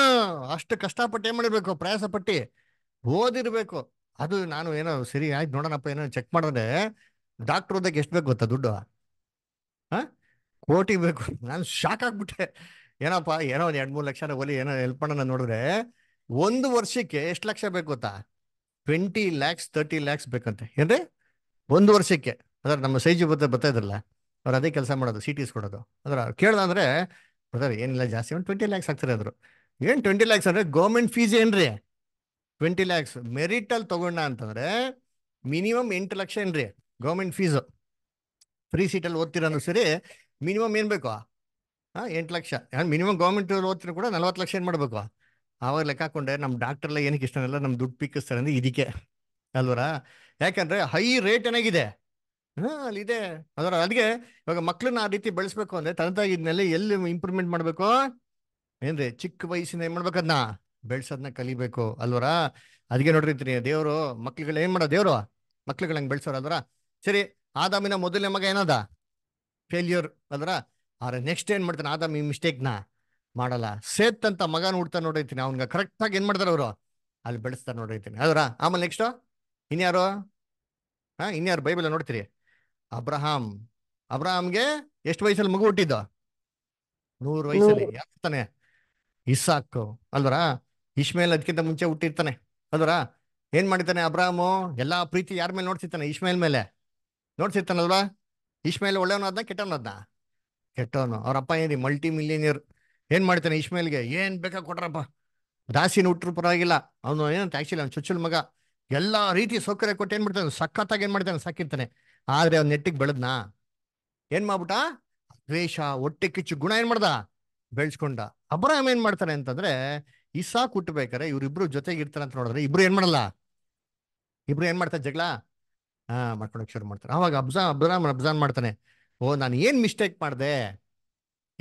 ಅಷ್ಟು ಕಷ್ಟಪಟ್ಟು ಏನು ಮಾಡಿರಬೇಕು ಪ್ರಯಾಸ ಪಟ್ಟಿ ಓದಿರ್ಬೇಕು ಅದು ನಾನು ಏನೋ ಸರಿ ಆಯ್ತು ನೋಡೋಣಪ್ಪ ಏನೋ ಚೆಕ್ ಮಾಡಿದ್ರೆ ಡಾಕ್ಟರ್ ಓದಕ್ಕೆ ಎಷ್ಟು ಬೇಕು ಗೊತ್ತಾ ದುಡ್ಡು ಹಾಂ ಕೋಟಿ ಬೇಕು ನಾನು ಶಾಕ್ ಆಗ್ಬಿಟ್ಟೆ ಏನಪ್ಪ ಏನೋ ಒಂದು ಎರಡು ಮೂರು ಲಕ್ಷನ ಒಲಿ ಏನೋ ಹೆಲ್ಪ್ ಮಾಡೋಣ ನೋಡಿದ್ರೆ ಒಂದು ವರ್ಷಕ್ಕೆ ಎಷ್ಟು ಲಕ್ಷ ಬೇಕು ಗೊತ್ತಾ ಟ್ವೆಂಟಿ ಲ್ಯಾಕ್ಸ್ ತರ್ಟಿ ಲ್ಯಾಕ್ಸ್ ಬೇಕಂತೆ ಏನ್ರಿ ಒಂದು ವರ್ಷಕ್ಕೆ ಅದರ ನಮ್ಮ ಸೈಜ್ ಬರ್ತಾ ಬರ್ತಾ ಇದ್ರಲ್ಲ ಅವ್ರು ಅದೇ ಕೆಲಸ ಮಾಡೋದು ಸಿಟೀಸ್ ಕೊಡೋದು ಅದ್ರ ಕೇಳ್ದಂದ್ರೆ ಬ್ರದರ್ ಏನಿಲ್ಲ ಜಾಸ್ತಿ ಒಂದು ಟ್ವೆಂಟಿ ಲ್ಯಾಕ್ಸ್ ಆಗ್ತಾರೆ ಅಂದರು ಏನು ಟ್ವೆಂಟಿ ಲ್ಯಾಕ್ಸ್ ಅಂದರೆ ಗೌರ್ಮೆಂಟ್ ಫೀಸ್ ಏನ್ರಿ ಟ್ವೆಂಟಿ ಲ್ಯಾಕ್ಸ್ ಮೆರಿಟಲ್ಲಿ ತೊಗೊಂಡ ಅಂತಂದರೆ ಮಿನಿಮಮ್ ಎಂಟು ಲಕ್ಷ ಏನ್ರಿ ಗೌರ್ಮೆಂಟ್ ಫೀಸು ಫ್ರೀ ಸೀಟಲ್ಲಿ ಓದ್ತಿರೋನು ಸರಿ ಮಿನಿಮಮ್ ಏನು ಬೇಕು ಹಾಂ ಎಂಟು ಲಕ್ಷ ಮಿನಿಮಮ್ ಗೌರ್ಮೆಂಟ್ ಓದ್ತೀರ ಕೂಡ ನಲ್ವತ್ತು ಲಕ್ಷ ಏನು ಮಾಡಬೇಕು ಆವಾಗ ಲೆಕ್ಕ ಹಾಕೊಂಡೆ ನಮ್ಮ ಡಾಕ್ಟ್ರೆಲ್ಲ ಏನಕ್ಕೆ ಇಲ್ಲ ನಮ್ಮ ದುಡ್ಡು ಪಿಕ್ಕಿಸ್ತಾರೆ ಅಂದರೆ ಇದಕ್ಕೆ ಅಲ್ವರಾ ಯಾಕಂದರೆ ಹೈ ರೇಟ್ ಏನಾಗಿದೆ ಹಾಂ ಇದೆ ಅದರ ಅದಕ್ಕೆ ಇವಾಗ ಮಕ್ಳನ್ನ ಆ ರೀತಿ ಬೆಳೆಸ್ಬೇಕು ಅಂದರೆ ತಂತಾಗಿದ್ಮೇಲೆ ಎಲ್ಲಿ ಇಂಪ್ರೂವ್ಮೆಂಟ್ ಮಾಡಬೇಕು ಏನ್ರಿ ಚಿಕ್ಕ ವಯಸ್ಸಿನ ಏನು ಮಾಡ್ಬೇಕು ಬೆಳೆಸೋದನ್ನ ಕಲಿಬೇಕು ಅಲ್ವರ ಅದಕ್ಕೆ ನೋಡಿರ್ತೀನಿ ದೇವರು ಮಕ್ಳುಗಳು ಏನು ಮಾಡೋ ದೇವರು ಮಕ್ಳುಗಳು ಹಂಗೆ ಬೆಳೆಸೋರು ಅಲ್ವರ ಸರಿ ಆದಾಮಿನ ಮೊದಲನೇ ಮಗ ಏನದ ಫೇಲ್ಯೂರ್ ಅದ್ರ ಆದ್ರೆ ನೆಕ್ಸ್ಟ್ ಏನ್ ಮಾಡ್ತಾನೆ ಆದಾಮ್ ಈ ಮಿಸ್ಟೇಕ್ನ ಮಾಡಲ್ಲ ಸೇತ್ ಅಂತ ಮಗ ನೋಡ್ತಾ ನೋಡೈತೀನಿ ಕರೆಕ್ಟ್ ಆಗಿ ಏನ್ ಮಾಡ್ತಾರ ಅವರು ಅಲ್ಲಿ ಬೆಳೆಸ್ತಾರ ನೋಡೈತೀನಿ ಅದರ ಆಮೇಲೆ ನೆಕ್ಸ್ಟ್ ಇನ್ಯಾರು ಹಾ ಇನ್ಯಾರು ಬೈಬಲ್ ನೋಡ್ತೀರಿ ಅಬ್ರಹಾಮ್ ಅಬ್ರಹಾಮ್ಗೆ ಎಷ್ಟು ವಯಸ್ಸಲ್ಲಿ ಮಗು ಹುಟ್ಟಿದ್ದು ನೂರು ವಯಸ್ಸಲ್ಲಿ ಯಾಕೆ ಇಸಾಕು ಅಲ್ವರ ಇಶ್ಮೇಲ್ ಅದಕ್ಕಿಂತ ಮುಂಚೆ ಹುಟ್ಟಿರ್ತಾನೆ ಅಲ್ವರ ಏನ್ ಮಾಡ್ತಾನೆ ಅಬ್ರಹಾಮು ಎಲ್ಲಾ ಪ್ರೀತಿ ಯಾರ ಮೇಲೆ ನೋಡ್ತಿರ್ತಾನೆ ಇಶ್ಮೇಲ್ ಮೇಲೆ ನೋಡ್ತಿರ್ತಾನಲ್ವಾ ಇಶ್ಮೇಲ್ ಒಳ್ಳೆಯವನು ಅದನ್ನ ಕೆಟ್ಟವನು ಅವರಪ್ಪ ಏನಿ ಮಲ್ಟಿ ಮಿಲಿಯನಿಯರ್ ಏನು ಮಾಡ್ತಾನೆ ಇಶ್ಮೇಲ್ಗೆ ಏನು ಬೇಕಾ ಕೊಟ್ರಪ್ಪ ದಾಸಿನ ಹುಟ್ಟರು ಪರವಾಗಿಲ್ಲ ಅವನು ಏನಂತ ಆ್ಯಕ್ಚುಲಿ ಅವ್ನು ಚುಚ್ಚುಲ್ ಮಗ ಎಲ್ಲ ರೀತಿ ಸೌಕರ್ಯ ಕೊಟ್ಟು ಏನು ಮಾಡ್ತಾನೆ ಸಖತ್ತಾಗಿ ಏನು ಮಾಡ್ತಾನೆ ಸಾಕಿರ್ತಾನೆ ಆದರೆ ಅವ್ನು ನೆಟ್ಟಿಗೆ ಬೆಳೆದ್ನಾ ಏನು ಮಾಡ್ಬಿಟ್ಟ ದ್ವೇಷ ಹೊಟ್ಟೆ ಕಿಚ್ಚು ಗುಣ ಏನು ಮಾಡ್ದ ಬೆಳೆಸ್ಕೊಂಡ ಅಬ್ರಾಹಂ ಏನು ಮಾಡ್ತಾನೆ ಅಂತಂದ್ರೆ ಇಸಾಕ್ ಹುಟ್ಟಬೇಕಾರೆ ಇವರಿಬ್ರು ಜೊತೆಗಿರ್ತಾರೆ ಅಂತ ನೋಡಿದ್ರೆ ಇಬ್ರು ಏನು ಮಾಡಲ್ಲ ಇಬ್ರು ಏನು ಮಾಡ್ತಾರೆ ಜಗಳ ಹಾ ಮಾಡ್ಕೊಳಕ್ ಶುರು ಮಾಡ್ತಾರೆ ಅವಾಗ ಅಬ್ಸಾ ಅಬ್ರಾಮ್ ಅಬ್ಸಾನ್ ಮಾಡ್ತಾನೆ ಓ ನಾನು ಏನ್ ಮಿಸ್ಟೇಕ್ ಮಾಡಿದೆ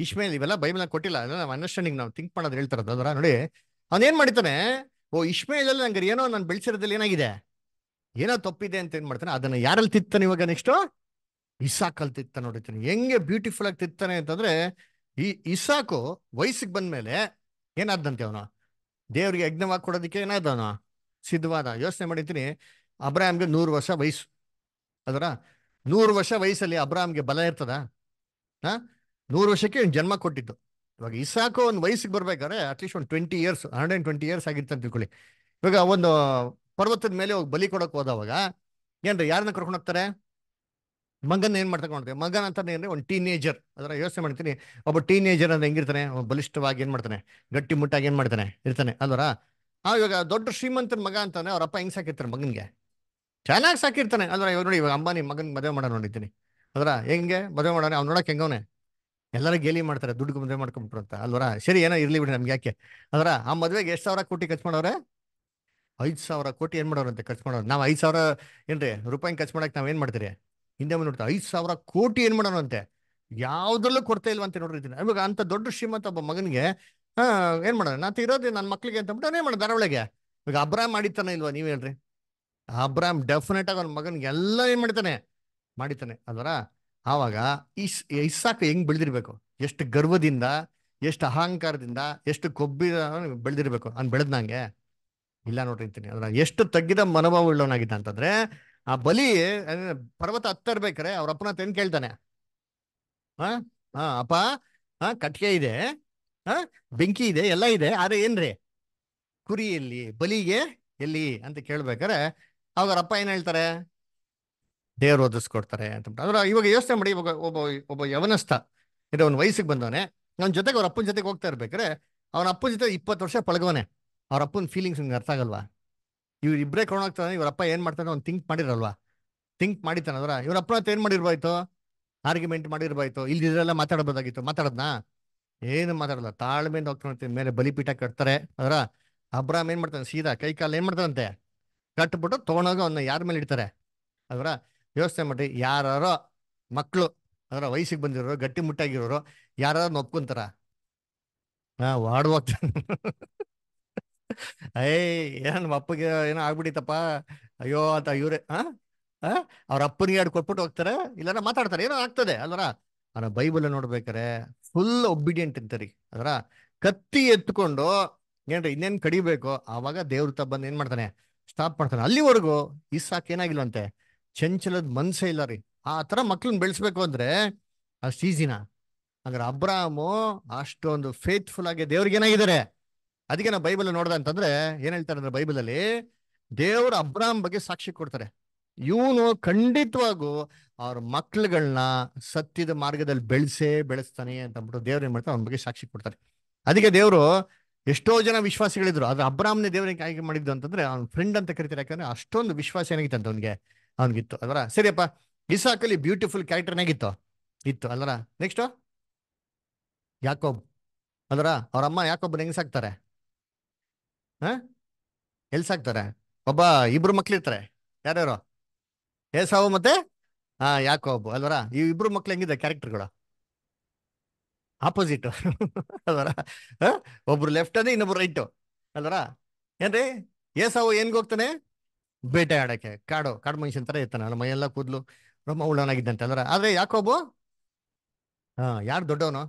ಇಶ್ಮೇಲ್ ಇವೆಲ್ಲ ಬೈಬಲ್ ಕೊಟ್ಟಿಲ್ಲ ನಾವು ಅಂಡರ್ಸ್ಟ್ಯಾಂಡಿಂಗ್ ನಾವು ಥಿಂಕ್ ಮಾಡೋದು ಹೇಳ್ತಾರದ್ದು ಅದರ ನೋಡಿ ಅವನೇನ್ ಮಾಡ್ತಾನೆ ಓ ಇಶ್ಮೇಲಲ್ಲಿ ನಂಗೆ ಏನೋ ನಾನು ಬೆಳೆಸಿರೋದ್ರಲ್ಲಿ ಏನಾಗಿದೆ ಏನೋ ತಪ್ಪಿದೆ ಅಂತ ಏನ್ ಮಾಡ್ತಾನೆ ಅದನ್ನ ಯಾರಲ್ಲಿ ತಿತ್ತಾನೆ ಇವಾಗ ನೆಕ್ಸ್ಟ್ ಇಸಾಕಲ್ ತಿತ್ತ ನೋಡಿತಾನೆ ಹೆಂಗೆ ಬ್ಯೂಟಿಫುಲ್ ಆಗಿ ತಿತ್ತಾನೆ ಅಂತಂದ್ರೆ ಈ ಇಸಾಕು ವಯಸ್ಸಿಗೆ ಬಂದ್ಮೇಲೆ ಏನಾದಂತೆ ಅವನು ದೇವ್ರಿಗೆ ಯಜ್ಞವಾಗಿ ಕೊಡೋದಕ್ಕೆ ಅವನು ಸಿದ್ಧವಾದ ಯೋಚನೆ ಮಾಡಿದ್ದೀನಿ ಅಬ್ರಾಹ್ಮ್ಗೆ ನೂರು ವರ್ಷ ವಯಸ್ಸು ಅದರ ನೂರು ವರ್ಷ ವಯಸ್ಸಲ್ಲಿ ಅಬ್ರಾಹಂಗೆ ಬಲ ಇರ್ತದ ಹಾ ನೂರು ವರ್ಷಕ್ಕೆ ಜನ್ಮ ಕೊಟ್ಟಿದ್ದು ಇವಾಗ ಇಸಾಕು ಒಂದು ವಯಸ್ಸಿಗೆ ಬರ್ಬೇಕಾದ್ರೆ ಅಟ್ಲೀಸ್ಟ್ ಒಂದು twenty years hundred twenty years ಆಗಿತ್ತು ಅಂತ ತಿಳ್ಕೊಳ್ಳಿ ಇವಾಗ ಒಂದು ಪರ್ವತದ ಮೇಲೆ ಹೋಗಿ ಬಲಿ ಕೊಡೋಕೆ ಹೋದವಾಗ ಏನ್ರಿ ಯಾರನ್ನ ಕರ್ಕೊಂಡು ಹೋಗ್ತಾರೆ ಮಗನ ಏನ್ ಮಾಡ್ತಕೊಂಡ್ರೆ ಮಗನ ಅಂತ ಏನ್ರಿ ಒಂದು ಟೀನೇಜರ್ ಅದರ ಯೋಚನೆ ಮಾಡ್ತೀನಿ ಒಬ್ಬ ಟೀನೇಜರ್ ಅಂದ್ರೆ ಹೆಂಗಿರ್ತಾನೆ ಬಲಿಷ್ಠವಾಗಿ ಏನ್ ಮಾಡ್ತಾನೆ ಗಟ್ಟಿ ಮುಟ್ಟಾಗಿ ಏನ್ ಮಾಡ್ತಾನೆ ಇರ್ತಾನೆ ಅಲ್ವರ ಆ ಇವಾಗ ದೊಡ್ಡ ಶ್ರೀಮಂತನ ಮಗ ಅಂತಾನೆ ಅವ್ರ ಅಪ್ಪ ಹೆಂಗ್ ಸಾಕಿರ್ತಾರೆ ಮಗನ್ಗೆ ಚೆನ್ನಾಗಿ ಸಾಕಿರ್ತಾನೆ ಅಂದ್ರೆ ಇವ್ರು ನೋಡಿ ಇವಾಗ ಅಂಬಾನಿ ಮಗನ ಮದುವೆ ಮಾಡೋ ನೋಡಿದ್ದೀನಿ ಅದರ ಹೆಂಗೆ ಮದುವೆ ಮಾಡೋಣ ಅವ್ನು ನೋಡಕ್ಕೆ ಹೆಂಗವನೆ ಎಲ್ಲರೂ ಗೇಲಿ ಮಾಡ್ತಾರೆ ದುಡ್ಡು ಮದುವೆ ಮಾಡ್ಕೊಂಬಿಟ್ರು ಅಂತ ಅಲ್ವರ ಸರಿ ಏನೋ ಇರಲಿ ಬಿಡಿ ನಮ್ಗೆ ಯಾಕೆ ಅದರ ಆ ಮದುವೆಗೆ ಎಷ್ಟು ಸಾವಿರ ಕೋಟಿ ಖರ್ಚು ಮಾಡೋರೆ ಐದು ಸಾವಿರ ಕೋಟಿ ಏನು ಮಾಡೋರಂತೆ ಖರ್ಚು ಮಾಡೋರು ನಾವು ಐದು ಸಾವಿರ ಏನ್ರಿ ರೂಪಾಯಿ ಖರ್ಚು ಮಾಡಕ್ಕೆ ನಾವು ಏನು ಮಾಡ್ತೀರಿ ಹಿಂದೆ ಮುಂದೆ ನೋಡ್ತೀವಿ ಐದು ಸಾವಿರ ಕೋಟಿ ಏನು ಮಾಡೋಣಂತೆ ಯಾವುದ್ರಲ್ಲೂ ಕೊರತೆ ಇಲ್ವಂತೆ ನೋಡಿರ್ತೀನಿ ಇವಾಗ ಅಂಥ ದೊಡ್ಡ ಶ್ರೀಮಂತ ಒಬ್ಬ ಮಗನಿಗೆ ಹಾಂ ಏನು ಮಾಡೋಣ ನಾನು ಇರೋದು ನನ್ನ ಮಕ್ಕಳಿಗೆ ಅಂತ ಬಿಟ್ಟು ಏನು ಮಾಡೋದು ಧಾರಾವಳಿಗೆ ಇವಾಗ ಅಬ್ರ ಮಾಡಿತಾನೆ ಇಲ್ವಾ ನೀವು ಹೇಳ್ರಿ ಅಬ್ರಾಮ್ ಡೆಫಿನೆಟ್ ಆಗಿ ಅವ್ನ ಮಗನಿಗೆ ಎಲ್ಲ ಏನ್ ಮಾಡ್ತಾನೆ ಮಾಡಿತಾನೆ ಅದರ ಆವಾಗ ಇಸ್ ಇಸ್ಸಾಕ ಹೆಂಗ್ ಬೆಳೆದಿರ್ಬೇಕು ಎಷ್ಟು ಗರ್ವದಿಂದ ಎಷ್ಟು ಅಹಂಕಾರದಿಂದ ಎಷ್ಟು ಕೊಬ್ಬಿ ಬೆಳೆದಿರ್ಬೇಕು ಅವ್ನು ಬೆಳೆದ್ನಂಗೆ ಇಲ್ಲ ನೋಡ್ರಿ ಅಂತೀನಿ ಅದ್ರ ಎಷ್ಟು ತಗ್ಗಿದ ಮನೋಭಾವ ಉಳ್ಳವನಾಗಿದ್ದ ಅಂತಂದ್ರೆ ಆ ಬಲಿ ಪರ್ವತ ಹತ್ತರ್ಬೇಕ್ರೆ ಅವ್ರ ಅಪ್ಪನ ತೆನ್ ಕೇಳ್ತಾನೆ ಹಾ ಹಾ ಅಪ್ಪ ಹಾ ಕಟ್ಟಿಗೆ ಇದೆ ಹಾ ಬೆಂಕಿ ಇದೆ ಎಲ್ಲ ಇದೆ ಆದ್ರೆ ಏನ್ರಿ ಕುರಿ ಎಲ್ಲಿ ಬಲಿಗೆ ಎಲ್ಲಿ ಅಂತ ಕೇಳ್ಬೇಕಾರೆ ಅವಾಗ ಅವ್ರ ಏನು ಹೇಳ್ತಾರೆ ದೇವ್ರು ಓದಿಸ್ಕೊಡ್ತಾರೆ ಅಂತ ಅಂದ್ರೆ ಇವಾಗ ಯೋಚನೆ ಮಾಡಿ ಇವಾಗ ಒಬ್ಬ ಒಬ್ಬ ಯವನಸ್ಥ ಇದೆ ಅವ್ನ ವಯಸ್ಸಿಗೆ ಬಂದವನೆ ಅವ್ನ ಜೊತೆಗೆ ಅವ್ರ ಅಪ್ಪನ ಜೊತೆಗೆ ಹೋಗ್ತಾ ಇರ್ಬೇಕ್ರೆ ಅವನ ಅಪ್ಪನ ಜೊತೆ ಇಪ್ಪತ್ತು ವರ್ಷ ಪಳಗವನೆ ಅವ್ರ ಅಪ್ಪನ ಫೀಲಿಂಗ್ಸ್ ನಿಮ್ಗೆ ಅರ್ಥ ಆಗಲ್ವಾ ಇವ್ರು ಇಬ್ಬರೇ ಕೊಂಡೋಗ್ತಾನೆ ಇವ್ರ ಅಪ್ಪ ಏನು ಮಾಡ್ತಾನೆ ಅವ್ನು ಥಿಂಕ್ ಮಾಡಿರಲ್ವಾ ಥಿಂಕ್ ಅದ್ರ ಇವ್ರ ಅಪ್ಪ ಏನು ಮಾಡಿರ್ಬಾಯ್ತು ಆರ್ಗ್ಯುಮೆಂಟ್ ಮಾಡಿರ್ಬಾಯ್ತು ಇಲ್ದಿದ್ರೆಲ್ಲ ಮಾತಾಡ್ಬೋದಾಗಿತ್ತು ಮಾತಾಡದ್ನ ಏನು ಮಾತಾಡಲ್ಲ ತಾಳ್ಮೆಯಿಂದ ಹೋಗ್ತಾನೆ ಮೇಲೆ ಬಲಿಪೀಠ ಕಟ್ತಾರೆ ಅದರ ಅಬ್ರಾಮ್ ಏನು ಮಾಡ್ತಾನೆ ಸೀದಾ ಕೈ ಕಾಲು ಏನು ಮಾಡ್ತಾನಂತೆ ಕಟ್ಬಿಟ್ಟು ತೊಗೊಂಡೋಗಿ ಅವನ್ನ ಯಾರ ಮೇಲೆ ಇಡ್ತಾರೆ ಅದರ ವ್ಯವಸ್ಥೆ ಮಾಡಿ ಯಾರೋ ಮಕ್ಕಳು ಅದರ ವಯಸ್ಸಿಗೆ ಬಂದಿರೋರು ಗಟ್ಟಿ ಮುಟ್ಟಾಗಿರೋರು ಯಾರು ನೊಪ್ಕೊಂತಾರ ಹಾ ವಾರ್ಡ್ ಹೋಗ್ತಾನೆ ಏಯ್ ಏನ ಅಪ್ಪಗೆ ಏನೋ ಆಗ್ಬಿಟ್ಟಿತ್ತಪ್ಪ ಅಯ್ಯೋ ಅಂತ ಇವ್ರೆ ಹಾ ಅವ್ರ ಅಪ್ಪನಿಗೆ ಎರಡು ಕೊಟ್ಬಿಟ್ಟು ಹೋಗ್ತಾರೆ ಇಲ್ಲಾರ ಮಾತಾಡ್ತಾರೆ ಏನೋ ಆಗ್ತದೆ ಅಲ್ವರ ಅವರ ಬೈಬಲ್ ನೋಡ್ಬೇಕಾರೆ ಫುಲ್ ಒಬ್ಬಿಡಿಯಂಟ್ ಅಂತಾರಿ ಅದರ ಕತ್ತಿ ಎತ್ಕೊಂಡು ಏನ್ರಿ ಇನ್ನೇನ್ ಕಡಿಬೇಕು ಆವಾಗ ದೇವ್ರ ಬಂದು ಏನ್ ಮಾಡ್ತಾನೆ ಸ್ಟಾಪ್ ಮಾಡ್ತಾನೆ ಅಲ್ಲಿವರೆಗೂ ಇಸಾಕ್ ಏನಾಗಿಲ್ವಂತೆ ಚಂಚಲದ ಮನ್ಸೇ ಇಲ್ಲ ರೀ ಆ ಥರ ಮಕ್ಳನ್ನ ಬೆಳೆಸ್ಬೇಕು ಅಂದ್ರೆ ಅಷ್ಟು ಈಸಿನ ಹಂಗಾರೆ ಅಬ್ರಾಮು ಅಷ್ಟೊಂದು ಫೇತ್ಫುಲ್ ಆಗಿ ದೇವ್ರಿಗೆ ಏನಾಗಿದ್ದಾರೆ ಅದಕ್ಕೆ ನಾ ಬೈಬಲ್ ನೋಡ್ದೆ ಅಂತಂದ್ರೆ ಏನ್ ಹೇಳ್ತಾರೆ ಅಂದ್ರೆ ಬೈಬಲಲ್ಲಿ ದೇವ್ರ ಅಬ್ರಾಮ್ ಬಗ್ಗೆ ಸಾಕ್ಷಿ ಕೊಡ್ತಾರೆ ಇವನು ಖಂಡಿತವಾಗೂ ಅವ್ರ ಮಕ್ಳುಗಳನ್ನ ಸತ್ಯದ ಮಾರ್ಗದಲ್ಲಿ ಬೆಳೆಸೇ ಬೆಳೆಸ್ತಾನೆ ಅಂತ ಅಂದ್ಬಿಟ್ಟು ದೇವ್ರು ಏನ್ ಮಾಡ್ತಾರೆ ಅವ್ನ ಬಗ್ಗೆ ಸಾಕ್ಷಿ ಕೊಡ್ತಾರೆ ಅದಕ್ಕೆ ದೇವರು ಎಷ್ಟೋ ಜನ ವಿಶ್ವಾಸಿಗಳಿದ್ರು ಆದ್ರೆ ಅಬ್ರಾಮ್ನೆ ದೇವರಿಗೆ ಆಯ್ಕೆ ಮಾಡಿದ್ದು ಅಂತಂದ್ರೆ ಅವ್ನ ಫ್ರೆಂಡ್ ಅಂತ ಕರಿತಾರೆ ಯಾಕಂದ್ರೆ ಅಷ್ಟೊಂದು ವಿಶ್ವಾಸ ಏನಾಗಿತ್ತು ಅಂತ ಅವನಿಗೆ ಅವನಿಗಿತ್ತು ಅಲ್ವರ ಸರಿಯಪ್ಪ ಇಸಾಕಲ್ಲಿ ಬ್ಯೂಟಿಫುಲ್ ಕ್ಯಾರೆಕ್ಟರ್ನಾಗಿತ್ತು ಇತ್ತು ಅಲ್ವರ ನೆಕ್ಸ್ಟ್ ಯಾಕೋಬ್ ಅಲ್ವರ ಅಮ್ಮ ಯಾಕೋಬ್ ಹೆಂಗ್ ಸಾಕ್ತಾರೆ ಹಾ ಎಲ್ ಸಾಕ್ತಾರೆ ಒಬ್ಬ ಇಬ್ರು ಮಕ್ಳಿರ್ತಾರೆ ಯಾರ್ಯಾರು ಏಸಾವು ಮತ್ತೆ ಹಾ ಯಾಕೋಬ್ ಅಲ್ವರ ಈ ಇಬ್ರು ಮಕ್ಳು ಹೆಂಗಿದೆ ಕ್ಯಾರೆಕ್ಟರ್ಗಳು ಆಪೋಸಿಟ್ ಅದರ ಒಬ್ರು ಲೆಫ್ಟ್ ಅದೇ ಇನ್ನೊಬ್ರು ರೈಟು ಅಲ್ವರ ಏನ್ರಿ ಏಸಾವು ಏನ್ಗೆ ಹೋಗ್ತಾನೆ ಬೇಟೆ ಆಡಕ್ಕೆ ಕಾಡು ಕಾಡು ಮನುಷ್ಯನ ತರ ಇರ್ತಾನೆ ಅವನ ಮೈಯೆಲ್ಲ ಕೂದಲು ರೊಮ್ಮ ಉಳ್ಳನಾಗಿದ್ದಂತೆ ಅಲ್ವರ ಆದ್ರೆ ಯಾಕೋಬು ಹಾ ಯಾರು ದೊಡ್ಡವನು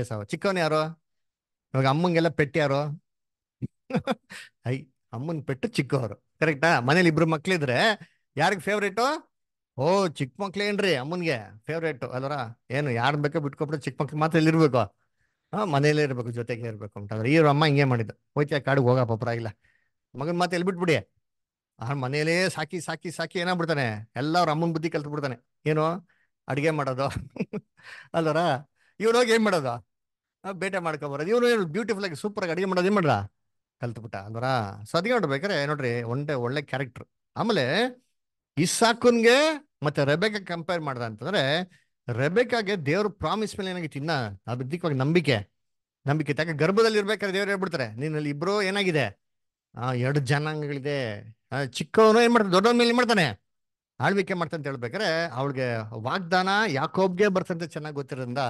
ಏಸಾವು ಚಿಕ್ಕವನು ಯಾರು ಇವಾಗ ಅಮ್ಮಂಗೆಲ್ಲ ಪೆಟ್ಟು ಯಾರು ಐ ಅಮ್ಮನ ಪೆಟ್ಟು ಚಿಕ್ಕವರು ಕರೆಕ್ಟಾ ಮನೇಲಿ ಇಬ್ರು ಮಕ್ಳಿದ್ರೆ ಯಾರಿಗೆ ಫೇವ್ರೇಟು ಓ ಚಿಕ್ಕ ಮಕ್ಳು ಏನ್ರಿ ಅಮ್ಮನ್ಗೆ ಫೇವ್ರೇಟ್ ಅಲ್ವರ ಏನು ಯಾರ್ ಬೇಕೋ ಬಿಟ್ಕೊಬಿಟ್ರೆ ಚಿಕ್ಕ ಮಕ್ಳು ಮಾತ್ರ ಇಲ್ಲಿರ್ಬೇಕು ಹಾ ಮನೇಲೇ ಇರ್ಬೇಕು ಜೊತೆಗೆ ಇರ್ಬೇಕು ಅಂತಂದ್ರೆ ಇವ್ರ ಅಮ್ಮ ಹಿಂಗೆ ಮಾಡಿದ್ದು ಹೋಯ್ತಾ ಕಾಡಿಗೆ ಹೋಗಪ್ಪ ಇಲ್ಲ ಮಗನ್ ಮಾತು ಎಲ್ಲಿ ಬಿಟ್ಬಿಡಿ ಆ ಮನೇಲೇ ಸಾಕಿ ಸಾಕಿ ಸಾಕಿ ಏನಾಗ್ಬಿಡ್ತಾನೆ ಎಲ್ಲ ಅವ್ರ ಅಮ್ಮನ ಬುದ್ಧಿ ಕಲ್ತು ಬಿಡ್ತಾನೆ ಏನು ಅಡಿಗೆ ಮಾಡೋದು ಅಲ್ವರ ಇವ್ರು ಹೋಗಿ ಏನ್ ಮಾಡೋದು ಬೇಟೆ ಬರೋದು ಇವನು ಬ್ಯೂಟಿಫುಲ್ ಆಗಿ ಸೂಪರ್ ಆಗಿ ಅಡಿಗೆ ಮಾಡೋದು ಏನ್ ಮಾಡ್ರ ಕಲ್ತ್ಬಿಟ್ಟ ಅಲ್ವರ ಸೊ ಅದಕ್ಕೆ ನೋಡ್ಬೇಕಾರೆ ನೋಡ್ರಿ ಒಂದೇ ಒಳ್ಳೆ ಕ್ಯಾರೆಕ್ಟರ್ ಆಮೇಲೆ ಇಸ್ಸಾಕುನ್ಗೆ ಮತ್ತೆ ರೆಬೆಕ ಕಂಪೇರ್ ಮಾಡ್ದ ಅಂತಂದ್ರೆ ರೆಬೆಕಾಗೆ ದೇವ್ರ ಪ್ರಾಮಿಸ್ ಮೇಲೆ ಏನಾಗಿತ್ತು ಇನ್ನ ಅದಕ್ಕೆ ನಂಬಿಕೆ ನಂಬಿಕೆ ಯಾಕೆ ಗರ್ಭದಲ್ಲಿ ಇರ್ಬೇಕಾದ್ರೆ ದೇವ್ರು ಹೇಳ್ಬಿಡ್ತಾರೆ ನಿನ್ನಲ್ಲಿ ಇಬ್ರು ಏನಾಗಿದೆ ಆ ಎರಡು ಜನಾಂಗಗಳಿದೆ ಚಿಕ್ಕವನು ಏನ್ ಮಾಡ್ತಾನೆ ದೊಡ್ಡವನ ಮೇಲೆ ಏನ್ ಮಾಡ್ತಾನೆ ಆಳ್ವಿಕೆ ಮಾಡ್ತಂತ ಹೇಳ್ಬೇಕಾರೆ ಅವಳಿಗೆ ವಾಗ್ದಾನ ಯಾಕೋಬ್ಗೆ ಬರ್ತಂತೆ ಚೆನ್ನಾಗಿ ಗೊತ್ತಿರೋದ್ರಿಂದ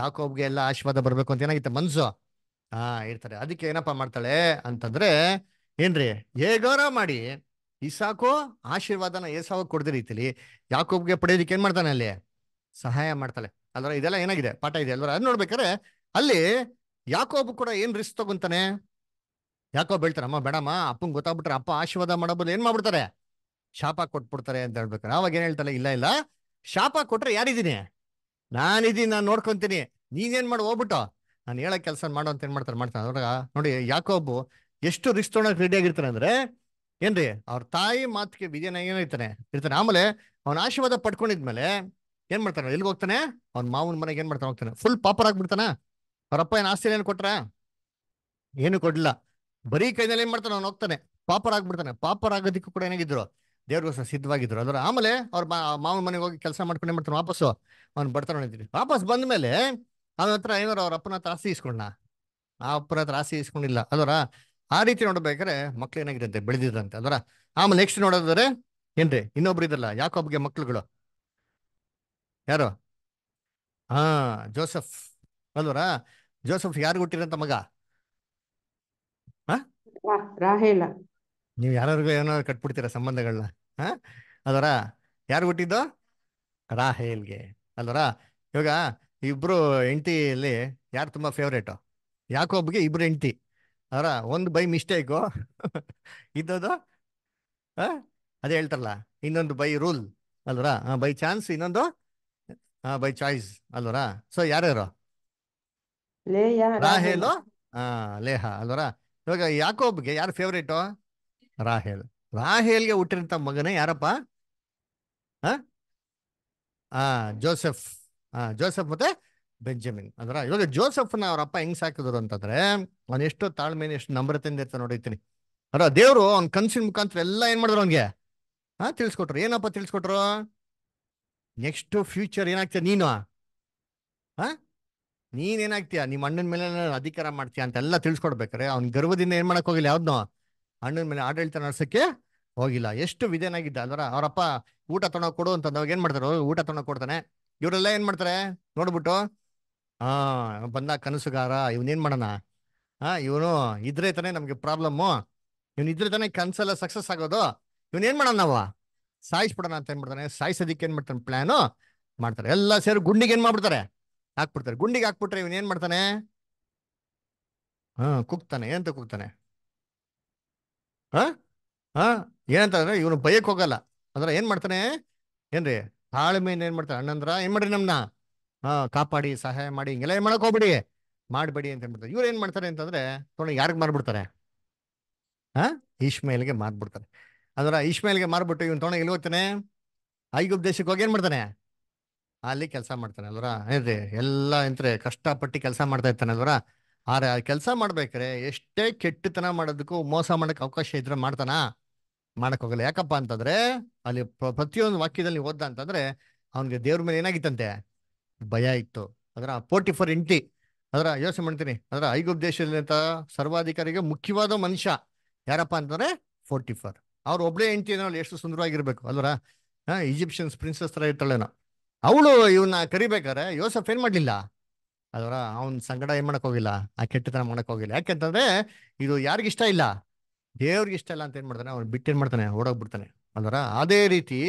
ಯಾಕೋಬ್ಗೆ ಎಲ್ಲ ಆಶೀರ್ವಾದ ಬರ್ಬೇಕು ಅಂತ ಏನಾಗಿತ್ತು ಮನ್ಸು ಆ ಇರ್ತಾರೆ ಅದಕ್ಕೆ ಏನಪ್ಪಾ ಮಾಡ್ತಾಳೆ ಅಂತಂದ್ರೆ ಏನ್ರಿ ಹೇಗಾರ ಮಾಡಿ ಇಸಾಕು ಆಶೀರ್ವಾದನ ಏಸಾವ ಕೊಡದ ರೀತಿಲಿ ಯಾಕೋಬ್ಗೆ ಪಡೆಯೋದಕ್ಕೆ ಏನ್ ಮಾಡ್ತಾನೆ ಅಲ್ಲಿ ಸಹಾಯ ಮಾಡ್ತಾಳೆ ಅಲ್ವರ ಇದೆಲ್ಲ ಏನಾಗಿದೆ ಪಾಠ ಇದೆ ಅಲ್ವರ ಅದ್ ನೋಡ್ಬೇಕಾರೆ ಅಲ್ಲಿ ಯಾಕೋಬ್ ಕೂಡ ಏನ್ ರಿಸ್ಕ್ ತಗೊಂತಾನೆ ಯಾಕೋ ಹೇಳ್ತಾರೆ ಅಮ್ಮ ಬೇಡಮ್ಮ ಅಪ್ಪಂಗೆ ಗೊತ್ತಾಗ್ಬಿಟ್ರೆ ಅಪ್ಪ ಆಶೀರ್ವಾದ ಬದಲು ಏನ್ ಮಾಡ್ಬಿಡ್ತಾರೆ ಶಾಪ ಕೊಟ್ಬಿಡ್ತಾರೆ ಅಂತ ಹೇಳ್ಬೇಕಾರೆ ಅವಾಗ ಏನ್ ಹೇಳ್ತಾನೆ ಇಲ್ಲ ಇಲ್ಲ ಶಾಪ ಕೊಟ್ರೆ ಯಾರಿದ್ದೀನಿ ನಾನಿದ್ದೀನಿ ನಾನು ನೋಡ್ಕೊಂತೀನಿ ನೀನೇನ್ ಮಾಡು ಹೋಗ್ಬಿಟ್ಟು ನಾನು ಹೇಳೋ ಕೆಲಸ ಮಾಡೋ ಅಂತ ಏನ್ ಮಾಡ್ತಾರೆ ಮಾಡ್ತಾನೆ ಅವಾಗ ನೋಡಿ ಯಾಕೋಬು ಎಷ್ಟು ರಿಸ್ಕ್ ತೊಗೊಳಕ್ ರೆಡಿ ಆಗಿರ್ತಾನೆ ಅಂದ್ರೆ ಏನ್ರಿ ಅವ್ರ ತಾಯಿ ಮಾತಿಗೆ ವಿಜಯನ ಏನೈತಾನೆ ಇರ್ತಾನೆ ಆಮೇಲೆ ಅವನ ಆಶೀರ್ವಾದ ಪಡ್ಕೊಂಡಿದ್ಮೇಲೆ ಏನ್ ಮಾಡ್ತಾನೆ ಎಲ್ಲಿಗೆ ಹೋಗ್ತಾನೆ ಅವ್ನ ಮಾವನ ಮನೆಗೆ ಏನ್ ಮಾಡ್ತಾನೆ ಹೋಗ್ತಾನೆ ಫುಲ್ ಪಾಪರ್ ಆಗ್ಬಿಡ್ತಾನ ಅವ್ರಪ್ಪ ಏನ್ ಆಸ್ತಿ ಏನ್ ಕೊಟ್ರ ಏನು ಕೊಡ್ಲಿಲ್ಲ ಬರೀ ಕೈನಲ್ಲಿ ಏನ್ ಮಾಡ್ತಾನೆ ಅವ್ನು ಹೋಗ್ತಾನೆ ಪಾಪರ್ ಆಗ್ಬಿಡ್ತಾನೆ ಪಾಪರ್ ಆಗೋದಿಕ್ಕೂ ಕೂಡ ಏನಾಗಿದ್ರು ದೇವ್ರಿಗೋಸ್ಕರ ಸಿದ್ಧವಾಗಿದ್ರು ಅದರ ಆಮೇಲೆ ಅವ್ರ ಮಾವನ ಮನೆಗೆ ಹೋಗಿ ಕೆಲಸ ಮಾಡ್ಕೊಂಡು ಏನ್ ಮಾಡ್ತಾನೆ ವಾಪಸ್ಸು ಅವ್ನು ಬರ್ತಾನೆ ವಾಪಸ್ ಬಂದ್ಮೇಲೆ ಮೇಲೆ ಅವನ ಹತ್ರ ಏನಾರ ಅವ್ರ ಅಪ್ಪನ ಹತ್ರ ಆಸ್ತಿ ಇಸ್ಕೊಂಡ ಆ ಅಪ್ಪನ ಹತ್ರ ಆಸ್ತಿ ಇಸ್ಕೊಂಡಿಲ್ಲ ಅದರ ಆ ರೀತಿ ನೋಡ್ಬೇಕಾದ್ರೆ ಮಕ್ಳು ಏನಾಗಿರುತ್ತೆ ಬೆಳೆದಿದ್ದಂತೆ ಅದರ ಆಮೇಲೆ ನೆಕ್ಸ್ಟ್ ನೋಡೋದಾದ್ರೆ ಏನ್ರಿ ಇನ್ನೊಬ್ರು ಇದಲ್ಲ ಯಾಕೊಬ್ಬಗೆ ಮಕ್ಳುಗಳು ಯಾರು ಹಾ ಜೋಸಫ್ ಅಲ್ವರ ಜೋಸಫ್ ಯಾರು ಹುಟ್ಟಿರಂತ ಮಗ ನೀವು ಯಾರಿಗೂ ಏನಾದ್ರು ಕಟ್ಬಿಡ್ತೀರಾ ಸಂಬಂಧಗಳನ್ನ ಹಾ ಅದರ ಯಾರು ಹುಟ್ಟಿದ್ದು ರಾಹೇಲ್ಗೆ ಅಲ್ವರ ಇವಾಗ ಇಬ್ರು ಹೆಂಡತಿಯಲ್ಲಿ ಯಾರು ತುಂಬಾ ಫೇವ್ರೇಟು ಯಾಕೊಬ್ಬಗೆ ಇಬ್ರು ಹೆಂಡತಿ ಅವರ ಒಂದು ಬೈ ಮಿಸ್ಟೇಕು ಇದ್ದದು ಅದೇ ಹೇಳ್ತಾರಲ್ಲ ಇನ್ನೊಂದು ಬೈ ರೂಲ್ ಅಲ್ವರಾ ಬೈ ಚಾನ್ಸ್ ಇನ್ನೊಂದು ಬೈ ಚಾಯ್ಸ್ ಅಲ್ವರ ಸೊ ಯಾರ್ಯಾರು ರಾಹೇಲು ಹಾ ಲೇಹ ಅಲ್ವರಾ ಇವಾಗ ಯಾಕೋಬ್ಗೆ ಯಾರು ಫೇವ್ರೇಟು ರಾಹೇಲ್ ರಾಹೇಲ್ಗೆ ಹುಟ್ಟಿರಂತ ಮಗನೇ ಯಾರಪ್ಪ ಹಾ ಜೋಸೆಫ್ ಹಾ ಜೋಸೆಫ್ ಮತ್ತೆ ಬೆಂಜಮಿನ್ ಅಂದ್ರ ಇವಾಗ ಜೋಸೆಫ್ನ ಅವ್ರ ಅಪ್ಪ ಹೆಂಗ್ ಸಾಕಿದ್ರು ಅಂತಂದ್ರೆ ಅವ್ನ ಎಷ್ಟು ತಾಳ್ಮೆ ಎಷ್ಟು ನಮ್ರತೆಯಿಂದ ಇರ್ತಾನೆ ನೋಡಿರ್ತೀನಿ ಅರಾ ದೇವ್ರು ಅವ್ನ ಕನ್ಸಿನ ಮುಖಾಂತರ ಎಲ್ಲ ಏನ್ ಮಾಡಿದ್ರು ಅವನ್ಗೆ ಹಾ ತಿಳ್ಸ್ಕೊಟ್ರು ಏನಪ್ಪ ತಿಳ್ಸ್ಕೊಟ್ರು ನೆಕ್ಸ್ಟ್ ಫ್ಯೂಚರ್ ಏನಾಗ್ತೀಯ ನೀನು ಹಾ ನೀನ್ ಏನಾಗ್ತೀಯ ನಿಮ್ಮ ಅಣ್ಣನ ಮೇಲೆ ಅಧಿಕಾರ ಮಾಡ್ತೀಯ ಅಂತೆಲ್ಲ ತಿಳ್ಸ್ಕೊಡ್ಬೇಕಾರೆ ಅವ್ನ ಗರ್ವದಿಂದ ಏನ್ ಮಾಡಕ್ ಹೋಗಿಲ್ಲ ಯಾವ್ದು ಅಣ್ಣನ ಮೇಲೆ ಆಡಳಿತ ನಡ್ಸಕ್ಕೆ ಹೋಗಿಲ್ಲ ಎಷ್ಟು ವಿಧೇನಾಗಿದ್ದ ಅಂದ್ರ ಅವರಪ್ಪ ಊಟ ತೊಗೊಂಡೋಗಿ ಕೊಡು ಅಂತಂದವಾಗ ಏನ್ ಮಾಡ್ತಾರೆ ಊಟ ತೊಗೊಂಡೋಗಿ ಕೊಡ್ತಾನೆ ಇವರೆಲ್ಲ ಏನ್ ಮಾಡ್ತಾರೆ ನೋಡ್ಬಿಟ್ಟು ಹಾ ಬಂದ ಕನಸುಗಾರ ಇವನೇನ್ ಮಾಡೋಣ ಹಾ ಇವನು ಇದ್ರೆ ತಾನೇ ನಮ್ಗೆ ಪ್ರಾಬ್ಲಮ್ಮು ಇವನ್ ಇದ್ರೆ ತಾನೇ ಕನ್ಸೆಲ್ಲ ಸಕ್ಸಸ್ ಆಗೋದು ಇವನ್ ಏನ್ ಮಾಡೋಣ ನಾವು ಸಾಯಿಸ್ಬಿಡೋಣ ಅಂತ ಏನ್ ಮಾಡ್ತಾನೆ ಸಾಯಿಸೋದಿಕ್ಕೆ ಏನ್ ಮಾಡ್ತಾನೆ ಪ್ಲಾನು ಮಾಡ್ತಾರೆ ಎಲ್ಲ ಸೇರಿ ಗುಂಡಿಗೆ ಏನ್ ಮಾಡ್ಬಿಡ್ತಾರೆ ಹಾಕ್ಬಿಡ್ತಾರೆ ಗುಂಡಿಗೆ ಹಾಕ್ಬಿಟ್ರೆ ಇವನ್ ಏನ್ ಮಾಡ್ತಾನೆ ಹಾ ಕುಕ್ತಾನೆ ಏನಂತ ಕುಗ್ತಾನೆ ಹಾ ಹಾ ಏನಂತಂದ್ರೆ ಇವನು ಬಯಕ್ ಹೋಗಲ್ಲ ಅಂದ್ರೆ ಏನ್ ಮಾಡ್ತಾನೆ ಏನ್ರಿ ತಾಳ್ಮೆಯಿಂದ ಏನ್ ಮಾಡ್ತಾನೆ ಅಣ್ಣಂದ್ರ ಏನ್ ಮಾಡ್ರಿ ನಮ್ನ ಹಾ ಕಾಪಾಡಿ ಸಹಾಯ ಮಾಡಿ ಹಿಂಗೆಲ್ಲ ಏನ್ ಮಾಡಕ್ ಹೋಗ್ಬಿಡಿ ಮಾಡಬೇಡಿ ಅಂತ ಹೇಳ್ಬಿಡ್ತಾರೆ ಇವ್ರು ಏನ್ ಮಾಡ್ತಾರೆ ಅಂತಂದ್ರೆ ತೊಗೊಂಡು ಯಾರಿಗೆ ಮಾರ್ಬಿಡ್ತಾರೆ ಹಾ ಇಶ್ಮೇಲ್ಗೆ ಮಾಡ್ಬಿಡ್ತಾರೆ ಅದರ ಈಶ್ಮೇಲ್ಗೆ ಮಾರ್ಬಿಟ್ಟು ಇವನು ತೊಗೊಂಡು ಎಲ್ಲಿ ಹೋಗ್ತಾನೆ ಐಗುಪ್ ದೇಶಕ್ಕೆ ಹೋಗಿ ಏನ್ ಮಾಡ್ತಾನೆ ಅಲ್ಲಿ ಕೆಲಸ ಮಾಡ್ತಾನೆ ಅಲ್ವರ ಏನ್ರಿ ಎಲ್ಲ ಎಂತ್ರೆ ಕಷ್ಟಪಟ್ಟು ಕೆಲಸ ಮಾಡ್ತಾ ಇರ್ತಾನೆ ಅಲ್ವರ ಆದ್ರೆ ಆ ಕೆಲಸ ಮಾಡ್ಬೇಕ್ರೆ ಎಷ್ಟೇ ಕೆಟ್ಟತನ ಮಾಡೋದಕ್ಕೂ ಮೋಸ ಮಾಡಕ್ ಅವಕಾಶ ಇದ್ರೆ ಮಾಡ್ತಾನ ಮಾಡಕ್ ಹೋಗಲ್ಲ ಯಾಕಪ್ಪ ಅಂತಂದ್ರೆ ಅಲ್ಲಿ ಪ್ರತಿಯೊಂದು ವಾಕ್ಯದಲ್ಲಿ ಓದ್ದ ಅಂತಂದ್ರೆ ಅವನಿಗೆ ದೇವ್ರ ಮೇಲೆ ಏನಾಗಿತ್ತಂತೆ ಭಯ ಇತ್ತು ಅದರ ಫೋರ್ಟಿ ಫೋರ್ ಎಂಟಿ ಅದರ ಯೋಚನೆ ಮಾಡ್ತೀನಿ ಅದರ ಐಗುಪ್ ದೇಶದಲ್ಲಿಂತ ಸರ್ವಾಧಿಕಾರಿಗೆ ಮುಖ್ಯವಾದ ಮನುಷ್ಯ ಯಾರಪ್ಪ ಅಂತಂದ್ರೆ ಫೋರ್ಟಿ ಫೋರ್ ಅವ್ರು ಒಬ್ಬಳೇ ಎಂಟಿ ಅವ್ಳು ಎಷ್ಟು ಸುಂದರವಾಗಿರ್ಬೇಕು ಅಲ್ವರ ಈಜಿಪ್ಷಿಯನ್ಸ್ ಪ್ರಿನ್ಸಸ್ ತರ ಇರ್ತಾಳೆನೋ ಅವಳು ಇವನ್ನ ಕರಿಬೇಕಾರೆ ಯೋಸಫ್ ಏನ್ ಮಾಡ್ಲಿಲ್ಲ ಅದರ ಅವ್ನ ಸಂಗಡ ಏನ್ ಮಾಡಕ್ ಹೋಗಿಲ್ಲ ಆ ಕೆಟ್ಟತನ ಮಾಡಕ್ ಹೋಗಿಲ್ಲ ಯಾಕೆಂತಂದ್ರೆ ಇದು ಯಾರಿಗಿಷ್ಟ ಇಲ್ಲ ದೇವ್ರಿಗೆ ಇಷ್ಟ ಇಲ್ಲ ಅಂತ ಏನ್ ಮಾಡ್ತಾನೆ ಅವ್ನು ಬಿಟ್ಟು ಏನ್ ಮಾಡ್ತಾನೆ ಓಡೋಗ್ಬಿಡ್ತಾನೆ ಅದರ ಅದೇ ರೀತಿ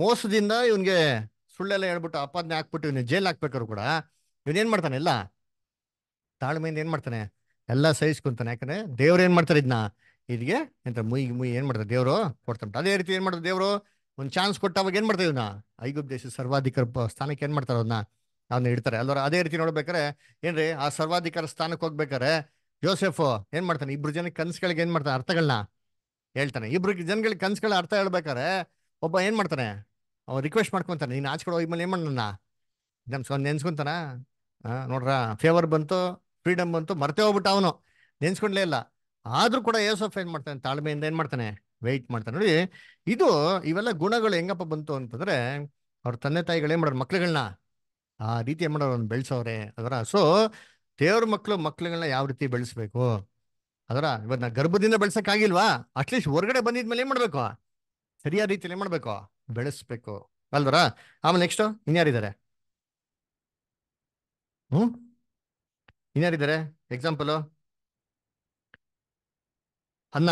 ಮೋಸದಿಂದ ಇವನ್ಗೆ ಸುಳ್ಳೆಲ್ಲ ಹೇಳ್ಬಿಟ್ಟು ಅಪಾದನೆ ಹಾಕ್ಬಿಟ್ಟು ಇವ್ನ ಜೈಲ್ ಹಾಕ್ಬೇಕಾದ್ರು ಕೂಡ ಏನ್ ಮಾಡ್ತಾನೆ ಎಲ್ಲ ತಾಳ್ಮೆಯಿಂದ ಏನ್ ಮಾಡ್ತಾನೆ ಎಲ್ಲ ಸಹಿಸ್ಕೊಂತಾನೆ ಯಾಕಂದ್ರೆ ದೇವ್ರು ಏನ್ ಮಾಡ್ತಾರೆ ಇದನ್ನ ಇದಿಗೆ ಎಂತ ಮುಯಿಗೆ ಮುಯಿ ಏನ್ ಮಾಡ್ತಾರೆ ದೇವರು ಕೊಡ್ತಾನೆ ಅದೇ ರೀತಿ ಏನು ಮಾಡ್ತಾರೆ ದೇವರು ಒಂದು ಚಾನ್ಸ್ ಕೊಟ್ಟ ಅವಾಗ ಏನ್ ಮಾಡ್ತಾರೆ ಇವನ್ನ ಐಗುಪ್ ದೇಶ ಸರ್ವಾಧಿಕಾರ ಸ್ಥಾನಕ್ಕೆ ಏನು ಮಾಡ್ತಾರೆ ಅವ್ನ ಅವನ್ನ ಇಡ್ತಾರೆ ಅಲ್ವರ ಅದೇ ರೀತಿ ನೋಡ್ಬೇಕಾರೆ ಏನ್ರಿ ಆ ಸರ್ವಾಧಿಕಾರ ಸ್ಥಾನಕ್ಕೆ ಹೋಗ್ಬೇಕಾರೆ ಜೋಸೆಫ್ ಏನ್ ಮಾಡ್ತಾನೆ ಇಬ್ರು ಜನ ಕನ್ಸುಗಳಿಗೆ ಏನ್ ಮಾಡ್ತಾನೆ ಅರ್ಥಗಳನ್ನ ಹೇಳ್ತಾನೆ ಇಬ್ರು ಜನಗಳಿಗೆ ಕನಸುಗಳ ಅರ್ಥ ಹೇಳ್ಬೇಕಾರೆ ಒಬ್ಬ ಏನ್ ಮಾಡ್ತಾನೆ ಅವ್ರು ರಿಕ್ವೆಸ್ಟ್ ಮಾಡ್ಕೊತಾನೆ ನೀನು ಆಚೆ ಕಡೆ ಮೇಲೆ ಏನು ಮಾಡೋಣ ನಮ್ಮ ಸ್ವ ನೆನ್ಸ್ಕೊಂತಾನ ನೋಡ್ರ ಫೇವರ್ ಬಂತು ಫ್ರೀಡಮ್ ಬಂತು ಮರ್ತೇ ಹೋಗ್ಬಿಟ್ಟು ಅವನು ನೆನ್ಸ್ಕೊಂಡ್ಲೇ ಇಲ್ಲ ಆದರೂ ಕೂಡ ಯೋಸಫ್ ಏನು ಮಾಡ್ತಾನೆ ತಾಳ್ಮೆಯಿಂದ ಏನು ಮಾಡ್ತಾನೆ ವೆಯ್ಟ್ ಮಾಡ್ತಾನೆ ನೋಡಿ ಇದು ಇವೆಲ್ಲ ಗುಣಗಳು ಹೆಂಗಪ್ಪ ಬಂತು ಅಂತಂದ್ರೆ ಅವ್ರ ತಂದೆ ತಾಯಿಗಳು ಏನು ಮಾಡೋರು ಮಕ್ಳುಗಳನ್ನ ಆ ರೀತಿ ಏನು ಮಾಡೋರು ಅವ್ನು ಬೆಳೆಸೋರೆ ಅದರ ಸೊ ದೇವ್ರ ಮಕ್ಕಳು ಮಕ್ಳುಗಳನ್ನ ಯಾವ ರೀತಿ ಬೆಳೆಸ್ಬೇಕು ಅದರ ಇವತ್ತು ಗರ್ಭದಿಂದ ಬೆಳೆಸೋಕ್ಕಾಗಿಲ್ವಾ ಅಟ್ಲೀಸ್ಟ್ ಹೊರಗಡೆ ಬಂದಿದ್ಮೇಲೆ ಏನು ಮಾಡಬೇಕು ಸರಿಯಾದ ರೀತಿಯಲ್ಲಿ ಏನು ಮಾಡಬೇಕು ಬೆಳೆಸ್ಬೇಕು ಅಲ್ವರಾ ಆಮೇಲೆ ನೆಕ್ಸ್ಟ್ ಇನ್ಯಾರಿದ್ದಾರೆ ಹ್ಮ್ ಇನ್ಯಾರಿದ್ದಾರೆ ಎಕ್ಸಾಂಪಲ್ ಅನ್ನ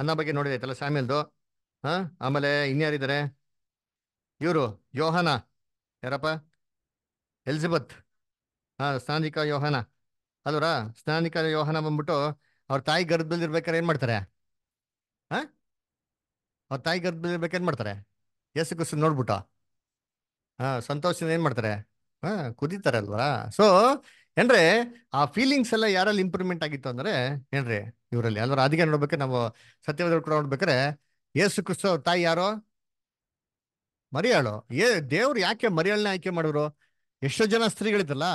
ಅನ್ನ ಬಗ್ಗೆ ನೋಡಿದೆ ಆಯ್ತಲ್ಲ ಸ್ಯಾಮಿಲ್ದು ಹಾ ಆಮೇಲೆ ಇನ್ಯಾರಿದ್ದಾರೆ ಇವರು ಯೋಹನ ಯಾರಪ್ಪ ಎಲಿಜಬೆತ್ ಹಾ ಸ್ನಾನಿಕ ಯೋಹನ ಅಲ್ವರ ಸ್ನಾನಿಕ ಯೋಹನ ಬಂದ್ಬಿಟ್ಟು ಅವ್ರ ತಾಯಿ ಗರ್ಭದಲ್ಲಿ ಇರ್ಬೇಕಾದ್ರೆ ಏನ್ ಮಾಡ್ತಾರೆ ಹಾ ಅವ್ರ ತಾಯಿ ಗರ್ಭ ಬೇಕೇನ್ ಮಾಡ್ತಾರೆ ಯೇಸು ಕ್ರಿಸ್ತನ್ ನೋಡ್ಬಿಟ್ಟ ಹಾಂ ಸಂತೋಷದಿಂದ ಏನು ಮಾಡ್ತಾರೆ ಹಾಂ ಅಲ್ವಾ ಸೊ ಏನ್ರಿ ಆ ಫೀಲಿಂಗ್ಸ್ ಎಲ್ಲ ಯಾರಲ್ಲಿ ಇಂಪ್ರೂವ್ಮೆಂಟ್ ಆಗಿತ್ತು ಅಂದ್ರೆ ಏನ್ರಿ ಇವರಲ್ಲಿ ಅಂದ್ರೆ ಅದಕ್ಕೆ ನೋಡ್ಬೇಕು ನಾವು ಸತ್ಯವಾದ ಕೂಡ ನೋಡ್ಬೇಕಾರೆ ಯೇಸು ಕ್ರಿಸ್ತ ಅವ್ರ ತಾಯಿ ಯಾರೋ ಮರಿಯಾಳು ಏ ದೇವ್ರು ಯಾಕೆ ಮರಿಯಾಳನ್ನ ಆಯ್ಕೆ ಮಾಡಿದ್ರು ಎಷ್ಟೋ ಜನ ಸ್ತ್ರೀಗಳಿದ್ದಲ್ಲ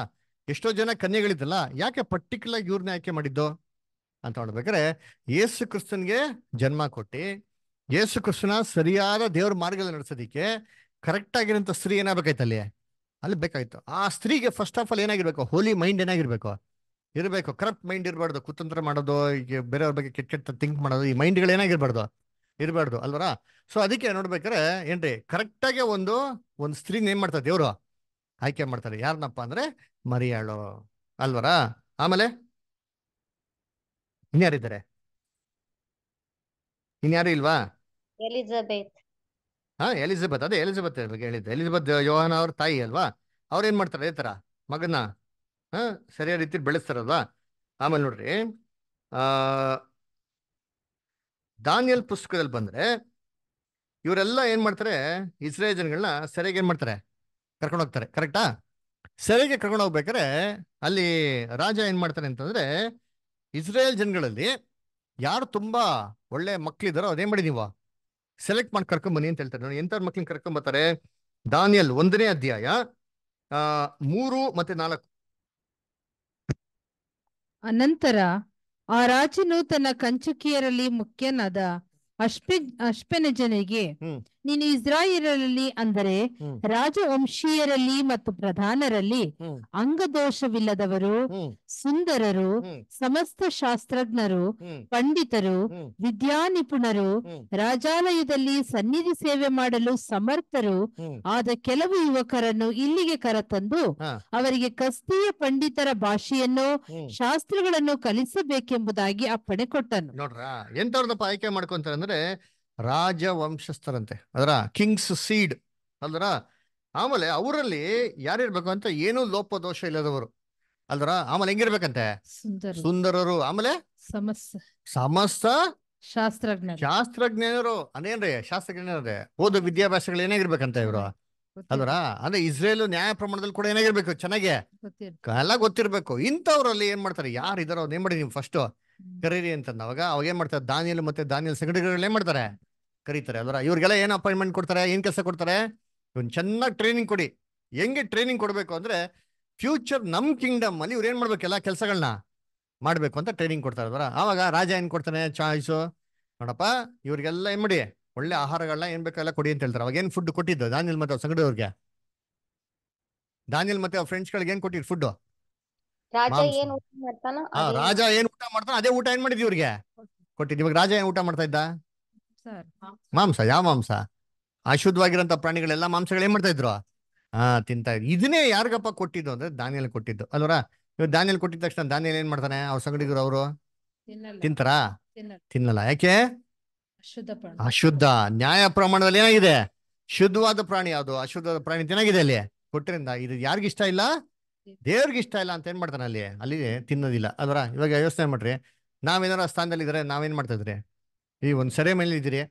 ಎಷ್ಟೋ ಜನ ಕನ್ಯೆಗಳಿದ್ದಲ್ಲ ಯಾಕೆ ಪರ್ಟಿಕ್ಯುಲರ್ ಇವ್ರನ್ನ ಆಯ್ಕೆ ಮಾಡಿದ್ದು ಅಂತ ನೋಡ್ಬೇಕಾರೆ ಯೇಸು ಕ್ರಿಸ್ತನ್ಗೆ ಜನ್ಮ ಕೊಟ್ಟು ಯೇಸು ಕೃಷ್ಣ ಸರಿಯಾದ ದೇವ್ರ ಮಾರ್ಗದಲ್ಲಿ ನಡೆಸೋದಿಕ್ಕೆ ಕರೆಕ್ಟ್ ಆಗಿರೋಂಥ ಸ್ತ್ರೀ ಏನಾಗಬೇಕಾಯ್ತಲ್ಲಿ ಅಲ್ಲಿ ಬೇಕಾಗಿತ್ತು ಆ ಸ್ತ್ರೀಗೆ ಫಸ್ಟ್ ಆಫ್ ಆಲ್ ಏನಾಗಿರ್ಬೇಕು ಹೋಲಿ ಮೈಂಡ್ ಏನಾಗಿರ್ಬೇಕು ಇರಬೇಕು ಕರಪ್ಟ್ ಮೈಂಡ್ ಇರಬಾರ್ದು ಕುತಂತ್ರ ಮಾಡೋದು ಈಗ ಬೇರೆಯವ್ರ ಬಗ್ಗೆ ಕೆಟ್ಟ ಕೆಟ್ಟ ಥಿಂಕ್ ಮಾಡೋದು ಈ ಮೈಂಡ್ಗಳು ಏನಾಗಿರ್ಬಾರ್ದು ಇರಬಾರ್ದು ಅಲ್ವರ ಸೊ ಅದಕ್ಕೆ ನೋಡ್ಬೇಕಾರೆ ಏನ್ರಿ ಕರೆಕ್ಟಾಗೆ ಒಂದು ಒಂದು ಸ್ತ್ರೀ ನೇಮ್ ಮಾಡ್ತಾರೆ ದೇವರು ಆಯ್ಕೆ ಮಾಡ್ತಾರೆ ಯಾರನ್ನಪ್ಪ ಅಂದ್ರೆ ಮರಿಯಾಳು ಅಲ್ವರ ಆಮೇಲೆ ಇನ್ಯಾರಿದ್ದಾರೆ ಇನ್ಯಾರು ಇಲ್ವಾ ಎಲಿಜಬೆತ್ ಹಾ ಎಲಿಜಬೆತ್ ಅದೇ ಎಲಿಜಬೆತ್ ಬಗ್ಗೆ ಹೇಳಿದ್ದೆ ಎಲಿಜಬೆತ್ ಯೋಹಾನ ಅವ್ರ ತಾಯಿ ಅಲ್ವಾ ಅವ್ರು ಏನ್ ಮಾಡ್ತಾರೆ ಈ ತರ ಮಗನ ಹಾ ಸರಿಯಾದ ರೀತಿ ಬೆಳೆಸ್ತಾರಲ್ವಾ ಆಮೇಲೆ ನೋಡ್ರಿ ಆ ದಾನಿಯಲ್ ಪುಸ್ತಕದಲ್ಲಿ ಬಂದ್ರೆ ಇವರೆಲ್ಲ ಏನ್ ಮಾಡ್ತಾರೆ ಇಸ್ರೇಲ್ ಜನಗಳನ್ನ ಸರಿಯಾಗಿ ಏನ್ ಮಾಡ್ತಾರೆ ಕರ್ಕೊಂಡು ಹೋಗ್ತಾರೆ ಕರೆಕ್ಟಾ ಸರಿಯಾಗಿ ಕರ್ಕೊಂಡು ಹೋಗ್ಬೇಕಾರೆ ಅಲ್ಲಿ ರಾಜ ಏನ್ ಮಾಡ್ತಾರೆ ಅಂತಂದ್ರೆ ಇಸ್ರೇಲ್ ಜನಗಳಲ್ಲಿ ಯಾರು ತುಂಬಾ ಒಳ್ಳೆ ಮಕ್ಳಿದಾರೋ ಅದೇನ್ ಮಾಡಿದೀವ ಸೆಲೆಕ್ಟ್ ಮಾಡಿ ಕರ್ಕೊಂಡ್ ಬನ್ನಿ ಅಂತ ಹೇಳ್ತಾರೆ ನೋಡಿ ಎಂತ ಮಕ್ಳನ್ನ ಕರ್ಕೊಂಡ್ ಬರ್ತಾರೆ ದಾನಿಯಲ್ ಒಂದನೇ ಅಧ್ಯಾಯ ಮೂರು ಮತ್ತೆ ನಾಲ್ಕು ಅನಂತರ ಆ ರಾಜನು ತನ್ನ ಕಂಚುಕಿಯರಲ್ಲಿ ಮುಖ್ಯನಾದ ಅಶ್ಪೆ ಜನಿಗೆ ನೀನು ಇಸ್ರಾಯೇಲರಲ್ಲಿ ಅಂದರೆ ರಾಜವಂಶೀಯರಲ್ಲಿ ಮತ್ತು ಪ್ರಧಾನರಲ್ಲಿ ಅಂಗದೋಷವಿಲ್ಲದವರು ಸುಂದರರು ಸಮಸ್ತ ಶಾಸ್ತ್ರಜ್ಞರು ಪಂಡಿತರು ವಿದ್ಯಾ ನಿಪುಣರು ರಾಜಾಲಯದಲ್ಲಿ ಸನ್ನಿಧಿ ಸೇವೆ ಮಾಡಲು ಸಮರ್ಥರು ಆದ ಕೆಲವು ಯುವಕರನ್ನು ಇಲ್ಲಿಗೆ ಕರೆತಂದು ಅವರಿಗೆ ಕಸ್ತಿಯ ಪಂಡಿತರ ಭಾಷೆಯನ್ನು ಶಾಸ್ತ್ರಗಳನ್ನು ಕಲಿಸಬೇಕೆಂಬುದಾಗಿ ಅಪ್ಪಣೆ ಕೊಟ್ಟನು ನೋಡ್ರಾ ಎಂತವ್ರದಪ್ಪ ಆಯ್ಕೆ ಮಾಡ್ಕೊಂತಾರೆ ಅಂದ್ರೆ ರಾಜವಂಶಸ್ಥರಂತೆ ಅದರ ಕಿಂಗ್ಸ್ ಸೀಡ್ ಅಲ್ದರ ಆಮೇಲೆ ಅವರಲ್ಲಿ ಯಾರಿರ್ಬೇಕು ಅಂತ ಏನೂ ದೋಷ ಇಲ್ಲದವರು ಅಲ್ದರ ಆಮೇಲೆ ಹೆಂಗಿರ್ಬೇಕಂತೆ ಸುಂದರರು ಆಮೇಲೆ ಸಮಸ್ತ ಶಾಸ್ತ್ರಜ್ಞ ಶಾಸ್ತ್ರಜ್ಞರು ಅದೇನ್ರಿ ಶಾಸ್ತ್ರಜ್ಞರೇ ಓದೋ ವಿದ್ಯಾಭ್ಯಾಸಗಳು ಏನಾಗಿರ್ಬೇಕಂತ ಇವರು ಅಲ್ವರ ಅಂದ್ರೆ ಇಸ್ರೇಲ್ ನ್ಯಾಯ ಪ್ರಮಾಣದಲ್ಲಿ ಕೂಡ ಏನಾಗಿರ್ಬೇಕು ಚೆನ್ನಾಗೆ ಎಲ್ಲ ಗೊತ್ತಿರ್ಬೇಕು ಇಂಥವ್ರಲ್ಲಿ ಏನ್ ಮಾಡ್ತಾರೆ ಯಾರು ಇದಾರೋ ಏನ್ ಮಾಡಿ ನೀವು ಫಸ್ಟ್ ಕರೀರಿ ಅಂತ ಅವಾಗ ಅವಾಗ ಏನ್ ಮಾಡ್ತಾರೆ ದಾನಿಯಲ್ ಮತ್ತೆ ದಾನಿಯಲ್ ಸಂಘಟನೆಗಳು ಏನ್ ಮಾಡ್ತಾರೆ ಕರೀತಾರೆ ಅಲ್ವರ ಇವ್ರಿಗೆಲ್ಲ ಏನು ಅಪಾಯಿಂಟ್ಮೆಂಟ್ ಕೊಡ್ತಾರೆ ಏನು ಕೆಲಸ ಕೊಡ್ತಾರೆ ಇವ್ನು ಚೆನ್ನಾಗಿ ಟ್ರೈನಿಂಗ್ ಕೊಡಿ ಹೆಂಗೆ ಟ್ರೈನಿಂಗ್ ಕೊಡಬೇಕು ಅಂದರೆ ಫ್ಯೂಚರ್ ನಮ್ಮ ಕಿಂಗ್ಡಮ್ ಅಲ್ಲಿ ಇವ್ರು ಏನು ಮಾಡ್ಬೇಕು ಎಲ್ಲ ಕೆಲಸಗಳನ್ನ ಮಾಡಬೇಕು ಅಂತ ಟ್ರೈನಿಂಗ್ ಕೊಡ್ತಾರೆ ಅಲ್ವರ ಆವಾಗ ರಾಜ ಏನು ಕೊಡ್ತಾನೆ ಚಾಯ್ಸು ನೋಡಪ್ಪ ಇವ್ರಿಗೆಲ್ಲ ಏನು ಮಾಡಿ ಒಳ್ಳೆ ಆಹಾರಗಳನ್ನ ಏನು ಬೇಕೋ ಎಲ್ಲ ಕೊಡಿ ಅಂತ ಹೇಳ್ತಾರೆ ಅವಾಗ ಏನು ಫುಡ್ ಕೊಟ್ಟಿದ್ದು ದಾನಿಲ್ ಮತ್ತೆ ಅವ್ರ ಅವ್ರಿಗೆ ದಾನಿಲ್ ಮತ್ತೆ ಅವ್ರ ಫ್ರೆಂಡ್ಸ್ಗಳಿಗೆ ಏನು ಕೊಟ್ಟಿದ್ರು ಫುಡ್ ರಾಜ ಏನು ಊಟ ಮಾಡ್ತಾನ ಅದೇ ಊಟ ಏನ್ ಮಾಡಿದ್ವಿ ಇವ್ರಿಗೆ ಕೊಟ್ಟಿದ್ ಇವಾಗ ರಾಜ ಏನ್ ಊಟ ಮಾಡ್ತಾ ಇದ್ದ ಮಾಂಸ ಯಾವ ಮಾಂಸ ಅಶುದ್ಧವಾಗಿರೋಂಥ ಪ್ರಾಣಿಗಳೆಲ್ಲ ಮಾಂಸಗಳು ಏನ್ ಮಾಡ್ತಾ ಇದ್ರು ಹಾ ತಿಂತಾ ಇದನ್ನೇ ಯಾರಿಗಪ್ಪ ಕೊಟ್ಟಿದ್ದು ಅಂದ್ರೆ ದಾನಿಯಲ್ಲಿ ಕೊಟ್ಟಿದ್ದು ಅಲ್ವರ ಇವ್ ದಾನಿಯಲ್ಲಿ ಕೊಟ್ಟಿದ ತಕ್ಷಣ ದಾನಿಯಲ್ಲಿ ಏನ್ ಮಾಡ್ತಾನೆ ಅವ್ರ ಸಂಗಡಿಗರು ಅವರು ತಿಂತಾರಾ ತಿನ್ನಲ್ಲ ಯಾಕೆ ಅಶುದ್ಧ ನ್ಯಾಯ ಪ್ರಮಾಣದಲ್ಲಿ ಏನಾಗಿದೆ ಶುದ್ಧವಾದ ಪ್ರಾಣಿ ಅದು ಅಶುದ್ಧವಾದ ಪ್ರಾಣಿ ತಿನ್ನಾಗಿದೆ ಅಲ್ಲಿ ಕೊಟ್ಟರಿಂದ ಇದು ಇಷ್ಟ ಇಲ್ಲ ದೇವ್ರಿಗೆ ಇಷ್ಟ ಇಲ್ಲ ಅಂತ ಏನ್ ಮಾಡ್ತಾನೆ ಅಲ್ಲಿ ಅಲ್ಲಿ ತಿನ್ನೋದಿಲ್ಲ ಅದರ ಇವಾಗ ವ್ಯವಸ್ಥೆ ಮಾಡ್ರಿ ನಾವೇನಾರ ಸ್ಥಾನದಲ್ಲಿ ಇದ್ರೆ ನಾವೇನ್ ಮಾಡ್ತಾ ಇದ್ರಿ ಈ ಒಂದು ಸೆರೆ ಮೇಲೆ ಇದ್ದೀರಿ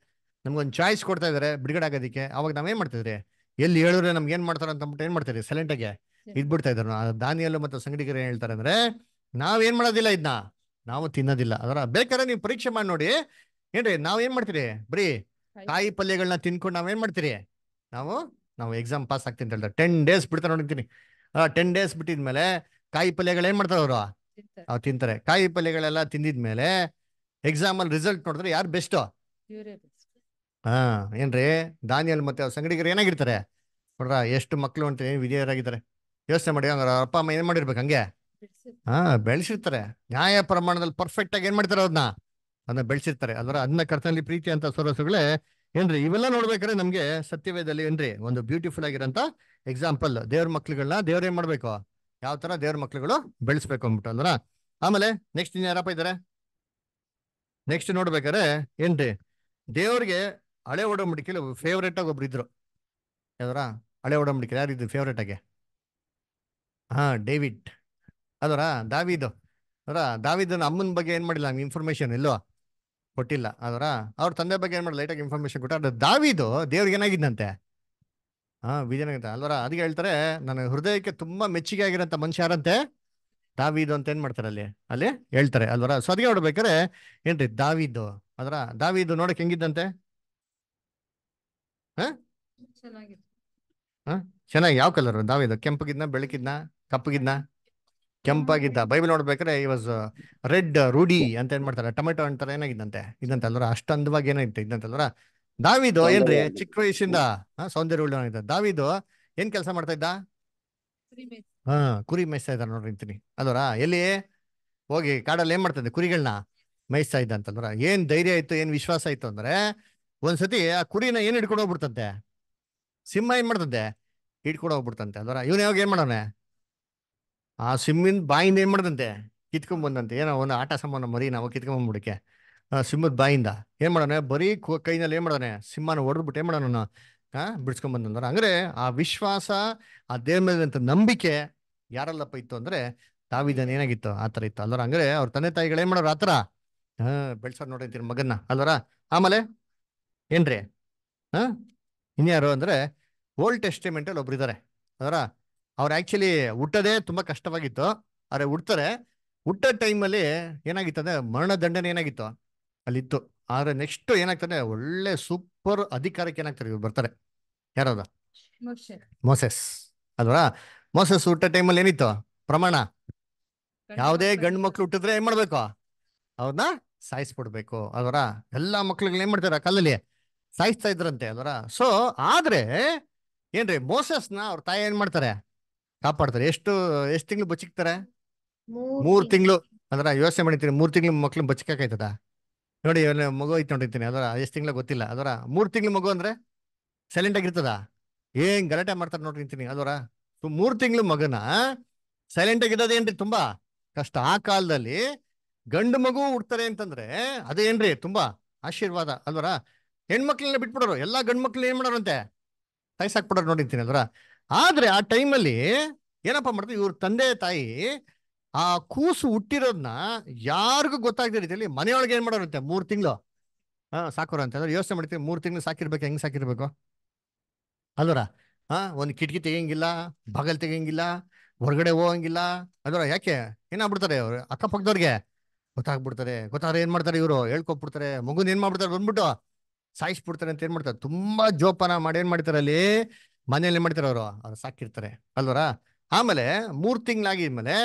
ನಮ್ಗೊಂದು ಚಾಯ್ಸ್ ಕೊಡ್ತಾ ಇದ್ದಾರೆ ಬಿಡುಗಡೆ ಆಗೋದಕ್ಕೆ ಅವಾಗ ನಾವೇನ್ ಮಾಡ್ತಿದ್ರಿ ಎಲ್ಲಿ ಹೇಳಿದ್ರೆ ನಮ್ಗೆ ಏನ್ ಮಾಡ್ತಾರೆ ಅಂತ ಅಂದ್ಬಿಟ್ಟು ಏನ್ ಮಾಡ್ತೀರಿ ಸೈಲೆಂಟ್ ಆಗಿ ಇದ್ಬಿಡ್ತಾ ಇದ್ರು ದಾನಿಯಲ್ಲು ಮತ್ತು ಸಂಗಡಿಗರು ಏನ್ ಹೇಳ್ತಾರೆ ಅಂದ್ರೆ ನಾವೇನ್ ಮಾಡೋದಿಲ್ಲ ಇದನ್ನ ನಾವು ತಿನ್ನೋದಿಲ್ಲ ಅದರ ಬೇಕಾದ್ರೆ ನೀವು ಪರೀಕ್ಷೆ ಮಾಡಿ ನೋಡಿ ಏನ್ರಿ ನಾವ್ ಏನ್ ಮಾಡ್ತೀರಿ ಬರೀ ಕಾಯಿ ಪಲ್ಯಗಳನ್ನ ತಿನ್ಕೊಂಡು ನಾವೇನ್ ಮಾಡ್ತೀರಿ ನಾವು ನಾವು ಎಕ್ಸಾಮ್ ಪಾಸ್ ಆಗ್ತೀನಿ ಅಂತ ಹೇಳ್ತಾರೆ ಟೆನ್ ಡೇಸ್ ಬಿಡ್ತಾರೆ ನೋಡಿ ಆ ಟೆನ್ ಡೇಸ್ ಬಿಟ್ಟಿದ್ಮೇಲೆ ಕಾಯಿ ಪಲ್ಯಗಳು ಏನ್ ಮಾಡ್ತಾರೆ ಅವರು ಅವ್ರು ತಿಂತಾರೆ ಕಾಯಿ ಪಲ್ಯಗಳೆಲ್ಲ ತಿಂದಿದ್ಮೇಲೆ ಎಕ್ಸಾಮಲ್ಲಿ ರಿಸಲ್ಟ್ ನೋಡಿದ್ರೆ ಯಾರು ಬೆಸ್ಟ್ ಹಾ ಏನ್ರಿ ದಾನಿಯಲ್ ಮತ್ತೆ ಅವ್ರ ಸಂಗಡಿಗರು ಏನಾಗಿರ್ತಾರೆ ನೋಡ್ರ ಎಷ್ಟು ಮಕ್ಳು ಅಂತ ಏನು ವಿಜಯರಾಗಿದ್ದಾರೆ ಯೋಚನೆ ಮಾಡಿ ಅಂದ್ರೆ ಅಪ್ಪ ಅಮ್ಮ ಏನ್ ಮಾಡಿರ್ಬೇಕು ಹಂಗೆ ಹಾ ಬೆಳೆಸಿರ್ತಾರೆ ನ್ಯಾಯ ಪ್ರಮಾಣದಲ್ಲಿ ಪರ್ಫೆಕ್ಟ್ ಆಗಿ ಏನ್ ಮಾಡ್ತಾರೆ ಅದನ್ನ ಅದನ್ನ ಬೆಳೆಸಿರ್ತಾರೆ ಅದರ ಅದನ್ನ ಕರ್ತನಲ್ಲಿ ಪ್ರೀತಿ ಅಂತ ಸೊರಸುಗಳೇ ಏನ್ರಿ ಇವೆಲ್ಲ ನೋಡ್ಬೇಕಾದ್ರೆ ನಮ್ಗೆ ಸತ್ಯವೇದಲ್ಲಿ ಏನ್ರಿ ಒಂದು ಬ್ಯೂಟಿಫುಲ್ ಆಗಿರೋಂಥ ಎಕ್ಸಾಂಪಲ್ ದೇವ್ರ ಮಕ್ಳುಗಳನ್ನ ದೇವ್ರ ಏನ್ ಮಾಡ್ಬೇಕು ಯಾವ ತರ ದೇವ್ರ ಮಕ್ಳುಗಳು ಬೆಳೆಸ್ಬೇಕು ಅಂದ್ಬಿಟ್ಟು ಅಂದ್ರ ಆಮೇಲೆ ನೆಕ್ಸ್ಟ್ ಇನ್ ಯಾರಪ್ಪ ಇದಾರೆ ನೆಕ್ಸ್ಟ್ ನೋಡ್ಬೇಕಾರೆ ಏನ್ರಿ ದೇವ್ರಿಗೆ ಹಳೆ ಒಡಂಬಡಿಕೆಯಲ್ಲಿ ಫೇವ್ರೇಟ್ ಆಗಿ ಒಬ್ರು ಇದ್ರು ಯಾವ್ದಾರ ಹಳೆ ಒಡಂಬಡಿಕೆ ಯಾರಿದ್ರು ಫೇವ್ರೇಟ್ ಆಗಿ ಹಾ ಡೇವಿಡ್ ಅದರ ದಾವಿದು ಅದರ ದಾವಿದನ ಅಮ್ಮನ ಬಗ್ಗೆ ಏನ್ ಮಾಡಿಲ್ಲ ನಮ್ಗೆ ಇನ್ಫಾರ್ಮೇಶನ್ ಇಲ್ವಾ ಕೊಟ್ಟಿಲ್ಲ ಅದರ ಅವ್ರ ತಂದೆ ಬಗ್ಗೆ ಏನ್ ಮಾಡಿಲ್ಲ ಲೈಟಾಗಿ ಇನ್ಫಾರ್ಮೇಶನ್ ಕೊಟ್ಟ ಅದು ದಾವಿದು ದೇವ್ರಿಗೆ ಏನಾಗಿದ್ದಂತೆ ಹಾ ವಿಜಯನಗರ ಅಲ್ವರ ಅದಕ್ಕೆ ಹೇಳ್ತಾರೆ ನನ್ನ ಹೃದಯಕ್ಕೆ ತುಂಬಾ ಮೆಚ್ಚುಗೆ ಆಗಿರೋಂಥ ಮನುಷ್ಯ ಯಾರಂತೆ ದಾವಿದು ಅಂತ ಏನ್ ಮಾಡ್ತಾರೆ ಅಲ್ಲಿ ಅಲ್ಲಿ ಹೇಳ್ತಾರೆ ಅಲ್ವರ ಸೊ ಅದಕ್ಕೆ ನೋಡ್ಬೇಕಾರೆ ಏನ್ರಿ ದಾವಿದು ಅದರ ದಾವಿದು ನೋಡಕ್ ಹೆಂಗಿದ್ದಂತೆ ಹಾ ಚೆನ್ನಾಗಿ ಯಾವ ಕಲರ್ ದಾವಿದು ಕೆಂಪಗಿದ್ನ ಬೆಳಕಿದ್ನ ಕಪ್ಪಗಿದ್ನ ಕೆಂಪಾಗಿದ್ದ ಬೈಬಲ್ ನೋಡ್ಬೇಕಾರೆ ಈ ವಾಸ್ ರೆಡ್ uh, uh, ರೂಢಿ ಅಂತ ಏನ್ ಮಾಡ್ತಾರೆ ಟೊಮೆಟೊ ಅಂತಾರೆ ಏನಾಗಿದ್ದಂತೆ ಇದಂತ ಅಲ್ವರ ಅಷ್ಟು ಅಂದವಾಗಿ ಏನಾಗಿತ್ತು ಇದಂತೆ ಅಲ್ವರ ದಾವಿದು ಏನ್ರಿ ಚಿಕ್ಕ ವಯಸ್ಸಿಂದ ಸೌಂದರ್ಯ ಉಳ್ಳ ದಾವಿದು ಏನ್ ಕೆಲಸ ಮಾಡ್ತಾ ಇದ್ದ ಹಾ ಕುರಿ ಮೇಯ್ಸ್ತಾ ಇದ್ದಾರೆ ನೋಡ್ರಿ ಅಂತೀನಿ ಎಲ್ಲಿ ಹೋಗಿ ಕಾಡಲ್ಲಿ ಏನ್ ಮಾಡ್ತದೆ ಕುರಿಗಳನ್ನ ಮೇಯಿಸ್ತಾ ಇದ್ದ ಅಂತಂದ್ರ ಏನ್ ಧೈರ್ಯ ಆಯ್ತು ಏನ್ ವಿಶ್ವಾಸ ಆಯ್ತು ಅಂದ್ರೆ ಒಂದ್ಸತಿ ಆ ಕುರಿನ ಏನ್ ಹಿಡ್ಕೊಂಡು ಹೋಗ್ಬಿಡ್ತಂತೆ ಸಿಂಹ ಏನ್ ಮಾಡ್ತಂತೆ ಹಿಡ್ಕೊಂಡು ಹೋಗ್ಬಿಡ್ತಂತೆ ಅಲ್ವರ ಇವನ್ ಯಾವಾಗ ಏನ್ ಮಾಡೋಣ ಆ ಸಿಮ್ಮಿನ ಬಾಯಿಂದ ಏನ್ ಮಾಡ್ದಂತೆ ಕಿತ್ಕೊಂಡ್ ಬಂದಂತೆ ಏನೋ ಒಂದು ಆಟ ಸಾಮಾನು ಮರಿ ನಾವು ಕಿತ್ಕೊಂಡ್ ಬಂದ್ಬಿಡಕ್ಕೆ ಸಿಂಹದ ಬಾಯಿಂದ ಏನ್ ಮಾಡೋಣ ಬರೀ ಕೈನಲ್ಲಿ ಏನ್ ಮಾಡೋಣ ಸಿಂಹನ ಹೊಡೆದ್ಬಿಟ್ಟು ಏನ್ ಮಾಡೋಣ ಹಾ ಬಿಡ್ಸ್ಕೊಂಡ್ ಬಂದಂದ್ರೆ ಅಂದ್ರೆ ಆ ವಿಶ್ವಾಸ ಆ ದೇವ್ರ ನಂಬಿಕೆ ಯಾರಲ್ಲಪ್ಪ ಇತ್ತು ಅಂದ್ರೆ ತಾವಿದನ್ ಏನಾಗಿತ್ತು ಆ ಇತ್ತು ಅಲ್ವರ ಅಂದ್ರೆ ಅವ್ರ ತಂದೆ ತಾಯಿಗಳು ಏನ್ ಮಾಡೋರು ಆತರ ಹ ಬೆಳ್ಸೋರ್ ನೋಡಿ ಮಗನ್ನ ಅಲ್ವರ ಆಮೇಲೆ ಏನ್ರಿ ಹಾ ಇನ್ಯಾರು ಅಂದ್ರೆ ಓಲ್ಡ್ ಟೆಸ್ಟಿಮೆಂಟ್ ಅಲ್ಲಿ ಒಬ್ರು ಇದಾರೆ ಅದರ ಅವ್ರು ಆಕ್ಚುಲಿ ಹುಟ್ಟದೇ ತುಂಬಾ ಕಷ್ಟವಾಗಿತ್ತು ಆದ್ರೆ ಹುಡ್ತಾರೆ ಹುಟ್ಟ ಟೈಮಲ್ಲಿ ಏನಾಗಿತ್ತು ಅಂದ್ರೆ ಮರಣ ದಂಡನೆ ಏನಾಗಿತ್ತು ಅಲ್ಲಿತ್ತು ಆದ್ರೆ ನೆಕ್ಸ್ಟ್ ಏನಾಗ್ತಾರೆ ಒಳ್ಳೆ ಸೂಪರ್ ಅಧಿಕಾರಕ್ಕೆ ಏನಾಗ್ತಾರೆ ಇವ್ರು ಬರ್ತಾರೆ ಯಾರದ ಮೋಸೆಸ್ ಅಲ್ವಾ ಮೋಸೆಸ್ ಹುಟ್ಟ ಟೈಮಲ್ಲಿ ಏನಿತ್ತು ಪ್ರಮಾಣ ಯಾವುದೇ ಗಂಡು ಮಕ್ಳು ಹುಟ್ಟಿದ್ರೆ ಏನ್ ಮಾಡ್ಬೇಕು ಅವ್ರನ್ನ ಸಾಯಿಸ್ಬಿಡ್ಬೇಕು ಅದರ ಎಲ್ಲಾ ಮಕ್ಳುಗಳನ್ನ ಏನ್ ಮಾಡ್ತಾರ ಕಲ್ಲಲ್ಲಿ ಸಾಯಿಸ್ತಾ ಇದ್ರಂತೆ ಅದರ ಸೊ ಆದ್ರೆ ಏನ್ರಿ ಮೋಸಸ್ನ ಅವ್ರ ತಾಯಿ ಏನ್ ಮಾಡ್ತಾರೆ ಕಾಪಾಡ್ತಾರೆ ಎಷ್ಟು ಎಷ್ಟು ತಿಂಗಳು ಬಚ್ಚಿಕ್ತಾರೆ ಮೂರ್ ತಿಂಗಳು ಅದರ ಯೋಚನೆ ಮಾಡಿರ್ತೀನಿ ಮೂರ್ ತಿಂಗಳು ಮಕ್ಳು ಬಚ್ಚಿಕಾಯ್ತದ ನೋಡಿ ಮಗು ಐತೆ ನೋಡಿರ್ತೀನಿ ಅದರ ಎಷ್ಟು ತಿಂಗಳ ಗೊತ್ತಿಲ್ಲ ಅದರ ಮೂರು ತಿಂಗಳ ಮಗು ಅಂದ್ರೆ ಸೈಲೆಂಟ್ ಆಗಿರ್ತದ ಏನ್ ಗಲಾಟೆ ಮಾಡ್ತಾರೆ ನೋಡಿರ್ತೀನಿ ಅದರ ಮೂರು ತಿಂಗಳ ಮಗನ ಸೈಲೆಂಟ್ ಏನ್ರಿ ತುಂಬಾ ಕಷ್ಟ ಆ ಕಾಲದಲ್ಲಿ ಗಂಡು ಮಗು ಹುಡ್ತಾರೆ ಅಂತಂದ್ರೆ ಅದೇನ್ರಿ ತುಂಬಾ ಆಶೀರ್ವಾದ ಅಲ್ವರ ಹೆಣ್ಮಕ್ಳನ್ನ ಬಿಟ್ಬಿಡೋರು ಎಲ್ಲಾ ಗಂಡು ಮಕ್ಳು ಏನ್ ಮಾಡೋರಂತೆ ತಾಯಿ ನೋಡಿರ್ತೀನಿ ಅದರ ಆದ್ರೆ ಆ ಟೈಮಲ್ಲಿ ಏನಪ್ಪಾ ಮಾಡ್ತೀವಿ ಇವ್ರ ತಂದೆ ತಾಯಿ ಆ ಕೂಸು ಹುಟ್ಟಿರೋದನ್ನ ಯಾರಿಗೂ ಗೊತ್ತಾಗದ ರೀತಿಯಲ್ಲಿ ಮನೆಯೊಳಗೆ ಏನ್ ಮಾಡೋರಂತೆ ಮೂರ್ ತಿಂಗಳು ಹಾ ಸಾಕೋರ ಅಂತ ಅಂದ್ರೆ ಯೋಚನೆ ಮಾಡ್ತೀವಿ ಮೂರ್ ತಿಂಗಳು ಸಾಕಿರ್ಬೇಕು ಹೆಂಗ್ ಸಾಕಿರ್ಬೇಕು ಅಲ್ವರ ಹಾ ಒಂದು ಕಿಟಕಿ ತೆಗಿಯಂಗಿಲ್ಲ ಬಗಲ್ ತೆಗಿಯಂಗಿಲ್ಲ ಹೊರಗಡೆ ಹೋಗಂಗಿಲ್ಲ ಅದರ ಯಾಕೆ ಏನಾಗ್ಬಿಡ್ತಾರೆ ಅವ್ರು ಅಕ್ಕಪಕ್ಕದವ್ರಿಗೆ ಗೊತ್ತಾಗ್ಬಿಡ್ತಾರೆ ಗೊತ್ತಾದ್ರೆ ಏನ್ ಮಾಡ್ತಾರೆ ಇವರು ಹೇಳ್ಕೊಬಿಡ್ತಾರೆ ಮಗುನ್ ಏನ್ ಮಾಡ್ಬಿಡ್ತಾರೆ ಬಂದ್ಬಿಟ್ಟು ಸಾಯಿಸ್ಬಿಡ್ತಾರೆ ಅಂತ ಏನ್ ಮಾಡ್ತಾರೆ ತುಂಬಾ ಜೋಪಾನ ಮಾಡಿ ಏನ್ ಮಾಡ್ತಾರೆ ಅಲ್ಲಿ ಮನೇಲಿ ಏನ್ ಮಾಡ್ತಾರೆ ಅವರು ಅವ್ರು ಸಾಕಿರ್ತಾರೆ ಅಲ್ವರ ಆಮೇಲೆ ಮೂರ್ ತಿಂಗಳಾಗಿದ್ಮೇಲೆ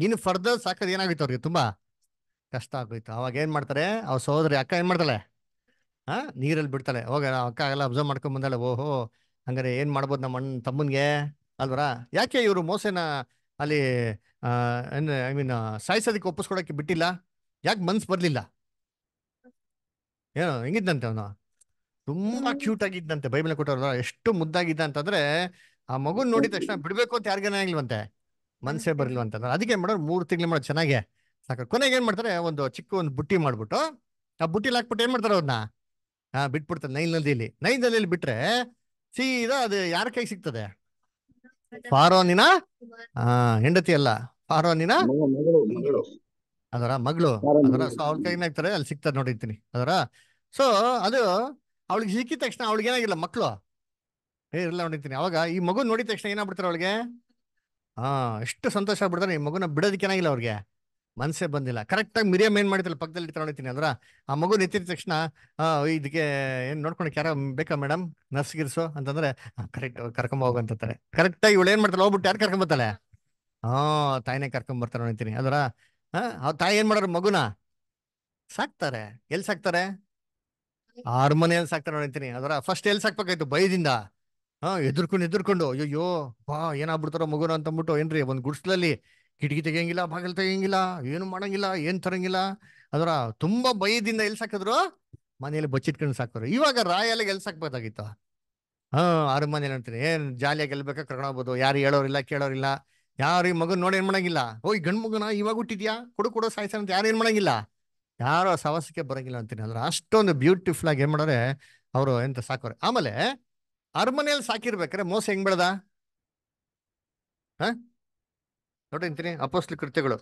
ನೀನು ಫರ್ದರ್ ಸಾಕದ್ ಏನಾಗಿತ್ತು ಅವ್ರಿಗೆ ತುಂಬಾ ಕಷ್ಟ ಆಗೋಯ್ತು ಅವಾಗ ಏನ್ ಮಾಡ್ತಾರೆ ಅವ್ರ ಸೋದರಿ ಅಕ್ಕ ಏನ್ ಮಾಡ್ತಾಳೆ ಹಾ ನೀರಲ್ಲಿ ಬಿಡ್ತಾಳೆ ಹೋಗ ಅಕ್ಕ ಎಲ್ಲ ಅಬ್ಸರ್ವ್ ಮಾಡ್ಕೊಂಡ್ ಬಂದಾಳೆ ಓಹೋ ಹಂಗಾರೆ ಏನ್ ಮಾಡ್ಬೋದು ನಮ್ಮ ಅಣ್ಣ ತಮ್ಮನ್ಗೆ ಅಲ್ವರ ಯಾಕೆ ಇವರು ಮೋಸೆನ ಅಲ್ಲಿ ಐ ಮೀನ್ ಸಾಯಿಸೋದಕ್ಕೆ ಒಪ್ಪಿಸ್ಕೊಡಕ್ಕೆ ಬಿಟ್ಟಿಲ್ಲ ಯಾಕೆ ಮನ್ಸ್ ಬರ್ಲಿಲ್ಲ ಏನೋ ಹೆಂಗಿದ್ದಂತೆ ಅವನು ತುಂಬಾ ಕ್ಯೂಟ್ ಆಗಿದ್ದಂತೆ ಬೈಬಲ್ ಕೊಟ್ಟವ್ರ ಎಷ್ಟು ಮುದ್ದಾಗಿದ್ದ ಅಂತಂದ್ರೆ ಆ ಮಗು ನೋಡಿದ ತಕ್ಷಣ ಬಿಡ್ಬೇಕು ಅಂತ ಯಾರಿಗೇನಾಗಿಲ್ವಂತೆ ಮನ್ಸೇ ಬರಲಿಲ್ಲ ಅಂತ ಅದಕ್ಕೆ ಏನ್ ಮಾಡೋರು ಮೂರು ತಿಂಗಳು ಮಾಡೋ ಚೆನ್ನಾಗೆ ಸಾಕು ಕೊನೆಗೆ ಏನ್ ಮಾಡ್ತಾರೆ ಒಂದು ಚಿಕ್ಕ ಒಂದು ಬುಟ್ಟಿ ಮಾಡ್ಬಿಟ್ಟು ಆ ಬುಟ್ಟಿಲಿ ಹಾಕ್ಬಿಟ್ಟು ಏನ್ ಮಾಡ್ತಾರೆ ಅವ್ರನ್ನ ಹಾ ಬಿಟ್ಬಿಡ್ತಾರೆ ನೈಲ್ ನದಿಲಿ ನೈಲ್ ನದಿಯಲ್ಲಿ ಬಿಟ್ರೆ ಸೀದಾ ಅದು ಯಾರ ಕೈ ಸಿಗ್ತದೆ ಫಾರೋನಿನ ಹಾ ಹೆಂಡತಿ ಅಲ್ಲ ಫಾರೋನಿನ ಅದರ ಮಗಳು ಅದರ ಸೊ ಅವ್ಳ ಕೈನ ಏನಾಗ್ತಾರೆ ಅಲ್ಲಿ ಸಿಗ್ತಾರೆ ನೋಡಿರ್ತೀನಿ ಅದರ ಸೊ ಅದು ಅವಳಿಗೆ ಸಿಕ್ಕಿದ ತಕ್ಷಣ ಅವಳಿಗೆ ಏನಾಗಿಲ್ಲ ಮಕ್ಳು ಏ ಇರಲ್ಲ ನೋಡಿರ್ತೀನಿ ಅವಾಗ ಈ ಮಗು ನೋಡಿದ ತಕ್ಷಣ ಏನಾಗ್ಬಿಡ್ತಾರೆ ಅವಳಿಗೆ ಹಾ ಎಷ್ಟು ಸಂತೋಷ ಆಗ್ಬಿಡ್ತಾರೆ ಈ ಮಗುನ ಏನಾಗಿಲ್ಲ ಅವ್ರಿಗೆ ಮನಸ್ಸೇ ಬಂದಿಲ್ಲ ಕರೆಕ್ಟಾಗಿ ಮಿರಿಯಮ್ ಏನ್ ಮಾಡ್ತಿಲ್ಲ ಪಕ್ಕದಲ್ಲಿ ಇಟ್ಕೊಂಡಿರ್ತೀನಿ ಅಲ್ರ ಆ ಮಗು ಎತ್ತಿದ ತಕ್ಷಣ ಇದಕ್ಕೆ ಏನ್ ನೋಡ್ಕೊಂಡು ಯಾರ ಬೇಕಾ ಮೇಡಮ್ ನರ್ಸ್ ಗಿರ್ಸು ಅಂತಂದ್ರೆ ಕರೆಕ್ಟ್ ಕರ್ಕೊಂಡ್ ಹೋಗಂತಾರೆ ಕರೆಕ್ಟಾಗಿ ಇವಳು ಏನ್ ಮಾಡ್ತಾಳೆ ಹೋಗ್ಬಿಟ್ಟು ಯಾರು ಕರ್ಕೊಂಡು ಹಾ ತಾಯಿನೇ ಕರ್ಕೊಂಬರ್ತಾರೆ ಬರ್ತಾರೆ ನೋಡ್ತೀನಿ ಅದರ ಆ ತಾಯಿ ಏನ್ ಮಾಡೋರು ಮಗುನ ಸಾಕ್ತಾರೆ ಎಲ್ ಸಾಕ್ತಾರೆ ಹಾರ್ಮೋನಿಯಲ್ ಸಾಕ್ತಾರೆ ನೋಡ್ತೀನಿ ಅದರ ಫಸ್ಟ್ ಎಲ್ ಸಾಕ್ಬೇಕಾಯ್ತು ಬೈದಿಂದ ಹಾ ಎದುರ್ಕೊಂಡು ಎದುರ್ಕೊಂಡು ಅಯ್ಯೋ ಬಾ ಏನಾಗ್ಬಿಡ್ತಾರ ಮಗುನ ಅಂತ ಅಂದ್ಬಿಟ್ಟು ಏನ್ರಿ ಒಂದ್ ಗುಡ್ಸ್ಲಲ್ಲಿ ಕಿಟಕಿ ತೆಗಿಯಂಗಿಲ್ಲ ಬಾಗಿಲು ತೆಗಿಯಂಗಿಲ್ಲ ಏನು ಮಾಡಂಗಿಲ್ಲ ಏನ್ ತರಂಗಿಲ್ಲ ಅದರ ತುಂಬಾ ಭಯದಿಂದ ಎಲ್ಸಾಕಿದ್ರು ಸಾಕಿದ್ರು ಮನೆಯಲ್ಲಿ ಬಚ್ಚಿಟ್ಕೊಂಡು ಸಾಕ್ತಾರೆ ಇವಾಗ ರಾಯಲ್ಲಿ ಎಲ್ ಸಾಕ್ಬೇಕಾಗಿತ್ತು ಹಾ ಆರು ಮನೇಲಿ ಅಂತೀನಿ ಏನ್ ಜಾಲಿಯಾಗಿ ಗೆಲ್ಬೇಕಾ ಕರ್ಕೊಂಡು ಹೋಗ್ಬೋದು ಯಾರು ಹೇಳೋರಿಲ್ಲ ಕೇಳೋರಿಲ್ಲ ಯಾರು ಈ ಮಗನ್ ನೋಡಿ ಏನ್ ಮಾಡಂಗಿಲ್ಲ ಓಯ್ ಗಂಡ್ ಮಗನ ಇವಾಗ ಹುಟ್ಟಿದ್ಯಾ ಕೊಡು ಕೊಡೋ ಸಾಯಿಸ ಅಂತ ಯಾರು ಏನ್ ಮಾಡಂಗಿಲ್ಲ ಯಾರು ಸವಾಸಕ್ಕೆ ಬರಂಗಿಲ್ಲ ಅಂತೀನಿ ಅಂದ್ರೆ ಅಷ್ಟೊಂದು ಬ್ಯೂಟಿಫುಲ್ ಆಗಿ ಏನ್ ಮಾಡೋರೆ ಅವರು ಎಂತ ಸಾಕೋರೆ ಆಮೇಲೆ ಅರಮನೆಯಲ್ಲಿ ಸಾಕಿರ್ಬೇಕ್ರೆ ಮೋಸ ಹೆಂಗ್ ಬೆಳೆದ ಹ ನೋಡಿಂತೀನಿ ಅಪೋಸ್ಲಿ ಕೃತ್ಯಗಳು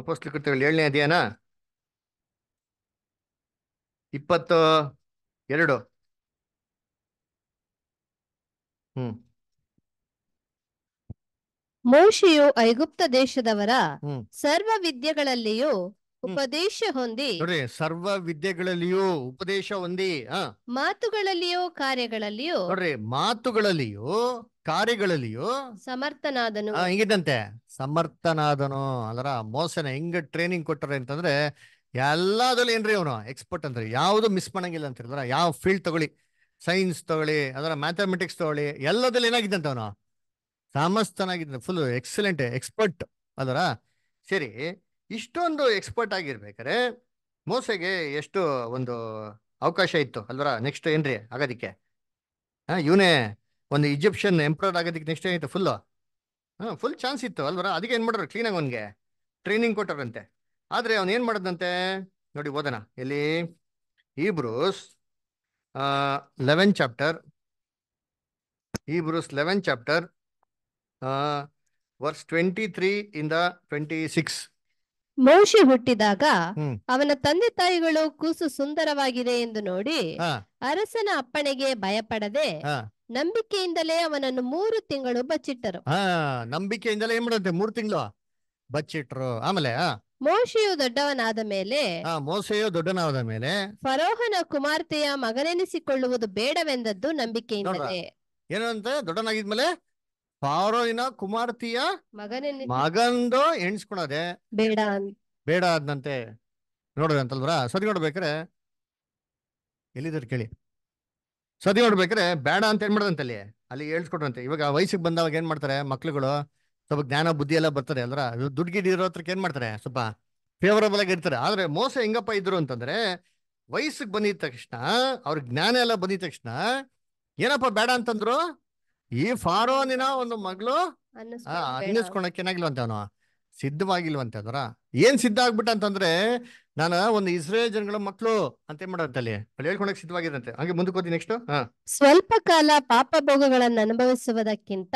ಅಪೋಸ್ಲಿ ಕೃತ್ಯಗಳು ಏಳನೇ ಅಧ್ಯಯನ ಇಪ್ಪತ್ತು ಎರಡು ಹ್ಮ್ ಮೋಶಿಯು ಐಗುಪ್ತ ದೇಶದವರ ಸರ್ವ ವಿದ್ಯೆಗಳಲ್ಲಿಯೂ ಉಪದೇಶ ಹೊಂದಿ ನೋಡ್ರಿ ಸರ್ವ ವಿದ್ಯೆಗಳಲ್ಲಿಯೂ ಉಪದೇಶ ಹೊಂದಿ ಆ ಮಾತುಗಳಲ್ಲಿಯೋ ಕಾರ್ಯಗಳಲ್ಲಿಯೋ ನೋಡ್ರಿ ಮಾತುಗಳಲ್ಲಿಯೂ ಕಾರ್ಯಗಳಲ್ಲಿಯೂ ಸಮರ್ಥನಾದನು ಹಿಂಗಿದಂತೆ ಸಮರ್ಥನಾದನು ಅದರ ಮೋಸನ ಹೆಂಗ್ ಟ್ರೈನಿಂಗ್ ಕೊಟ್ಟರೆ ಅಂತಂದ್ರೆ ಎಲ್ಲದ್ರಲ್ಲಿ ಏನ್ರಿ ಅವನು ಎಕ್ಸ್ಪರ್ಟ್ ಅಂದ್ರೆ ಯಾವುದು ಮಿಸ್ ಮಾಡಂಗಿಲ್ಲ ಅಂತ ಹೇಳಿದ್ರ ಯಾವ ಫೀಲ್ಡ್ ತಗೊಳ್ಳಿ ಸೈನ್ಸ್ ತಗೊಳ್ಳಿ ಅದರ ಮ್ಯಾಥಮೆಟಿಕ್ಸ್ ತಗೊಳ್ಳಿ ಎಲ್ಲದ್ರಲ್ಲಿ ಏನಾಗಿದ್ದಂತ ಅವನು ಸಮಸ್ತನಾಗಿದ್ದ ಫುಲ್ ಎಕ್ಸಲೆಂಟ್ ಎಕ್ಸ್ಪರ್ಟ್ ಅದರ ಸರಿ ಇಷ್ಟೊಂದು ಎಕ್ಸ್ಪರ್ಟ್ ಆಗಿರ್ಬೇಕಾರೆ ಮೋಸೆಗೆ ಎಷ್ಟು ಒಂದು ಅವಕಾಶ ಇತ್ತು ಅಲ್ವರ ನೆಕ್ಸ್ಟ್ ಏನ್ರಿ ಆಗೋದಕ್ಕೆ ಹಾ ಇವನೇ ಒಂದು ಈಜಿಪ್ಷಿಯನ್ ಎಂಪ್ರೋರ್ ಆಗೋದಿಕ್ಕೆ ನೆಕ್ಸ್ಟ್ ಏನಿತ್ತು ಫುಲ್ಲು ಹಾಂ ಫುಲ್ ಚಾನ್ಸ್ ಇತ್ತು ಅಲ್ವರ ಅದಕ್ಕೆ ಏನು ಮಾಡೋರು ಕ್ಲೀನಾಗಿ ಅವನಿಗೆ ಟ್ರೈನಿಂಗ್ ಕೊಟ್ಟರಂತೆ ಆದರೆ ಅವ್ನು ಏನು ಮಾಡೋದಂತೆ ನೋಡಿ ಓದೋಣ ಎಲ್ಲಿ Hebrews eleven chapter Hebrews eleven chapter verse twenty three ಇಂದ ಟ್ವೆಂಟಿ ಸಿಕ್ಸ್ ಮೌಷಿ ಹುಟ್ಟಿದಾಗ ಅವನ ತಂದೆ ತಾಯಿಗಳು ಕೂಸು ಸುಂದರವಾಗಿದೆ ಎಂದು ನೋಡಿ ಅರಸನ ಅಪ್ಪಣೆಗೆ ಭಯಪಡದೆ ನಂಬಿಕೆಯಿಂದಲೇ ಅವನನ್ನು ಮೂರು ತಿಂಗಳು ಬಚ್ಚಿಟ್ಟರು ನಂಬಿಕೆಯಿಂದಲೇ ಏನ್ ಮಾಡುತ್ತೆ ಮೂರು ತಿಂಗಳು ಬಚ್ಚಿಟ್ರು ಆಮೇಲೆ ಮೋಶಿಯು ದೊಡ್ಡವನಾದ ಮೇಲೆ ಮೋಸೆಯು ದೊಡ್ಡನಾದ ಮೇಲೆ ಫರೋಹನ ಕುಮಾರ್ತೆಯ ಮಗನೆನಿಸಿಕೊಳ್ಳುವುದು ಬೇಡವೆಂದದ್ದು ನಂಬಿಕೆಯಿಂದಲೇ ಏನಂತ ದೊಡ್ಡನಾಗಿದ್ಮೇಲೆ ಪಾರೋಯಿನ ಕುಮಾರ್ತಿಯ ಮಗನ ಮಗಂದು ಎಣಿಸ್ಕೊಳದೆ ಬೇಡ ಬೇಡ ಆದಂತೆ ನೋಡ್ರಿ ಅಂತಲ್ವರ ಸದಿ ನೋಡ್ಬೇಕ್ರೆ ಎಲ್ಲಿದ್ದಾರೆ ಕೇಳಿ ಸದಿ ನೋಡ್ಬೇಕ್ರೆ ಬೇಡ ಅಂತ ಏನ್ ಮಾಡದಂತಲ್ಲಿ ಅಲ್ಲಿ ಹೇಳ್ಸ್ಕೊಟ್ರಂತೆ ಇವಾಗ ವಯಸ್ಸಿಗೆ ಬಂದವಾಗ ಏನ್ ಮಾಡ್ತಾರೆ ಮಕ್ಳುಗಳು ಸ್ವಲ್ಪ ಜ್ಞಾನ ಬುದ್ಧಿ ಎಲ್ಲ ಬರ್ತಾರೆ ಅಲ್ರ ದುಡ್ಡು ಗಿಡ ಇರೋ ಹತ್ರಕ್ಕೆ ಏನ್ ಮಾಡ್ತಾರೆ ಸ್ವಲ್ಪ ಫೇವರಬಲ್ ಆಗಿ ಇರ್ತಾರೆ ಆದ್ರೆ ಮೋಸ ಹೆಂಗಪ್ಪ ಇದ್ರು ಅಂತಂದ್ರೆ ವಯಸ್ಸಿಗೆ ಬಂದಿದ ತಕ್ಷಣ ಅವ್ರ ಜ್ಞಾನ ಎಲ್ಲ ಬಂದಿದ ತಕ್ಷಣ ಏನಪ್ಪ ಬೇಡ ಅಂತಂದ್ರು ಈ ಫಾರೋನಿನ ಒಂದು ಮಗಳು ಅನ್ನಿಸ್ಕೊಳಕೇನಾಗಿಲ್ವಂತ ಅವನು ಸಿದ್ಧವಾಗಿಲ್ವಂತೆ ಅದರ ಏನ್ ಸಿದ್ಧ ಆಗ್ಬಿಟ್ಟ ಅಂತಂದ್ರೆ ನಾನು ಒಂದು ಇಸ್ರೇಲ್ ಜನಗಳ ಮಕ್ಳು ಅಂತ ಏನ್ ಮಾಡೋದಲ್ಲಿ ಅಲ್ಲಿ ಹಾಗೆ ಮುಂದಕ್ಕೆ ನೆಕ್ಸ್ಟ್ ಸ್ವಲ್ಪ ಕಾಲ ಪಾಪ ಭೋಗಗಳನ್ನ ಅನುಭವಿಸುವುದಕ್ಕಿಂತ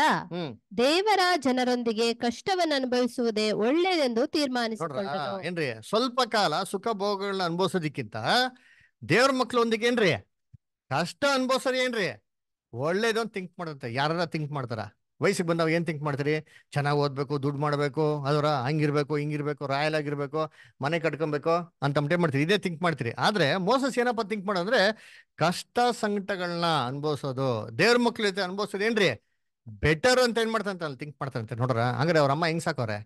ದೇವರ ಜನರೊಂದಿಗೆ ಕಷ್ಟವನ್ನು ಅನುಭವಿಸುವುದೇ ಒಳ್ಳೇದೆಂದು ತೀರ್ಮಾನಿಸ ಏನ್ರಿ ಸ್ವಲ್ಪ ಕಾಲ ಸುಖ ಭೋಗಗಳನ್ನ ಅನುಭವಿಸೋದಕ್ಕಿಂತ ದೇವ್ರ ಮಕ್ಕಳೊಂದಿಗೆ ಏನ್ರಿ ಕಷ್ಟ ಅನುಭವಿಸೋದು ಏನ್ರಿ ಒಳ್ಳೇದೊಂದು ಥಿಂಕ್ ಮಾಡುತ್ತೆ ಯಾರ ಥಿಂಕ್ ಮಾಡ್ತಾರ ವಯಸ್ಸಿಗೆ ಬಂದಾಗ ಏನ್ ಥಿಂಕ್ ಮಾಡ್ತೀರಿ ಚೆನ್ನಾಗಿ ಓದ್ಬೇಕು ದುಡ್ಡು ಮಾಡಬೇಕು ಅದರ ಹಂಗಿರ್ಬೇಕು ಹಿಂಗಿರ್ಬೇಕು ರಾಯಲ್ ಆಗಿರ್ಬೇಕು ಮನೆ ಕಟ್ಕೊಬೇಕು ಅಂತ ಅಂಟೆ ಮಾಡ್ತೀರಿ ಇದೇ ಥಿಂಕ್ ಮಾಡ್ತೀರಿ ಆದ್ರೆ ಮೋಸಸ್ ಏನಪ್ಪ ಥಿಂಕ್ ಮಾಡೋದ್ರೆ ಕಷ್ಟ ಸಂಕಟಗಳನ್ನ ಅನ್ಭವಿಸೋದು ದೇವ್ರ ಮಕ್ಳು ಜೊತೆ ಅನ್ಭವಿಸೋದು ಏನ್ರಿ ಬೆಟರ್ ಅಂತ ಏನ್ ಅಲ್ಲಿ ಥಿಂಕ್ ಮಾಡ್ತಾರಂತೆ ನೋಡ್ರ ಹಂಗ್ರೆ ಅವ್ರ ಅಮ್ಮ ಹೆಂಗ್ ಸಾಕೋರೆ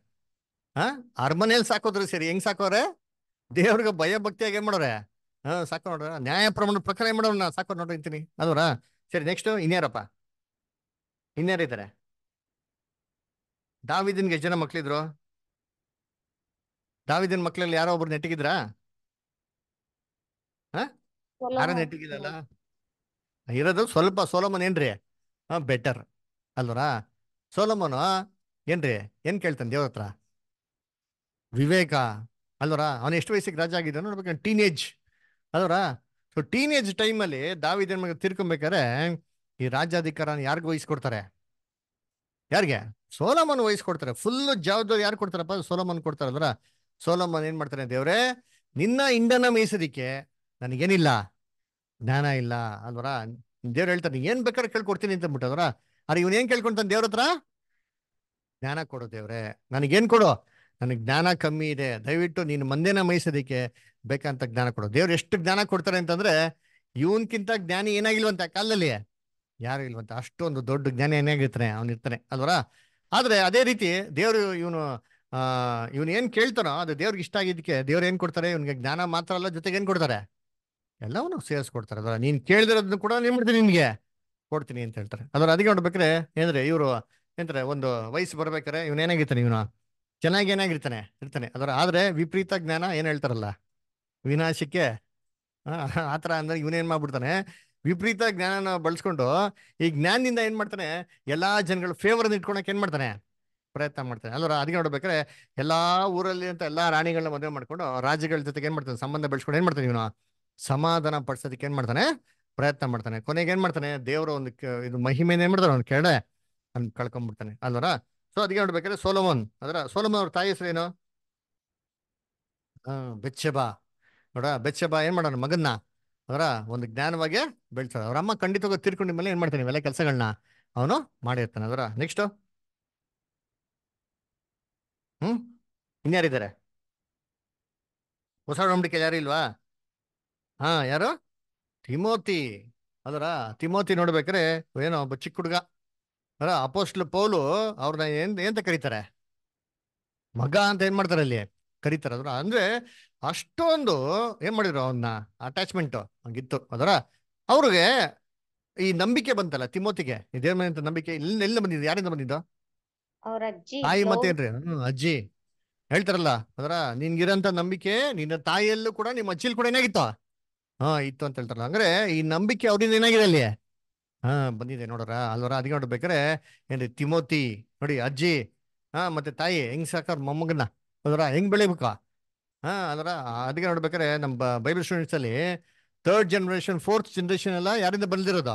ಹಾ ಅರಮನೇಲಿ ಸಾಕೋದ್ರಿ ಸರಿ ಹೆಂಗ್ ಸಾಕೋರೆ ದೇವ್ರಿಗೆ ಭಯ ಭಕ್ತಿಯಾಗಿ ಏನ್ ಮಾಡೋರೆ ಹಾ ಸಾಕೋ ನೋಡ್ರ ನ್ಯಾಯ ಪ್ರಮಾಣ ಪ್ರಕಾರ ಏನ್ ಮಾಡೋಣ ಸಾಕೋ ನೋಡ್ರಿ ಅಂತೀನಿ ಅದರ ಸರಿ ನೆಕ್ಸ್ಟ್ ಇನ್ಯಾರಪ್ಪ ಇನ್ಯಾರಿದ್ದಾರೆ ದಾವಿದನ್ಗೆ ಎಷ್ಟು ಜನ ಮಕ್ಳಿದ್ರು ದಾವಿದಿನ್ ಮಕ್ಳಲ್ಲಿ ಯಾರೋ ಒಬ್ರು ನೆಟ್ಟಿಗಿದ್ರ ಯಾರ ನೆಟ್ಟಿಗಿದಲ್ಲ ಇರೋದು ಸ್ವಲ್ಪ ಸೋಲಮನ್ ಏನ್ರಿ ಹಾ ಬೆಟರ್ ಅಲ್ವರಾ ಸೋಲೋಮನ್ ಏನ್ರಿ ಏನ್ ಕೇಳ್ತಾನೆ ದೇವ್ರ ಹತ್ರ ವಿವೇಕ ಅಲ್ವರಾ ಅವನು ಎಷ್ಟು ವಯಸ್ಸಿಗೆ ರಾಜ ಆಗಿದ್ದಾನ ನೋಡ್ಬೇಕು ಟೀನೇಜ್ ಅಲ್ವರಾ ಸೊ ಟೀನೇಜ್ ಟೈಮಲ್ಲಿ ದಾವಿದ ಮಗ ಈ ರಾಜ್ಯಾಧಿಕಾರನ ಯಾರಿಗೂ ವಹಿಸ್ಕೊಡ್ತಾರೆ ಯಾರಿಗೆ ಸೋಲಮನ್ ವಹಿಸ್ಕೊಡ್ತಾರೆ ಫುಲ್ ಜವಾಬ್ದಾರಿ ಯಾರು ಕೊಡ್ತಾರಪ್ಪ ಸೋಲಮನ್ ಕೊಡ್ತಾರಲ್ರ ಸೋಲಮನ್ ಏನ್ ಮಾಡ್ತಾರೆ ದೇವ್ರೆ ನಿನ್ನ ಇಂಡನ ಮೇಯಿಸೋದಿಕ್ಕೆ ನನಗೇನಿಲ್ಲ ಜ್ಞಾನ ಇಲ್ಲ ಅಲ್ವರ ದೇವ್ರು ಹೇಳ್ತಾನೆ ಏನ್ ಬೇಕಾದ್ರೆ ಕೇಳ್ಕೊಡ್ತೀನಿ ಅಂತ ಬಿಟ್ಟದ್ರ ಅರೆ ಇವನ್ ಏನ್ ಕೇಳ್ಕೊಂತಾನೆ ದೇವ್ರ ಹತ್ರ ಜ್ಞಾನ ಕೊಡು ದೇವ್ರೆ ನನಗೇನ್ ಕೊಡು ನನಗೆ ಜ್ಞಾನ ಕಮ್ಮಿ ಇದೆ ದಯವಿಟ್ಟು ನೀನು ಮಂದೇನ ಮೈಸೋದಕ್ಕೆ ಬೇಕಂತ ಜ್ಞಾನ ಕೊಡು ದೇವ್ರು ಎಷ್ಟು ಜ್ಞಾನ ಕೊಡ್ತಾರೆ ಅಂತಂದ್ರೆ ಇವನ್ಕಿಂತ ಜ್ಞಾನಿ ಏನಾಗಿಲ್ವಂತ ಕಾಲದಲ್ಲಿ ಯಾರು ಇಲ್ವಂತ ಅಷ್ಟೊಂದು ದೊಡ್ಡ ಜ್ಞಾನ ಏನಾಗಿರ್ತಾನೆ ಇರ್ತಾನೆ ಅಲ್ವರ ಆದರೆ ಅದೇ ರೀತಿ ದೇವ್ರು ಇವನು ಇವನು ಏನು ಕೇಳ್ತಾನೋ ಅದು ದೇವ್ರಿಗೆ ಇಷ್ಟ ಆಗಿದ್ದಕ್ಕೆ ದೇವ್ರು ಏನು ಕೊಡ್ತಾರೆ ಇವನಿಗೆ ಜ್ಞಾನ ಮಾತ್ರ ಅಲ್ಲ ಜೊತೆಗೆ ಏನು ಕೊಡ್ತಾರೆ ಎಲ್ಲವನ್ನು ಸೇರಿಸ್ಕೊಡ್ತಾರೆ ಅದರ ನೀನು ಕೇಳಿದಿರೋದನ್ನು ಕೂಡ ಏನು ಮಾಡ್ತೀನಿ ನಿನಗೆ ಕೊಡ್ತೀನಿ ಅಂತ ಹೇಳ್ತಾರೆ ಅದರ ಅದಕ್ಕೆ ನೋಡ್ಬೇಕಾದ್ರೆ ಏನಂದ್ರೆ ಇವರು ಏನಂತಾರೆ ಒಂದು ವಯಸ್ಸು ಬರ್ಬೇಕಾರೆ ಇವ್ನ ಏನಾಗಿರ್ತಾನೆ ಇವನು ಚೆನ್ನಾಗಿ ಏನಾಗಿರ್ತಾನೆ ಇರ್ತಾನೆ ಅದರ ಆದರೆ ವಿಪರೀತ ಜ್ಞಾನ ಏನು ಹೇಳ್ತಾರಲ್ಲ ವಿನಾಶಕ್ಕೆ ಆ ಥರ ಅಂದರೆ ಇವನೇನು ಮಾಡ್ಬಿಡ್ತಾನೆ ವಿಪರೀತ ಜ್ಞಾನನ ಬಳಸ್ಕೊಂಡು ಈ ಜ್ಞಾನದಿಂದ ಏನು ಮಾಡ್ತಾನೆ ಎಲ್ಲ ಜನಗಳ ಫೇವರ್ ಇಟ್ಕೊಳಕ್ಕೆ ಏನು ಮಾಡ್ತಾನೆ ಪ್ರಯತ್ನ ಮಾಡ್ತಾನೆ ಅಲ್ಲರ ಅದಕ್ಕೆ ನೋಡ್ಬೇಕಾದ್ರೆ ಎಲ್ಲ ಊರಲ್ಲಿ ಅಂತ ಎಲ್ಲ ರಾಣಿಗಳನ್ನ ಮದುವೆ ಮಾಡ್ಕೊಂಡು ರಾಜ್ಯಗಳ ಜೊತೆಗೆ ಏನು ಮಾಡ್ತಾನೆ ಸಂಬಂಧ ಬೆಳೆಸ್ಕೊಂಡು ಏನು ಮಾಡ್ತಾನೆ ಇವನು ಸಮಾಧಾನ ಪಡಿಸೋದಕ್ಕೆ ಏನು ಮಾಡ್ತಾನೆ ಪ್ರಯತ್ನ ಮಾಡ್ತಾನೆ ಕೊನೆಗೆ ಏನು ಮಾಡ್ತಾನೆ ದೇವರ ಒಂದು ಇದು ಮಹಿಮೆನ ಏನು ಮಾಡ್ತಾನೆ ಅವ್ನು ಕೇಳೆ ಅವ್ನು ಕಳ್ಕೊಂಬಿಡ್ತಾನೆ ಅಲ್ವರ ಸೊ ಅದಕ್ಕೆ ನೋಡ್ಬೇಕಾದ್ರೆ ಸೋಲೋಮನ್ ಅದರ ಸೋಲೋಮನ್ ಅವ್ರ ತಾಯಿ ಹೆಸರೇನು ಹಾ ಬೆಚ್ಚಬಾ ನೋಡ ಬೆಚ್ಚಬಾ ಏನ್ ಮಾಡೋಣ ಮಗನ್ನ ಅದರ ಒಂದು ಜ್ಞಾನವಾಗಿ ಬೆಳ್ತಾರೆ ಅವ್ರ ಅಮ್ಮ ಖಂಡಿತವಾಗಿ ತೀರ್ಕೊಂಡ ಮೇಲೆ ಏನ್ ಮಾಡ್ತಾನೆ ಇವೆಲ್ಲ ಕೆಲಸಗಳನ್ನ ಅವನು ಮಾಡಿರ್ತಾನೆ ಅದರ ನೆಕ್ಸ್ಟ್ ಹ್ಮ್ ಇನ್ಯಾರಿದ್ದಾರೆ ಹೊಸ ನಂಬಿಕೆ ಯಾರು ಇಲ್ವಾ ಹಾ ಯಾರು ತಿಮೋತಿ ಅದರ ತಿಮೋತಿ ನೋಡ್ಬೇಕ್ರೆ ಏನೋ ಒಬ್ಬ ಚಿಕ್ಕ ಹುಡುಗ ಅಲ್ಲ ಅಪೋಸ್ಟ್ಲ್ ಪೌಲು ಅವ್ರನ್ನ ಏನ್ ಎಂತ ಕರೀತಾರೆ ಮಗ ಅಂತ ಏನ್ ಮಾಡ್ತಾರೆ ಅಲ್ಲಿ ಕರೀತಾರೆ ಅದ್ರ ಅಂದ್ರೆ ಅಷ್ಟೊಂದು ಏನ್ ಮಾಡಿದ್ರು ಅವನ್ನ ಅಟ್ಯಾಚ್ಮೆಂಟ್ ಹಂಗಿತ್ತು ಅದರ ಅವ್ರಿಗೆ ಈ ನಂಬಿಕೆ ಬಂತಲ್ಲ ತಿಮೋತಿಗೆ ಇದೇ ಅಂತ ನಂಬಿಕೆ ಇಲ್ಲಿ ಎಲ್ಲಿ ಬಂದಿದ್ದು ಯಾರಿಂದ ಬಂದಿದ್ದು ತಾಯಿ ಮತ್ತೇನ್ರಿ ಅಜ್ಜಿ ಹೇಳ್ತಾರಲ್ಲ ಅದರ ನಿನ್ಗಿರಂತ ನಂಬಿಕೆ ನಿನ್ನ ತಾಯಿಯಲ್ಲೂ ಕೂಡ ನಿಮ್ಮ ಅಜ್ಜಿಲ್ ಕೂಡ ಏನಾಗಿತ್ತು ಹಾ ಇತ್ತು ಅಂತ ಹೇಳ್ತಾರಲ್ಲ ಅಂದ್ರೆ ಈ ನಂಬಿಕೆ ಅವ್ರಿಂದ ಏನಾಗಿದೆ ಅಲ್ಲಿ ಹಾ ಬಂದಿದೆ ನೋಡೋರ ಅಲ್ವರ ಅದಕ್ಕೆ ನೋಡ್ಬೇಕಾರೆ ಏನ್ರಿ ತಿಮೋತಿ ನೋಡಿ ಅಜ್ಜಿ ಹಾ ಮತ್ತೆ ತಾಯಿ ಹೆಂಗ್ ಸಾಕಾರ ಮೊಮ್ಮಗನ್ನ ಅದರ ಹೆಂಗ್ ಬೆಳಿಬೇಕಾ ಹಾ ಅದರ ಅದಕ್ಕೆ ನೋಡ್ಬೇಕಾರೆ ನಮ್ಮ ಬೈಬಲ್ ಸ್ಟೂಡೆಂಟ್ಸ್ ಅಲ್ಲಿ ಥರ್ಡ್ ಜನರೇಷನ್ ಫೋರ್ತ್ ಜನರೇಷನ್ ಎಲ್ಲ ಯಾರಿಂದ ಬಂದಿರೋದ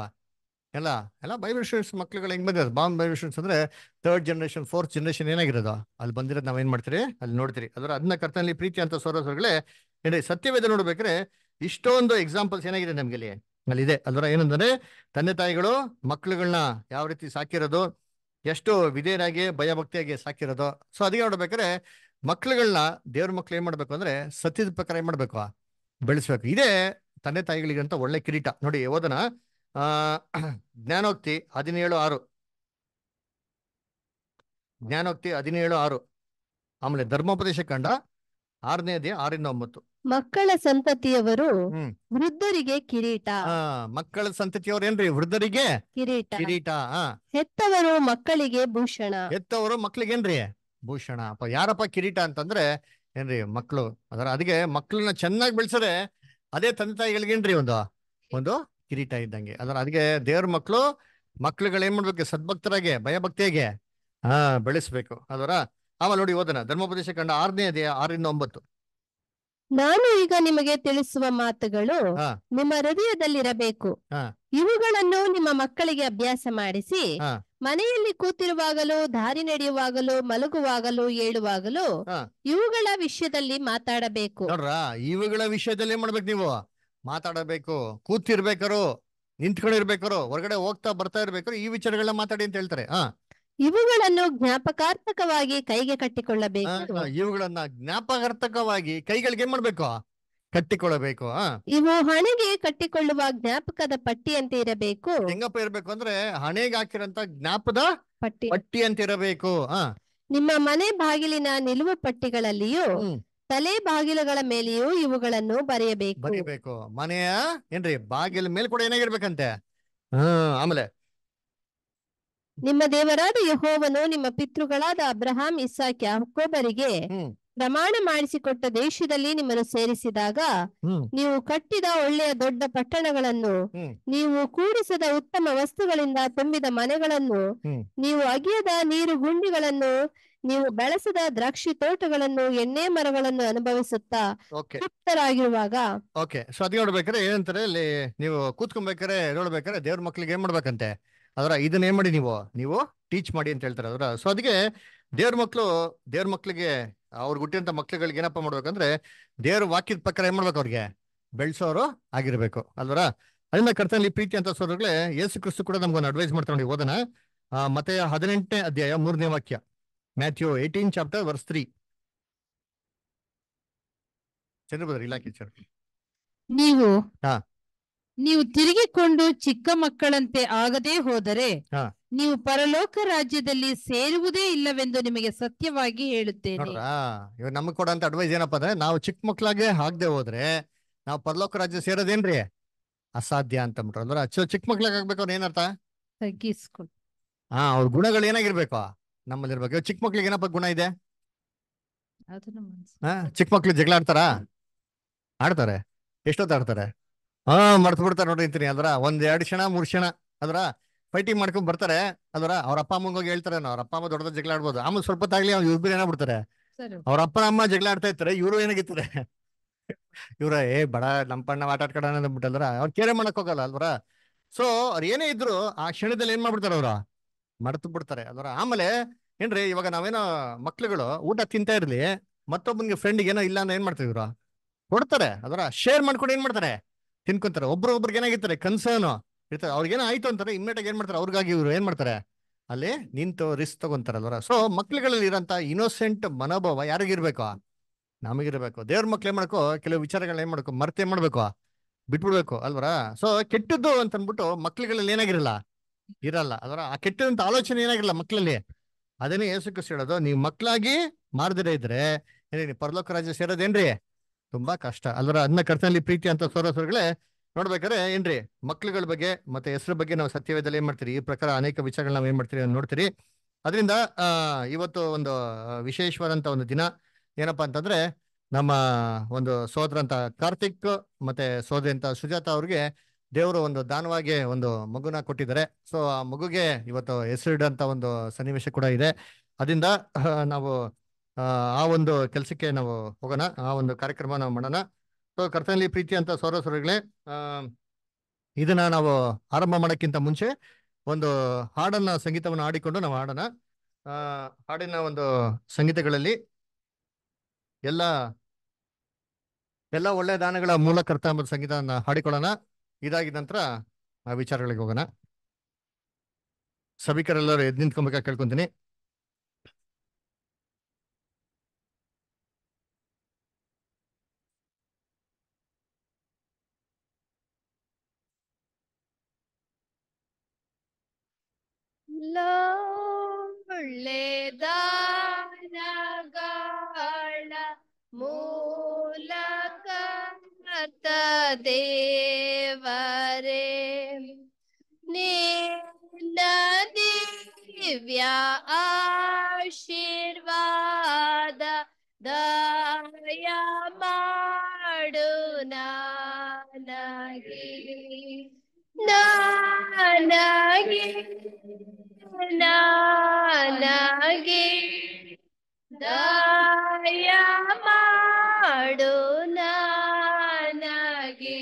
ಎಲ್ಲ ಎಲ್ಲ ಬೈಬಲ್ ಸ್ಟೂಡೆಂಟ್ಸ್ ಮಕ್ಳುಗಳು ಹೆಂಗ್ ಬಂದಿರೋದು ಬಾಂಬ್ ಬೈಬಲ್ ಸ್ಟೂಡೆಂಟ್ಸ್ ಅಂದ್ರೆ ಥರ್ಡ್ ಜನರೇಷನ್ ಫೋರ್ತ್ ಜನರೇಷನ್ ಏನಾಗಿರೋದು ಅಲ್ಲಿ ಬಂದಿರೋದು ನಾವೇನ್ ಮಾಡ್ತೀರಿ ಅಲ್ಲಿ ನೋಡ್ತೀರಿ ಅದರ ಅದನ್ನ ಕರ್ತನಲ್ಲಿ ಪ್ರೀತಿ ಅಂತ ಸೋರೋಸರ್ಗಳೇ ಏನ್ರಿ ಸತ್ಯವೇದ ನೋಡ್ಬೇಕಾರೆ ಇಷ್ಟೊಂದು ಎಕ್ಸಾಂಪಲ್ಸ್ ಏನಾಗಿದೆ ನಮ್ಗೆ ಇಲ್ಲಿ ಅಲ್ಲಿದೆ ಅಲ್ವರ ಏನಂದ್ರೆ ತಂದೆ ತಾಯಿಗಳು ಮಕ್ಕಳುಗಳನ್ನ ಯಾವ ರೀತಿ ಸಾಕಿರೋದು ಎಷ್ಟು ವಿಧೇಯರಾಗಿ ಭಯಭಕ್ತಿಯಾಗಿ ಸಾಕಿರೋದು ಸೊ ಅದಕ್ಕೆ ನೋಡ್ಬೇಕಾದ್ರೆ ಮಕ್ಳುಗಳನ್ನ ದೇವ್ರ ಮಕ್ಳು ಏನ್ ಮಾಡ್ಬೇಕು ಅಂದ್ರೆ ಸತ್ಯದ ಪ್ರಕಾರ ಏನ್ ಮಾಡ್ಬೇಕು ಬೆಳೆಸ್ಬೇಕು ಇದೇ ತಂದೆ ತಾಯಿಗಳಿಗಂತ ಒಳ್ಳೆ ಕಿರೀಟ ನೋಡಿ ಓದನ ಆ ಜ್ಞಾನೋಕ್ತಿ ಹದಿನೇಳು ಆರು ಜ್ಞಾನೋಕ್ತಿ ಹದಿನೇಳು ಆರು ಆಮೇಲೆ ಧರ್ಮೋಪದೇಶ ಕಂಡ ಅಧ್ಯಾಯ ಆರಿಂದ ಒಂಬತ್ತು ಮಕ್ಕಳ ಸಂತತಿಯವರು ವೃದ್ಧರಿಗೆ ಕಿರೀಟ ಮಕ್ಕಳ ಸಂತತಿಯವರು ಏನ್ರಿ ವೃದ್ಧರಿಗೆ ಕಿರೀಟ ಕಿರೀಟ ಹೆತ್ತವರು ಮಕ್ಕಳಿಗೆ ಭೂಷಣ ಹೆತ್ತವರು ಏನ್ರಿ ಭೂಷಣ ಅಪ್ಪ ಯಾರಪ್ಪ ಕಿರೀಟ ಅಂತಂದ್ರೆ ಏನ್ರಿ ಮಕ್ಕಳು ಅದರ ಅದಕ್ಕೆ ಮಕ್ಕಳನ್ನ ಚೆನ್ನಾಗಿ ಬೆಳೆಸದೆ ಅದೇ ತಂದೆ ತಾಯಿಗಳಿಗೇನ್ರಿ ಒಂದು ಒಂದು ಕಿರೀಟ ಇದ್ದಂಗೆ ಅದರ ಅದಕ್ಕೆ ದೇವ್ರ ಮಕ್ಕಳು ಮಕ್ಳುಗಳು ಏನ್ ಮಾಡ್ಬೇಕು ಸದ್ಭಕ್ತರಾಗೆ ಭಯಭಕ್ತಿಯಾಗೆ ಹಾ ಬೆಳೆಸ್ಬೇಕು ಅದರ ಆಮೇಲೆ ನೋಡಿ ಓದನ ಧರ್ಮೋಪದೇಶ ಕಂಡ ಆರನೇ ಅದೇ ಆರರಿಂದ ಒಂಬತ್ತು ನಾನು ಈಗ ನಿಮಗೆ ತಿಳಿಸುವ ಮಾತುಗಳು ನಿಮ್ಮ ಹೃದಯದಲ್ಲಿರಬೇಕು ಇವುಗಳನ್ನು ನಿಮ್ಮ ಮಕ್ಕಳಿಗೆ ಅಭ್ಯಾಸ ಮಾಡಿಸಿ ಮನೆಯಲ್ಲಿ ಕೂತಿರುವಾಗಲೂ ದಾರಿ ನಡೆಯುವಾಗಲೂ ಮಲಗುವಾಗಲೂ ಏಳುವಾಗಲೂ ಇವುಗಳ ವಿಷಯದಲ್ಲಿ ಮಾತಾಡಬೇಕು ನೋಡ್ರ ಇವುಗಳ ವಿಷಯದಲ್ಲಿ ಮಾಡ್ಬೇಕು ನೀವು ಮಾತಾಡಬೇಕು ಕೂತಿರ್ಬೇಕಾರು ನಿಂತ್ಕೊಂಡಿರ್ಬೇಕಾರು ಹೊರಗಡೆ ಹೋಗ್ತಾ ಬರ್ತಾ ಇರ್ಬೇಕಾರು ಈ ವಿಚಾರಗಳನ್ನ ಮಾತಾಡಿ ಅಂತ ಹೇಳ್ತಾರೆ ಇವುಗಳನ್ನು ಜ್ಞಾಪಕಾರ್ಥಕವಾಗಿ ಕೈಗೆ ಕಟ್ಟಿಕೊಳ್ಳಬೇಕು ಇವುಗಳನ್ನ ಜ್ಞಾಪಕಾರ್ಥಕವಾಗಿ ಕೈಗಳಿಗೆ ಮಾಡ್ಬೇಕು ಕಟ್ಟಿಕೊಳ್ಳಬೇಕು ಇವು ಹಣೆಗೆ ಕಟ್ಟಿಕೊಳ್ಳುವ ಜ್ಞಾಪಕದ ಪಟ್ಟಿ ಅಂತ ಇರಬೇಕು ಹೆಂಗಪ್ಪ ಇರಬೇಕು ಅಂದ್ರೆ ಹಣೆಗೆ ಹಾಕಿರಂತ ಜ್ಞಾಪದ ಪಟ್ಟಿ ಪಟ್ಟಿ ಅಂತ ಇರಬೇಕು ನಿಮ್ಮ ಮನೆ ಬಾಗಿಲಿನ ನಿಲುವು ಪಟ್ಟಿಗಳಲ್ಲಿಯೂ ತಲೆ ಬಾಗಿಲುಗಳ ಮೇಲೆಯೂ ಇವುಗಳನ್ನು ಬರೆಯಬೇಕು ಬರೆಯಬೇಕು ಮನೆಯ ಏನ್ರಿ ಬಾಗಿಲ ಮೇಲೆ ಕೂಡ ಏನಾಗಿರ್ಬೇಕಂತೆ ಹ್ಮ್ ಆಮೇಲೆ ನಿಮ್ಮ ದೇವರಾದ ಯಹೋವನು ನಿಮ್ಮ ಪಿತೃಗಳಾದ ಅಬ್ರಹಾಂ ಇಸಾಕ್ ಯಾಕೋಬರಿಗೆ ಪ್ರಮಾಣ ಮಾಡಿಸಿಕೊಟ್ಟ ದೇಶದಲ್ಲಿ ನಿಮ್ಮನ್ನು ಸೇರಿಸಿದಾಗ ನೀವು ಕಟ್ಟಿದ ಒಳ್ಳೆಯ ದೊಡ್ಡ ಪಟ್ಟಣಗಳನ್ನು ನೀವು ಕೂಡಿಸದ ಉತ್ತಮ ವಸ್ತುಗಳಿಂದ ತುಂಬಿದ ಮನೆಗಳನ್ನು ನೀವು ಅಗಿಯದ ನೀರು ಗುಂಡಿಗಳನ್ನು ನೀವು ಬೆಳೆಸದ ದ್ರಾಕ್ಷಿ ತೋಟಗಳನ್ನು ಎಣ್ಣೆ ಮರಗಳನ್ನು ಅನುಭವಿಸುತ್ತಾ ತೃಪ್ತರಾಗಿರುವಾಗ ಓಕೆ ಸೊ ಅದ್ ನೋಡ್ಬೇಕಾರೆ ಏನಂತಾರೆ ಅಲ್ಲಿ ನೀವು ಕೂತ್ಕೊಬೇಕಾರೆ ನೋಡ್ಬೇಕಾರೆ ದೇವ್ರ ಮಕ್ಳಿಗೆ ಏನ್ ಮಾಡ್ಬೇಕಂತೆ ಅದರ ಇದನ್ನ ಏನ್ ಮಾಡಿ ನೀವು ನೀವು ಟೀಚ್ ಮಾಡಿ ಅಂತ ಹೇಳ್ತಾರೆ ಅದರ ಸೊ ಅದಕ್ಕೆ ದೇವ್ರ ಮಕ್ಕಳು ದೇವ್ರ ಮಕ್ಳಿಗೆ ಅವ್ರಿಗೆ ಹುಟ್ಟಿದಂತ ಮಕ್ಳುಗಳಿಗೆ ಏನಪ್ಪ ಮಾಡ್ಬೇಕಂದ್ರೆ ದೇವ್ರ ವಾಕ್ಯದ ಪ್ರಕಾರ ಏನ್ ಮಾಡ್ಬೇಕು ಅವ್ರಿಗೆ ಬೆಳ್ಸೋರು ಆಗಿರ್ಬೇಕು ಅಲ್ವರ ಅದನ್ನ ಕರ್ತನಲ್ಲಿ ಪ್ರೀತಿ ಅಂತ ಸೋರ್ಗಳೇ ಯೇಸು ಕ್ರಿಸ್ತು ಕೂಡ ನಮ್ಗೊಂದು ಅಡ್ವೈಸ್ ಮಾಡ್ತಾರೆ ನೋಡಿ ಓದನ ಮತ್ತೆ ಹದಿನೆಂಟನೇ ಅಧ್ಯಾಯ ಮೂರನೇ ವಾಕ್ಯ Matthew eighteen chapter verse three ಚಂದ್ರಬೋದ್ರಿ ಇಲ್ಲ ಟೀಚರ್ ನೀವು ನೀವು ತಿರುಗಿಕೊಂಡು ಚಿಕ್ಕ ಮಕ್ಕಳಂತೆ ಆಗದೇ ಹೋದರೆ ನೀವು ಪರಲೋಕ ರಾಜ್ಯದಲ್ಲಿ ಸೇರುವುದೇ ಇಲ್ಲವೆಂದು ನಿಮಗೆ ಸತ್ಯವಾಗಿ ಹೇಳುತ್ತೇನೆ ನಮಗೆ ಕೊಡಂತ ಅಡ್ವೈಸ್ ಏನಪ್ಪಾ ಅಂದ್ರೆ ನಾವು ಚಿಕ್ಕ ಮಕ್ಕಳಾಗೆ ಆಗದೆ ಹೋದ್ರೆ ನಾವು ಪರಲೋಕ ರಾಜ್ಯ ಸೇರೋದೇನ್ರಿ ಅಸಾಧ್ಯ ಅಂತ ಅಂದ್ರೆ ಚಿಕ್ಕ ಮಕ್ಳಾಗ ಆಗ್ಬೇಕು ಅವ್ರ ಏನರ್ಥ ಹಾ ಅವ್ರ ಗುಣಗಳು ಏನಾಗಿರ್ಬೇಕು ನಮ್ಮಲ್ಲಿ ಇರ್ಬೇಕು ಚಿಕ್ಕ ಮಕ್ಳಿಗೆ ಏನಪ್ಪ ಗುಣ ಇದೆ ಚಿಕ್ಕ ಮಕ್ಳು ಜಗಳ ಆಡ್ತಾರಾ ಆಡ್ತಾರೆ ಎಷ್ಟೊತ್ತು ಆಡ್ತಾರೆ ಹಾ ಮರ್ತ್ ಬಿಡ್ತಾರ ನೋಡಿರ್ತೀನಿ ಅದ್ರ ಒಂದ್ ಎರಡ್ ಕ್ಷಣ ಮೂರ್ ಕ್ಷಣ ಅದ್ರ ಫೈಟಿಂಗ್ ಮಾಡ್ಕೊಂಡ್ ಬರ್ತಾರೆ ಅದ್ರ ಅವ್ರ ಅಪ್ಪ ಅಮ್ಮಂಗ್ ಹೋಗಿ ಹೇಳ್ತಾರೆ ಅವ್ರ ಅಪ್ಪ ಅಮ್ಮ ದೊಡ್ಡದ ಜಗಳ ಆಡ್ಬೋದು ಆಮೇಲೆ ಸ್ವಲ್ಪ ತಾಗ್ಲಿ ಇವ್ರ ಏನ ಬಿಡ್ತಾರೆ ಅವ್ರ ಅಪ್ಪ ಅಮ್ಮ ಜಗಳ ಆಡ್ತಾ ಇರ್ತಾರೆ ಇವರು ಏನಾಗಿರ್ತಾರೆ ಇವ್ರ ಏ ಬಡ ಪಣ್ಣ ಆಟ ಆಡ್ಕಡ ಅಂದ್ಬಿಟ್ಟಲ್ರ ಅವ್ರ ಕೇರೆ ಮಾಡಕ್ ಹೋಗಲ್ಲ ಅಲ್ವರ ಸೊ ಅವ್ರ ಏನೇ ಇದ್ರು ಆ ಕ್ಷಣದಲ್ಲಿ ಏನ್ ಮಾಡ್ಬಿಡ್ತಾರ ಅವ್ರ ಮರ್ತು ಬಿಡ್ತಾರೆ ಅದ್ರ ಆಮೇಲೆ ಏನ್ರಿ ಇವಾಗ ನಾವೇನೋ ಮಕ್ಳುಗಳು ಊಟ ತಿಂತಾ ಇರ್ಲಿ ಮತ್ತೊಬ್ಬನಿಗೆ ಫ್ರೆಂಡ್ಗೆ ಏನೋ ಇಲ್ಲ ಅಂದ್ರೆ ಏನ್ ಇವ್ರ ಕೊಡ್ತಾರೆ ಅದರ ಶೇರ್ ಮಾಡ್ಕೊಂಡು ಏನ್ ಮಾಡ್ತಾರೆ ತಿನ್ಕೊಂತಾರೆ ಒಬ್ರೊಬ್ರಿಗೆ ಏನಾಗಿರ್ತಾರೆ ಕನ್ಸರ್ನ್ ಇರ್ತಾರೆ ಅವ್ರಿಗೇನೋ ಆಯ್ತು ಅಂತಾರೆ ಇಮ್ಮಿಡಿಯೇಟ್ ಏನ್ ಮಾಡ್ತಾರೆ ಅವ್ರಿಗಾಗಿ ಇವ್ರು ಏನ್ ಮಾಡ್ತಾರೆ ಅಲ್ಲಿ ನಿಂತು ರಿಸ್ಕ್ ತಗೊಂತಾರಲ್ವ ಸೊ ಮಕ್ಳುಗಳಲ್ಲಿ ಇರೋಂತ ಇನೋಸೆಂಟ್ ಮನೋಭಾವ ಯಾರಿಗಿರ್ಬೇಕು ನಮಗಿರ್ಬೇಕು ದೇವ್ರ ಮಕ್ಳು ಏನ್ ಮಾಡ್ಕೋ ಕೆಲವು ವಿಚಾರಗಳು ಏನ್ ಮಾಡ್ಕೋ ಏನ್ ಮಾಡ್ಬೇಕು ಬಿಟ್ಬಿಡ್ಬೇಕು ಅಲ್ವರ ಸೊ ಕೆಟ್ಟದ್ದು ಅಂತ ಅನ್ಬಿಟ್ಟು ಮಕ್ಳುಗಳಲ್ಲಿ ಏನಾಗಿರಲ್ಲ ಇರಲ್ಲ ಅದರ ಆ ಕೆಟ್ಟದಂತ ಆಲೋಚನೆ ಏನಾಗಿರಲ್ಲ ಮಕ್ಕಳಲ್ಲಿ ಅದನ್ನೇ ಯೇಸು ಕ್ರಿಸ್ತ ಹೇಳೋದು ನೀವು ಮಕ್ಕಳಾಗಿ ಮಾಡ್ದಿರ ಇದ್ರೆ ಏನೇ ಪರಲೋಕ ರಾಜ್ಯ ಸೇರೋದೇನ್ರಿ ತುಂಬಾ ಕಷ್ಟ ಅಲ್ಲರ ಅನ್ನ ಕರ್ತನಲ್ಲಿ ಪ್ರೀತಿ ಅಂತ ಸೋರಸರುಗಳೇ ನೋಡ್ಬೇಕಾದ್ರೆ ಏನ್ರಿ ಮಕ್ಳುಗಳ ಬಗ್ಗೆ ಮತ್ತೆ ಹೆಸರು ಬಗ್ಗೆ ನಾವು ಸತ್ಯವೇದಲ್ಲಿ ಏನ್ ಮಾಡ್ತೀರಿ ಈ ಪ್ರಕಾರ ಅನೇಕ ವಿಚಾರಗಳನ್ನ ನಾವು ಏನ್ ಮಾಡ್ತೀರಿ ನೋಡ್ತೀರಿ ಅದರಿಂದ ಇವತ್ತು ಒಂದು ವಿಶೇಷವಾದಂತ ಒಂದು ದಿನ ಏನಪ್ಪಾ ಅಂತಂದ್ರೆ ನಮ್ಮ ಒಂದು ಸೋದರ ಅಂತ ಕಾರ್ತಿಕ್ ಮತ್ತೆ ಸೋದರಿ ಅಂತ ಸುಜಾತ ಅವ್ರಿಗೆ ದೇವರು ಒಂದು ದಾನವಾಗಿ ಒಂದು ಮಗುನ ಕೊಟ್ಟಿದ್ದಾರೆ ಸೊ ಆ ಮಗುಗೆ ಇವತ್ತು ಹೆಸರಿಡಂತ ಒಂದು ಸನ್ನಿವೇಶ ಕೂಡ ಇದೆ ಅದರಿಂದ ನಾವು ಆ ಒಂದು ಕೆಲಸಕ್ಕೆ ನಾವು ಹೋಗೋಣ ಆ ಒಂದು ಕಾರ್ಯಕ್ರಮ ನಾವು ಮಾಡೋಣ ಸೊ ಕರ್ತನಲ್ಲಿ ಪ್ರೀತಿ ಅಂತ ಸೌರಸರುಗಳೇ ಇದನ್ನ ನಾವು ಆರಂಭ ಮಾಡೋಕ್ಕಿಂತ ಮುಂಚೆ ಒಂದು ಹಾಡನ್ನ ಸಂಗೀತವನ್ನು ಹಾಡಿಕೊಂಡು ನಾವು ಹಾಡೋಣ ಹಾಡಿನ ಒಂದು ಸಂಗೀತಗಳಲ್ಲಿ ಎಲ್ಲ ಎಲ್ಲ ಒಳ್ಳೆಯ ದಾನಗಳ ಮೂಲಕರ್ತ ಎಂಬ ಸಂಗೀತವನ್ನ ಹಾಡಿಕೊಳ್ಳೋಣ ಇದಾಗಿದ ನಂತರ ಆ ವಿಚಾರಗಳಿಗೆ ಹೋಗೋಣ ಸಭಿಕರೆಲ್ಲರೂ ಎದ್ದು ನಿಂತ್ಕೊಬೇಕಾಗಿ ಕೇಳ್ಕೊಂತೀನಿ ಲೋಳೆದಾನಗಳ ಮೂಲಕತ ದೇವರೇ ನೀಲ ದಿವ್ಯ ಆಶೀರ್ವಾದ ದಯ ಮಾಡು ನನಗೆ ನನಗೆ ನನಗೆ ದಯ ಮಾಡು ನನಗೆ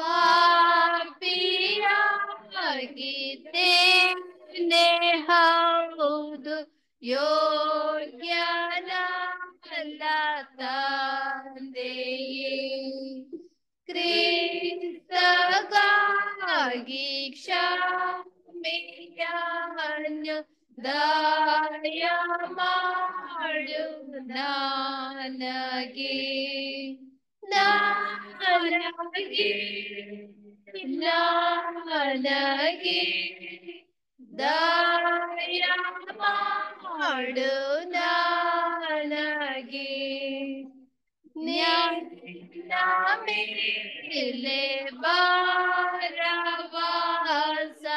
ಪಾಪಿಯಾಗಿದ್ದೇನೆ ಹೌದು ಯೋಗ್ಯನಲ್ಲ ತಂದೆಯೇ ಕ್ರಿಸ್ತಗಾಗಿ ಕ್ಷಮ meyan daya madu nanage nanage nanage daya madu nanage Nyame le baravasa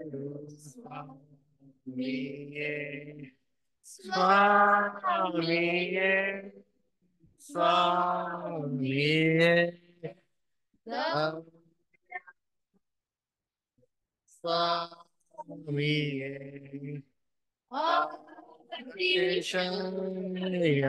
Swamiye, Swamiye, Swamiye, Swamiye, Swamiye, Swamiye,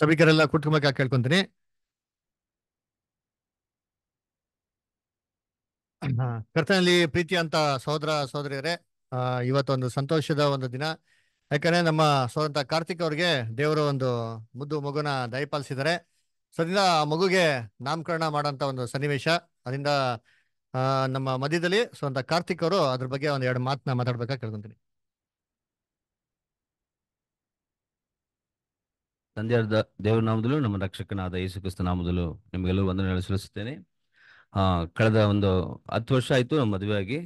ಸಭಿಕರೆಲ್ಲ ಕುಟುಂಬಕ್ಕೆ ಕೇಳ್ಕೊಂತೀನಿ ಕರ್ತನಲ್ಲಿ ಪ್ರೀತಿ ಅಂತ ಸಹೋದರ ಸಹೋದರಿಯರೇ ಇವತ್ತೊಂದು ಸಂತೋಷದ ಒಂದು ದಿನ ಯಾಕಂದ್ರೆ ನಮ್ಮ ಸೋದಂತ ಕಾರ್ತಿಕ್ ಅವ್ರಿಗೆ ದೇವರು ಒಂದು ಮುದ್ದು ಮಗುನ ದಯಪಾಲಿಸಿದ್ದಾರೆ ಸದಿನ ಆ ಮಗುಗೆ ನಾಮಕರಣ ಮಾಡುವಂತ ಒಂದು ಸನ್ನಿವೇಶ ಅದರಿಂದ ನಮ್ಮ ಮಧ್ಯದಲ್ಲಿ ಸ್ವಂತ ಕಾರ್ತಿಕ್ ಅವರು ಅದ್ರ ಬಗ್ಗೆ ಒಂದು ಎರಡು ಮಾತನ್ನ ಮಾತಾಡ್ಬೇಕಾ ಕೇಳ್ಕೊಂತೀನಿ ತಂದೆಯಾದ ದೇವರ ನಾಮದಲು ನಮ್ಮ ರಕ್ಷಕನಾದ ಯೇಸು ಕ್ರಿಸ್ತ ನಾಮದಲ್ಲೂ ನಿಮಗೆಲ್ಲರೂ ವಂದನೆಗಳು ಸಲ್ಲಿಸುತ್ತೇನೆ ಆ ಕಳೆದ ಒಂದು ಹತ್ತು ವರ್ಷ ಆಯಿತು ನಮ್ಮ ಮದುವೆಯಾಗಿ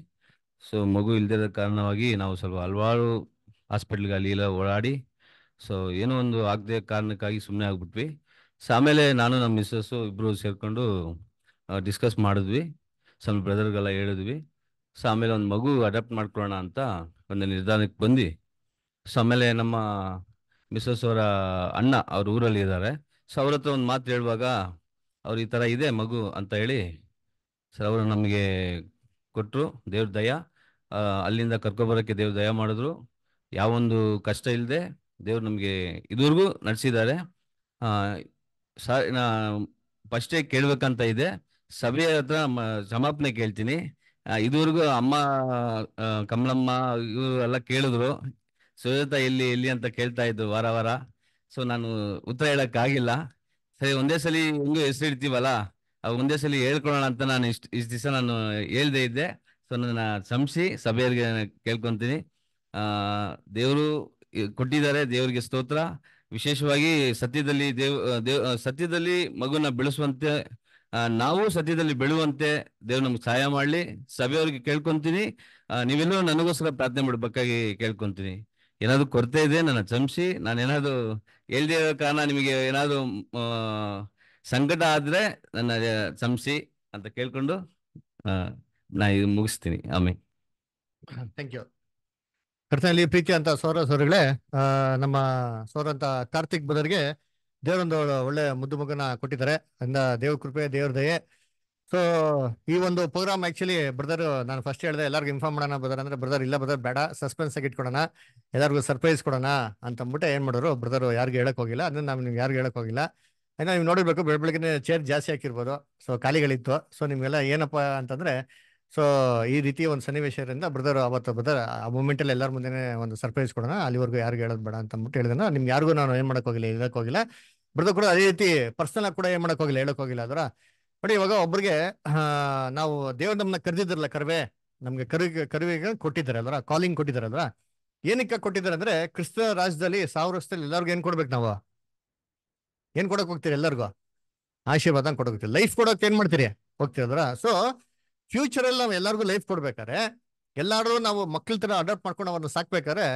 ಸೊ ಮಗು ಇಲ್ದಿರೋ ಕಾರಣವಾಗಿ ನಾವು ಸ್ವಲ್ಪ ಹಲವಾರು ಹಾಸ್ಪಿಟ್ಲ್ಗೆ ಅಲ್ಲಿ ಎಲ್ಲ ಓಡಾಡಿ ಸೊ ಏನೋ ಒಂದು ಆಗದೆ ಕಾರಣಕ್ಕಾಗಿ ಸುಮ್ಮನೆ ಆಗ್ಬಿಟ್ವಿ ಸೊ ಆಮೇಲೆ ನಾನು ನಮ್ಮ ಮಿಸ್ಸಸ್ಸು ಇಬ್ರು ಸೇರಿಕೊಂಡು ಡಿಸ್ಕಸ್ ಮಾಡಿದ್ವಿ ಸ್ವಲ್ಪ ಬ್ರದರ್ಗೆಲ್ಲ ಹೇಳಿದ್ವಿ ಸೊ ಆಮೇಲೆ ಒಂದು ಮಗು ಅಡಾಪ್ಟ್ ಮಾಡ್ಕೊಳ್ಳೋಣ ಅಂತ ಒಂದು ನಿರ್ಧಾರಕ್ಕೆ ಬಂದು ಸೊ ಆಮೇಲೆ ನಮ್ಮ ಮಿಸ್ಸಸ್ ಅವರ ಅಣ್ಣ ಅವ್ರ ಊರಲ್ಲಿ ಇದ್ದಾರೆ ಸೊ ಅವ್ರ ಹತ್ರ ಒಂದು ಮಾತು ಹೇಳುವಾಗ ಅವ್ರು ಈ ಥರ ಇದೆ ಮಗು ಅಂತ ಹೇಳಿ ಸರ್ ಅವರು ನಮಗೆ ಕೊಟ್ಟರು ದೇವ್ರ ದಯ ಅಲ್ಲಿಂದ ಕರ್ಕೊಬರೋಕ್ಕೆ ದೇವ್ರ ದಯ ಮಾಡಿದ್ರು ಯಾವೊಂದು ಕಷ್ಟ ಇಲ್ಲದೆ ದೇವ್ರು ನಮಗೆ ಇದುವರೆಗೂ ನಡೆಸಿದ್ದಾರೆ ಸರ್ ನಾ ಫಸ್ಟೇ ಕೇಳಬೇಕಂತ ಇದೆ ಸಭೆಯ ಹತ್ರ ಸಮಾಪನೆ ಕೇಳ್ತೀನಿ ಇದುವರೆಗೂ ಅಮ್ಮ ಕಮಲಮ್ಮ ಇವರು ಎಲ್ಲ ಕೇಳಿದ್ರು ಸುಜಾತ ಎಲ್ಲಿ ಎಲ್ಲಿ ಅಂತ ಕೇಳ್ತಾ ಇದ್ದು ವಾರ ವಾರ ಸೊ ನಾನು ಉತ್ತರ ಹೇಳಕ್ಕಾಗಿಲ್ಲ ಸರಿ ಒಂದೇ ಸಲ ಹೆಂಗು ಹೆಸರು ಒಂದೇ ಸಲ ಹೇಳ್ಕೊಳ್ಳೋಣ ಅಂತ ನಾನು ಇಷ್ಟು ಇಷ್ಟು ದಿವಸ ನಾನು ಹೇಳದೇ ಇದ್ದೆ ಸೊ ನನ್ನ ಸಂಶಿ ಸಭೆಯವರಿಗೆ ಕೇಳ್ಕೊತೀನಿ ದೇವರು ಕೊಟ್ಟಿದ್ದಾರೆ ದೇವರಿಗೆ ಸ್ತೋತ್ರ ವಿಶೇಷವಾಗಿ ಸತ್ಯದಲ್ಲಿ ದೇವ್ ದೇವ್ ಸತ್ಯದಲ್ಲಿ ಮಗುನ ಬೆಳೆಸುವಂತೆ ನಾವು ಸತ್ಯದಲ್ಲಿ ಬೆಳುವಂತೆ ದೇವ್ರು ನಮ್ಗೆ ಸಹಾಯ ಮಾಡಲಿ ಸಭೆಯವ್ರಿಗೆ ಕೇಳ್ಕೊಂತೀನಿ ನೀವೆಲ್ಲರೂ ನನಗೋಸ್ಕರ ಪ್ರಾರ್ಥನೆ ಮಾಡಬೇಕಾಗಿ ಕೇಳ್ಕೊತೀನಿ ಏನಾದ್ರು ಕೊರತೆ ಇದೆ ನನ್ನ ಚಮ್ಸಿ ನಾನು ಏನಾದ್ರು ಹೇಳ್ದೇ ಇರೋ ಕಾರಣ ನಿಮಗೆ ಏನಾದ್ರು ಸಂಕಟ ಆದ್ರೆ ನನ್ನ ಚಮ್ಸಿ ಅಂತ ಕೇಳ್ಕೊಂಡು ನಾ ಇದು ಮುಗಿಸ್ತೀನಿ ಆಮೇಲೆ ಥ್ಯಾಂಕ್ ಯು ಕರ್ತನಲ್ಲಿ ಪ್ರೀತಿ ಅಂತ ಸೌರ ಸೋರಗಳೇ ನಮ್ಮ ಅಂತ ಕಾರ್ತಿಕ್ ಬದರ್ಗೆ ದೇವರೊಂದು ಒಳ್ಳೆ ಮುದ್ದು ಮಗನ ಕೊಟ್ಟಿದ್ದಾರೆ ಅಂದ ದೇವ್ರ ಕೃಪೆ ದೇವ್ರ ದಯೆ ಸೊ ಈ ಒಂದು ಪ್ರೋಗ್ರಾಮ್ ಆಕ್ಚುಲಿ ಬ್ರದರ್ ನಾನು ಫಸ್ಟ್ ಹೇಳಿದೆ ಎಲ್ಲರಿಗೂ ಇನ್ಫಾರ್ಮ್ ಮಾಡೋಣ ಬ್ರದರ್ ಅಂದ್ರೆ ಬ್ರದರ್ ಇಲ್ಲ ಬ್ರದರ್ ಬೇಡ ಸಸ್ಪೆನ್ಸ್ ಆಗಿ ಇಟ್ಕೊಡೋಣ ಎಲ್ಲರಿಗೂ ಸರ್ಪ್ರೈಸ್ ಕೊಡೋಣ ಅಂತ ಅಂದ್ಬಿಟ್ಟು ಏನ್ ಮಾಡೋರು ಬ್ರದರ್ ಯಾರಿಗೂ ಹೇಳಕ್ ಹೋಗಿಲ್ಲ ಅಂದ್ರೆ ನಾವು ನಿಮ್ಗೆ ಯಾರಿಗೂ ಹೇಳಕ್ ಹೋಗಿಲ್ಲ ಏನೋ ನೀವು ನೋಡಿರ್ಬೇಕು ಬೆಳ ಬೆಳಗ್ಗೆ ಚೇರ್ ಜಾಸ್ತಿ ಹಾಕಿರ್ಬೋದು ಸೊ ಖಾಲಿಗಳಿತ್ತು ಸೊ ನಿಮ್ಗೆಲ್ಲ ಏನಪ್ಪ ಅಂತಂದ್ರೆ ಸೊ ಈ ರೀತಿ ಒಂದು ಸನ್ನಿವೇಶದಿಂದ ಬ್ರದರ್ ಅವತ್ತು ಬ್ರದರ್ ಆ ಮೂಮೆಂಟಲ್ಲಿ ಎಲ್ಲರ ಮುಂದೆ ಒಂದು ಸರ್ಪ್ರೈಸ್ ಕೊಡೋಣ ಅಲ್ಲಿವರೆಗೂ ಯಾರಿಗೂ ಹೇಳೋದು ಬೇಡ ಅಂತ ಅಂದ್ಬಿಟ್ಟು ನಿಮ್ಗೆ ಯಾರಿಗೂ ನಾನು ಏನು ಮಾಡೋಕ್ಕೋಗಿಲ್ಲ ಹೋಗಿಲ್ಲ ಬ್ರದರ್ ಕೂಡ ಅದೇ ರೀತಿ ಪರ್ಸನಲ್ ಆಗಿ ಕೂಡ ಏನು ಮಾಡೋಕ್ಕೋಗಿಲ್ಲ ಹೋಗಿಲ್ಲ ಅದರ ನೋಡಿ ಇವಾಗ ಒಬ್ಬರಿಗೆ ನಾವು ದೇವ್ರ ನಮ್ನ ಕರೆದಿದ್ರಲ್ಲ ಕರ್ವೆ ನಮ್ಗೆ ಕರು ಕೊಟ್ಟಿದ್ದಾರೆ ಕೊಟ್ಟಿದ್ದಾರಲ್ವ ಕಾಲಿಂಗ್ ಕೊಟ್ಟಿದ್ದಾರಲ್ವ ಏನಕ್ಕೆ ಕೊಟ್ಟಿದ್ದಾರೆ ಅಂದ್ರೆ ಕ್ರಿಸ್ತ ರಾಜ್ಯದಲ್ಲಿ ಸಾವಿರ ವರ್ಷದಲ್ಲಿ ಎಲ್ಲರಿಗೂ ಏನ್ ಕೊಡ್ಬೇಕು ನಾವು ಏನ್ ಕೊಡಕ್ ಹೋಗ್ತೀರಿ ಎಲ್ಲರಿಗೂ ಆಶೀರ್ವಾದ ಕೊಡಕ್ ಲೈಫ್ ಕೊಡೋಕೆ ಏನ್ ಮಾಡ್ತೀರಿ ಹೋಗ್ತೀರಲ್ವ ಸೊ ಫ್ಯೂಚರ್ ಅಲ್ಲಿ ನಾವು ಎಲ್ಲರಿಗೂ ಲೈಫ್ ಕೊಡ್ಬೇಕಾರೆ ಎಲ್ಲಾರು ನಾವು ಮಕ್ಕಳ ತರ ಅಡಾಪ್ಟ್ ಮಾಡ್ಕೊಂಡು ಅವ್ರನ್ನ ಸಾಕ್ಬೇಕಾದ್ರೆ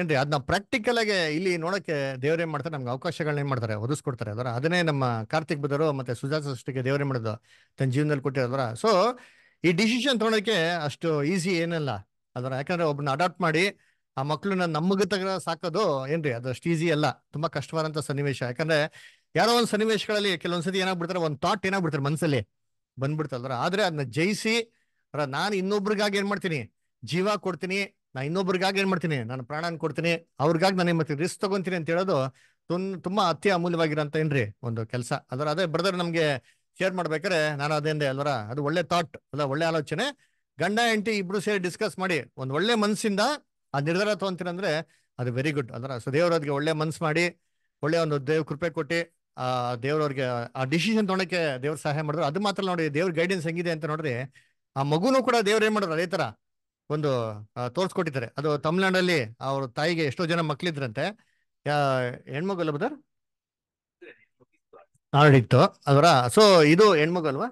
ಏನ್ರಿ ಅದನ್ನ ಪ್ರಾಕ್ಟಿಕಲ್ ಆಗಿ ಇಲ್ಲಿ ನೋಡಕ್ಕೆ ದೇವರೇ ಮಾಡ್ತಾರೆ ನಮ್ಗೆ ಅವಕಾಶಗಳನ್ನ ಏನ್ ಮಾಡ್ತಾರೆ ಒದಗಿಸ್ಕೊಡ್ತಾರೆ ಅದರ ಅದನ್ನೇ ನಮ್ಮ ಕಾರ್ತಿಕ್ ಬದರು ಮತ್ತೆ ಸುಜಾತ ಸೃಷ್ಟಿಗೆ ದೇವರೇ ಮಾಡೋದು ತನ್ನ ಜೀವನದಲ್ಲಿ ಕೊಟ್ಟಿರೋದ್ರ ಸೊ ಈ ಡಿಸಿಷನ್ ತೊಗೊಳಕ್ಕೆ ಅಷ್ಟು ಈಸಿ ಏನಲ್ಲ ಅದರ ಯಾಕಂದ್ರೆ ಒಬ್ಬನ ಅಡಾಪ್ಟ್ ಮಾಡಿ ಆ ಮಕ್ಕಳನ್ನ ನಮಗೆ ತಗ ಸಾಕೋದು ಏನ್ರಿ ಅದು ಅಷ್ಟು ಈಸಿ ಅಲ್ಲ ತುಂಬಾ ಕಷ್ಟವಾದಂತ ಸನ್ನಿವೇಶ ಯಾಕಂದ್ರೆ ಯಾರೋ ಒಂದು ಸನ್ನಿವೇಶಗಳಲ್ಲಿ ಕೆಲವೊಂದ್ಸತಿ ಏನಾಗ್ಬಿಡ್ತಾರೆ ಒಂದು ಥಾಟ್ ಏನಾಗ್ಬಿಡ್ತಾರೆ ಮನ್ಸಲ್ಲಿ ಬಂದ್ಬಿಡ್ತಲ್ರ ಆದ್ರೆ ಅದನ್ನ ಜಯಿಸಿ ನಾನು ಇನ್ನೊಬ್ರಿಗಾಗಿ ಏನ್ ಮಾಡ್ತೀನಿ ಜೀವ ಕೊಡ್ತೀನಿ ನಾ ಇನ್ನೊಬ್ರಿಗಾಗಿ ಏನ್ ಮಾಡ್ತೀನಿ ನಾನು ಪ್ರಾಣನ ಕೊಡ್ತೀನಿ ಅವ್ರಿಗಾಗಿ ನಾನು ಏನ್ ಮಾಡ್ತೀನಿ ರಿಸ್ಕ್ ತಗೊಂತೀನಿ ಅಂತ ಹೇಳೋದು ತುನ್ ತುಂಬಾ ಅತಿ ಅಮೂಲ್ಯವಾಗಿರೋಂತ ಏನ್ರಿ ಒಂದು ಕೆಲಸ ಅದರ ಅದೇ ಬ್ರದರ್ ನಮ್ಗೆ ಶೇರ್ ಮಾಡ್ಬೇಕಾರೆ ನಾನು ಅದೇಂದೆ ಅಲ್ವರ ಅದು ಒಳ್ಳೆ ಥಾಟ್ ಅಲ್ಲ ಒಳ್ಳೆ ಆಲೋಚನೆ ಗಂಡ ಎಂಟಿ ಇಬ್ರು ಸೇರಿ ಡಿಸ್ಕಸ್ ಮಾಡಿ ಒಂದ್ ಒಳ್ಳೆ ಮನಸ್ಸಿಂದ ಆ ನಿರ್ಧಾರ ಅಂದ್ರೆ ಅದು ವೆರಿ ಗುಡ್ ಅದರ ಸೊ ದೇವ್ರವ್ರಿಗೆ ಒಳ್ಳೆ ಮನ್ಸು ಮಾಡಿ ಒಳ್ಳೆ ಒಂದು ದೇವ್ ಕೃಪೆ ಕೊಟ್ಟಿ ಆ ದೇವ್ರವ್ರಿಗೆ ಆ ಡಿಸಿಷನ್ ತೊಗೊಳಕ್ಕೆ ದೇವ್ರ ಸಹಾಯ ಮಾಡಿದ್ರು ಅದು ಮಾತ್ರ ನೋಡಿ ದೇವ್ರ ಗೈಡೆನ್ಸ್ ಹೆಂಗಿದೆ ಅಂತ ನೋಡ್ರಿ ಆ ಮಗುನು ಕೂಡ ದೇವ್ರ ಏನ್ ಮಾಡ್ರ ಅದೇ ತರ ಒಂದು ತೋರಿಸ್ಕೊಟ್ಟಿದ್ದಾರೆ ಅದು ತಮಿಳ್ನಾಡಲ್ಲಿ ಅವ್ರ ತಾಯಿಗೆ ಎಷ್ಟೋ ಜನ ಮಕ್ಳಿದ್ರಂತೆ ಹೆಣ್ಮಗು ಅಲ್ವಾ ಬದರ್ ಆಡಿತ್ತು ಅದರ ಸೊ ಇದು ಹೆಣ್ಮಗು ಅಲ್ವಾ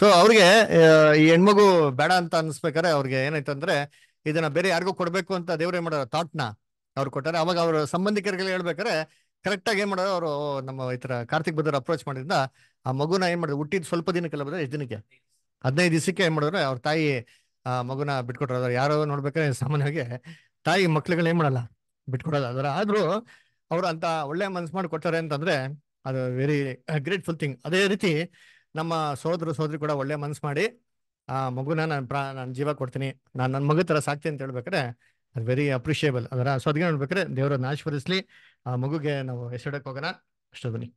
ಸೊ ಅವ್ರಿಗೆ ಈ ಹೆಣ್ಮಗು ಬೇಡ ಅಂತ ಅನ್ಸ್ಬೇಕಾದ್ರೆ ಅವ್ರಿಗೆ ಏನಾಯ್ತು ಅಂದ್ರೆ ಇದನ್ನ ಬೇರೆ ಯಾರಿಗೂ ಕೊಡ್ಬೇಕು ಅಂತ ದೇವ್ರ ಏನ್ ಮಾಡೋ ಥಾಟ್ನ ಅವ್ರು ಕೊಟ್ಟಾರೆ ಅವಾಗ ಅವ್ರ ಸಂಬಂಧಿಕರಿಗೆ ಹೇಳ್ಬೇಕಾರೆ ಕರೆಕ್ಟ್ ಆಗಿ ಏನ್ ಮಾಡೋ ಅವರು ನಮ್ಮ ಈ ತರ ಕಾರ್ತಿಕ್ ಬದರ್ ಅಪ್ರೋಚ್ ಮಾಡಿದ್ರಿಂದ ಆ ಮಗುನ ಏನ್ ಮಾಡಿದ್ರು ಹುಟ್ಟಿದ್ ಸ್ವಲ್ಪ ದಿನಕ್ಕೆಲ್ಲ ಬದ್ರೆ ಎಷ್ಟು ದಿನಕ್ಕೆ ಹದಿನೈದು ದಿವಸಕ್ಕೆ ಏನ್ ಮಾಡಿದ್ರೆ ಅವ್ರ ತಾಯಿ ಆ ಮಗುನ ಬಿಟ್ಕೊಟ್ರು ಅದ್ರ ಯಾರೋ ನೋಡ್ಬೇಕಾದ್ರೆ ಸಾಮಾನ್ಯವಾಗಿ ತಾಯಿ ಮಕ್ಳುಗಳು ಏನ್ ಮಾಡಲ್ಲ ಬಿಟ್ಕೊಡಲ್ಲ ಅದರ ಆದ್ರೂ ಅವ್ರು ಅಂತ ಒಳ್ಳೆ ಮನ್ಸು ಮಾಡಿ ಕೊಡ್ತಾರೆ ಅಂತಂದ್ರೆ ಅದು ವೆರಿ ಗ್ರೇಟ್ಫುಲ್ ಥಿಂಗ್ ಅದೇ ರೀತಿ ನಮ್ಮ ಸೋದರ ಸೋದರಿ ಕೂಡ ಒಳ್ಳೆ ಮನ್ಸು ಮಾಡಿ ಆ ಮಗುನ ನಾನು ಪ್ರಾ ನಾನು ಜೀವ ಕೊಡ್ತೀನಿ ನಾನು ನನ್ನ ಮಗು ಥರ ಸಾಕ್ತಿ ಅಂತ ಹೇಳ್ಬೇಕಾದ್ರೆ ಅದು ವೆರಿ ಅಪ್ರಿಷಿಯೇಬಲ್ ಅದರ ಸೊ ಅದಕ್ಕೆ ನೋಡ್ಬೇಕಾದ್ರೆ ದೇವರನ್ನ ಆಶೀರ್ವದಿಸ್ಲಿ ಆ ಮಗುಗೆ ನಾವು ಹೆಸರಿಡಕ್ಕೆ ಹೋಗೋಣ ಅಷ್ಟು ಬನ್ನಿ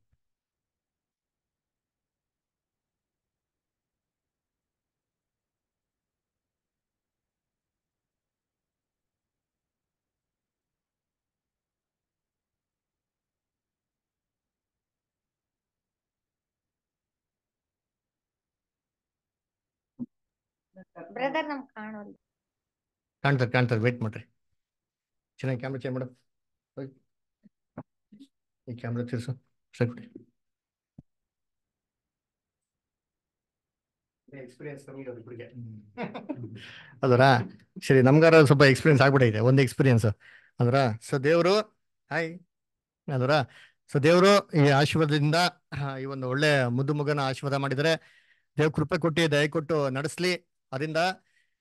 ಬ್ರದರ್ ನಮ್ ಕಾಣೋಲ್ಲ ಕಾಣ್ತಾರೆ ಕಾಣ್ತಾರೆ ವೇಟ್ ಮಾಡ್ರಿ ಚೆನ್ನಾಗಿ ಕ್ಯಾಮ್ರಾ ಚೇಂಜ್ ಮಾಡೋದು ಈ ಕ್ಯಾಮ್ರಾ ತಿರ್ಸು ಸರಿ ಎಕ್ಸ್ಪೀರಿಯನ್ಸ್ ಅದರಾ ಸರಿ ನಮ್ಗಾರ ಸ್ವಲ್ಪ ಎಕ್ಸ್ಪೀರಿಯನ್ಸ್ ಆಗ್ಬಿಟ್ಟೈತೆ ಒಂದು ಎಕ್ಸ್ಪೀರಿಯನ್ಸ್ ಅಂದ್ರ ಸೊ ದೇವರು ಹಾಯ್ ಅದರ ಸೊ ದೇವರು ಈ ಆಶೀರ್ವಾದದಿಂದ ಈ ಒಂದು ಒಳ್ಳೆ ಮುದ್ದು ಮಗನ ಆಶೀರ್ವಾದ ಮಾಡಿದರೆ ದೇವ್ರ ಕೃಪೆ ಕೊಟ್ಟು ದಯ ಕೊಟ್ಟು ನಡೆಸ್ಲಿ ಅದರಿಂದ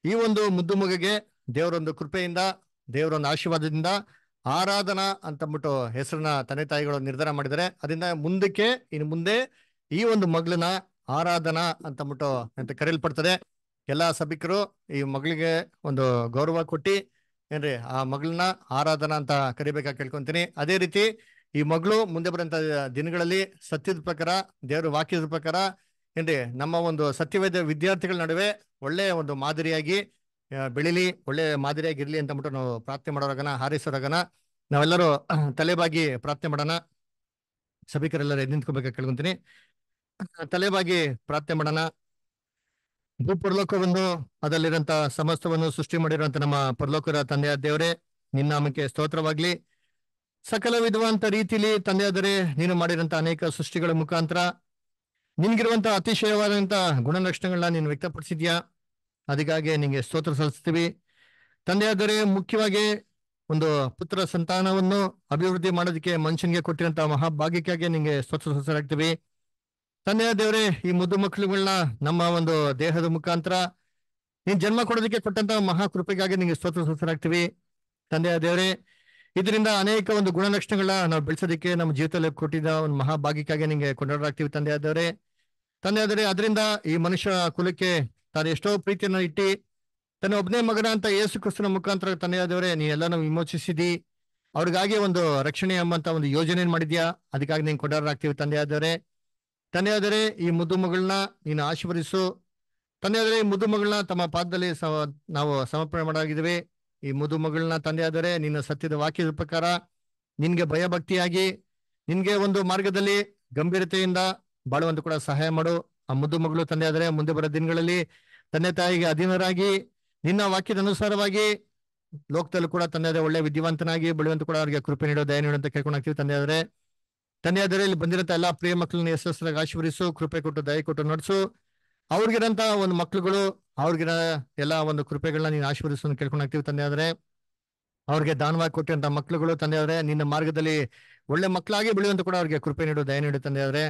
ಈ ಒಂದು ಮುದ್ದು ಮಗುಗೆ ದೇವರೊಂದು ಕೃಪೆಯಿಂದ ದೇವರೊಂದು ಆಶೀರ್ವಾದದಿಂದ ಆರಾಧನಾ ಅಂತಂದ್ಬಿಟ್ಟು ಹೆಸರನ್ನ ತಂದೆ ತಾಯಿಗಳು ನಿರ್ಧಾರ ಮಾಡಿದರೆ ಅದರಿಂದ ಮುಂದಕ್ಕೆ ಇನ್ನು ಮುಂದೆ ಈ ಒಂದು ಮಗಳನ್ನ ಆರಾಧನಾ ಅಂತಂದ್ಬಿಟ್ಟು ಅಂತ ಕರೆಯಲ್ಪಡ್ತದೆ ಎಲ್ಲ ಸಭಿಕರು ಈ ಮಗಳಿಗೆ ಒಂದು ಗೌರವ ಕೊಟ್ಟು ಏನ್ರಿ ಆ ಮಗಳನ್ನ ಆರಾಧನಾ ಅಂತ ಕರಿಬೇಕಾಗಿ ಕೇಳ್ಕೊಂತೀನಿ ಅದೇ ರೀತಿ ಈ ಮಗಳು ಮುಂದೆ ಬರೋಂಥ ದಿನಗಳಲ್ಲಿ ಸತ್ಯದ ಪ್ರಕಾರ ದೇವರು ವಾಕ್ಯದ ಪ್ರಕಾರ ಏನ್ರಿ ನಮ್ಮ ಒಂದು ಸತ್ಯವೇದ ವಿದ್ಯಾರ್ಥಿಗಳ ನಡುವೆ ಒಳ್ಳೆಯ ಒಂದು ಮಾದರಿಯಾಗಿ ಬೆಳಿಲಿ ಒಳ್ಳೆ ಮಾದರಿಯಾಗಿರ್ಲಿ ಅಂತ ಅಂದ್ಬಿಟ್ಟು ನಾವು ಪ್ರಾರ್ಥನೆ ಮಾಡೋರಾಗನ ಹಾರೈಸೋರಾಗನ ನಾವೆಲ್ಲರೂ ತಲೆಬಾಗಿ ಪ್ರಾರ್ಥನೆ ಮಾಡೋಣ ಸಭಿಕರೆಲ್ಲರೂ ಎದ್ದು ನಿಂತ್ಕೋಬೇಕು ಕೇಳ್ಕೊಂತೀನಿ ತಲೆಬಾಗಿ ಪ್ರಾರ್ಥನೆ ಮಾಡೋಣ ಭೂಪರಲೋಕವನ್ನು ಅದರಲ್ಲಿರುವಂತಹ ಸಮಸ್ತವನ್ನು ಸೃಷ್ಟಿ ಮಾಡಿರುವಂತಹ ನಮ್ಮ ಪರಲೋಕರ ತಂದೆಯ ದೇವರೇ ನಿನ್ನ ನಾಮಕ್ಕೆ ಸ್ತೋತ್ರವಾಗ್ಲಿ ಸಕಲ ವಿಧವಂತ ರೀತಿಯಲ್ಲಿ ತಂದೆಯಾದರೆ ನೀನು ಮಾಡಿರುವಂತಹ ಅನೇಕ ಸೃಷ್ಟಿಗಳ ಮುಖಾಂತರ ನಿನ್ಗಿರುವಂತಹ ಅತಿಶಯವಾದಂತಹ ಗುಣಲಕ್ಷಣಗಳನ್ನ ನೀನು ವ್ಯಕ್ತಪಡಿಸಿದ್ಯಾ ಅದಕ್ಕಾಗಿ ನಿಂಗೆ ಸ್ತೋತ್ರ ಸಲ್ಲಿಸ್ತೀವಿ ತಂದೆಯಾದರೆ ಮುಖ್ಯವಾಗಿ ಒಂದು ಪುತ್ರ ಸಂತಾನವನ್ನು ಅಭಿವೃದ್ಧಿ ಮಾಡೋದಕ್ಕೆ ಮನುಷ್ಯನಿಗೆ ಕೊಟ್ಟಿರುವಂತಹ ಮಹಾಭಾಗ್ಯಕ್ಕಾಗಿ ನಿಂಗೆ ಸ್ತೋತ್ರ ಸಲ್ಲಿಸಲಾಗ್ತೀವಿ ತಂದೆಯ ದೇವರೇ ಈ ಮುದ್ದು ಮಕ್ಕಳುಗಳನ್ನ ನಮ್ಮ ಒಂದು ದೇಹದ ಮುಖಾಂತರ ನೀನ್ ಜನ್ಮ ಕೊಡೋದಕ್ಕೆ ಕೊಟ್ಟಂತಹ ಮಹಾ ಕೃಪೆಗಾಗಿ ನಿಂಗೆ ಸ್ತೋತ್ರ ಸಲ್ಲಿಸಲಾಗ್ತೀವಿ ತಂದೆಯ ದೇವರೇ ಇದರಿಂದ ಅನೇಕ ಒಂದು ಗುಣಲಕ್ಷಣಗಳನ್ನ ನಾವು ಬೆಳೆಸೋದಕ್ಕೆ ನಮ್ಮ ಜೀವಿತದಲ್ಲಿ ಕೊಟ್ಟಿದ್ದ ಒಂದು ಮಹಾಭಾಗ್ಯಕ್ಕಾಗಿ ನಿಂಗೆ ಕೊಂಡಾಡಲಾಗ್ತೀವಿ ತಂದೆಯಾದವರೇ ತಂದೆ ಆದರೆ ಅದರಿಂದ ಈ ಮನುಷ್ಯ ಕುಲಕ್ಕೆ ತಾನು ಎಷ್ಟೋ ಪ್ರೀತಿಯನ್ನು ಇಟ್ಟಿ ತನ್ನ ಒಬ್ಬನೇ ಮಗನ ಅಂತ ಯೇಸು ಕ್ರಿಸ್ತನ ಮುಖಾಂತರ ತಂದೆಯಾದವರೇ ನೀ ಎಲ್ಲನೂ ವಿಮೋಚಿಸಿದಿ ಅವ್ರಿಗಾಗಿ ಒಂದು ರಕ್ಷಣೆ ಎಂಬಂತ ಒಂದು ಯೋಜನೆ ಮಾಡಿದ್ಯಾ ಅದಕ್ಕಾಗಿ ನೀನು ಕೊಡಾರಾಗ್ತೀವಿ ತಂದೆಯಾದವರೇ ತಂದೆಯಾದರೆ ಈ ಮುದ್ದು ಮಗಳನ್ನ ನೀನು ಆಶೀರ್ವದಿಸು ತಂದೆಯಾದರೆ ಈ ಮುದ್ದು ಮಗಳನ್ನ ತಮ್ಮ ಪಾದದಲ್ಲಿ ನಾವು ಸಮರ್ಪಣೆ ಮಾಡಿದ್ವಿ ಈ ಮುದ್ದು ಮಗಳನ್ನ ತಂದೆಯಾದರೆ ನಿನ್ನ ಸತ್ಯದ ವಾಕ್ಯದ ಪ್ರಕಾರ ನಿನ್ಗೆ ಭಯಭಕ್ತಿಯಾಗಿ ನಿನ್ಗೆ ಒಂದು ಮಾರ್ಗದಲ್ಲಿ ಗಂಭೀರತೆಯಿಂದ ಬಾಳುವಂತೆ ಕೂಡ ಸಹಾಯ ಮಾಡು ಆ ಮುದ್ದು ಮಗಳು ತಂದೆ ಆದರೆ ಮುಂದೆ ಬರೋ ದಿನಗಳಲ್ಲಿ ತಂದೆ ತಾಯಿಗೆ ಅಧೀನರಾಗಿ ನಿನ್ನ ವಾಕ್ಯದ ಅನುಸಾರವಾಗಿ ಲೋಕದಲ್ಲೂ ಕೂಡ ತಂದೆ ಆದರೆ ಒಳ್ಳೆ ವಿದ್ಯಾವಂತನಾಗಿ ಬೆಳೆಯುವಂತ ಕೂಡ ಅವರಿಗೆ ಕೃಪೆ ನೀಡೋ ದಯ ನೀಡುವಂತ ಅಂತ ಹಾಕ್ತೀವಿ ತಂದೆ ಆದರೆ ತಂದೆ ಆದರೆ ಇಲ್ಲಿ ಬಂದಿರಂತ ಎಲ್ಲಾ ಪ್ರಿಯ ಮಕ್ಕಳನ್ನ ಯಶಸ್ಸರಾಗಿ ಆಶೀರ್ವಿಸು ಕೃಪೆ ಕೊಟ್ಟು ದಯ ಕೊಟ್ಟು ನಡೆಸು ಅವ್ರಿಗಿರಂತ ಒಂದು ಮಕ್ಕಳುಗಳು ಅವ್ರಿಗಿರ ಎಲ್ಲ ಒಂದು ಕೃಪೆಗಳನ್ನ ನೀನು ಆಶೀರ್ವಿಸು ಅಂತ ಹಾಕ್ತೀವಿ ತಂದೆ ಆದರೆ ಅವ್ರಿಗೆ ದಾನವಾಗಿ ಕೊಟ್ಟಿರುವಂತಹ ಮಕ್ಳುಗಳು ತಂದೆ ಆದರೆ ನಿನ್ನ ಮಾರ್ಗದಲ್ಲಿ ಒಳ್ಳೆ ಮಕ್ಕಳಾಗಿ ಬೆಳೆಯುವಂತ ಕೂಡ ಅವ್ರಿಗೆ ಕೃಪೆ ನೀಡು ದಯ ನೀಡು ತಂದೆ ಆದರೆ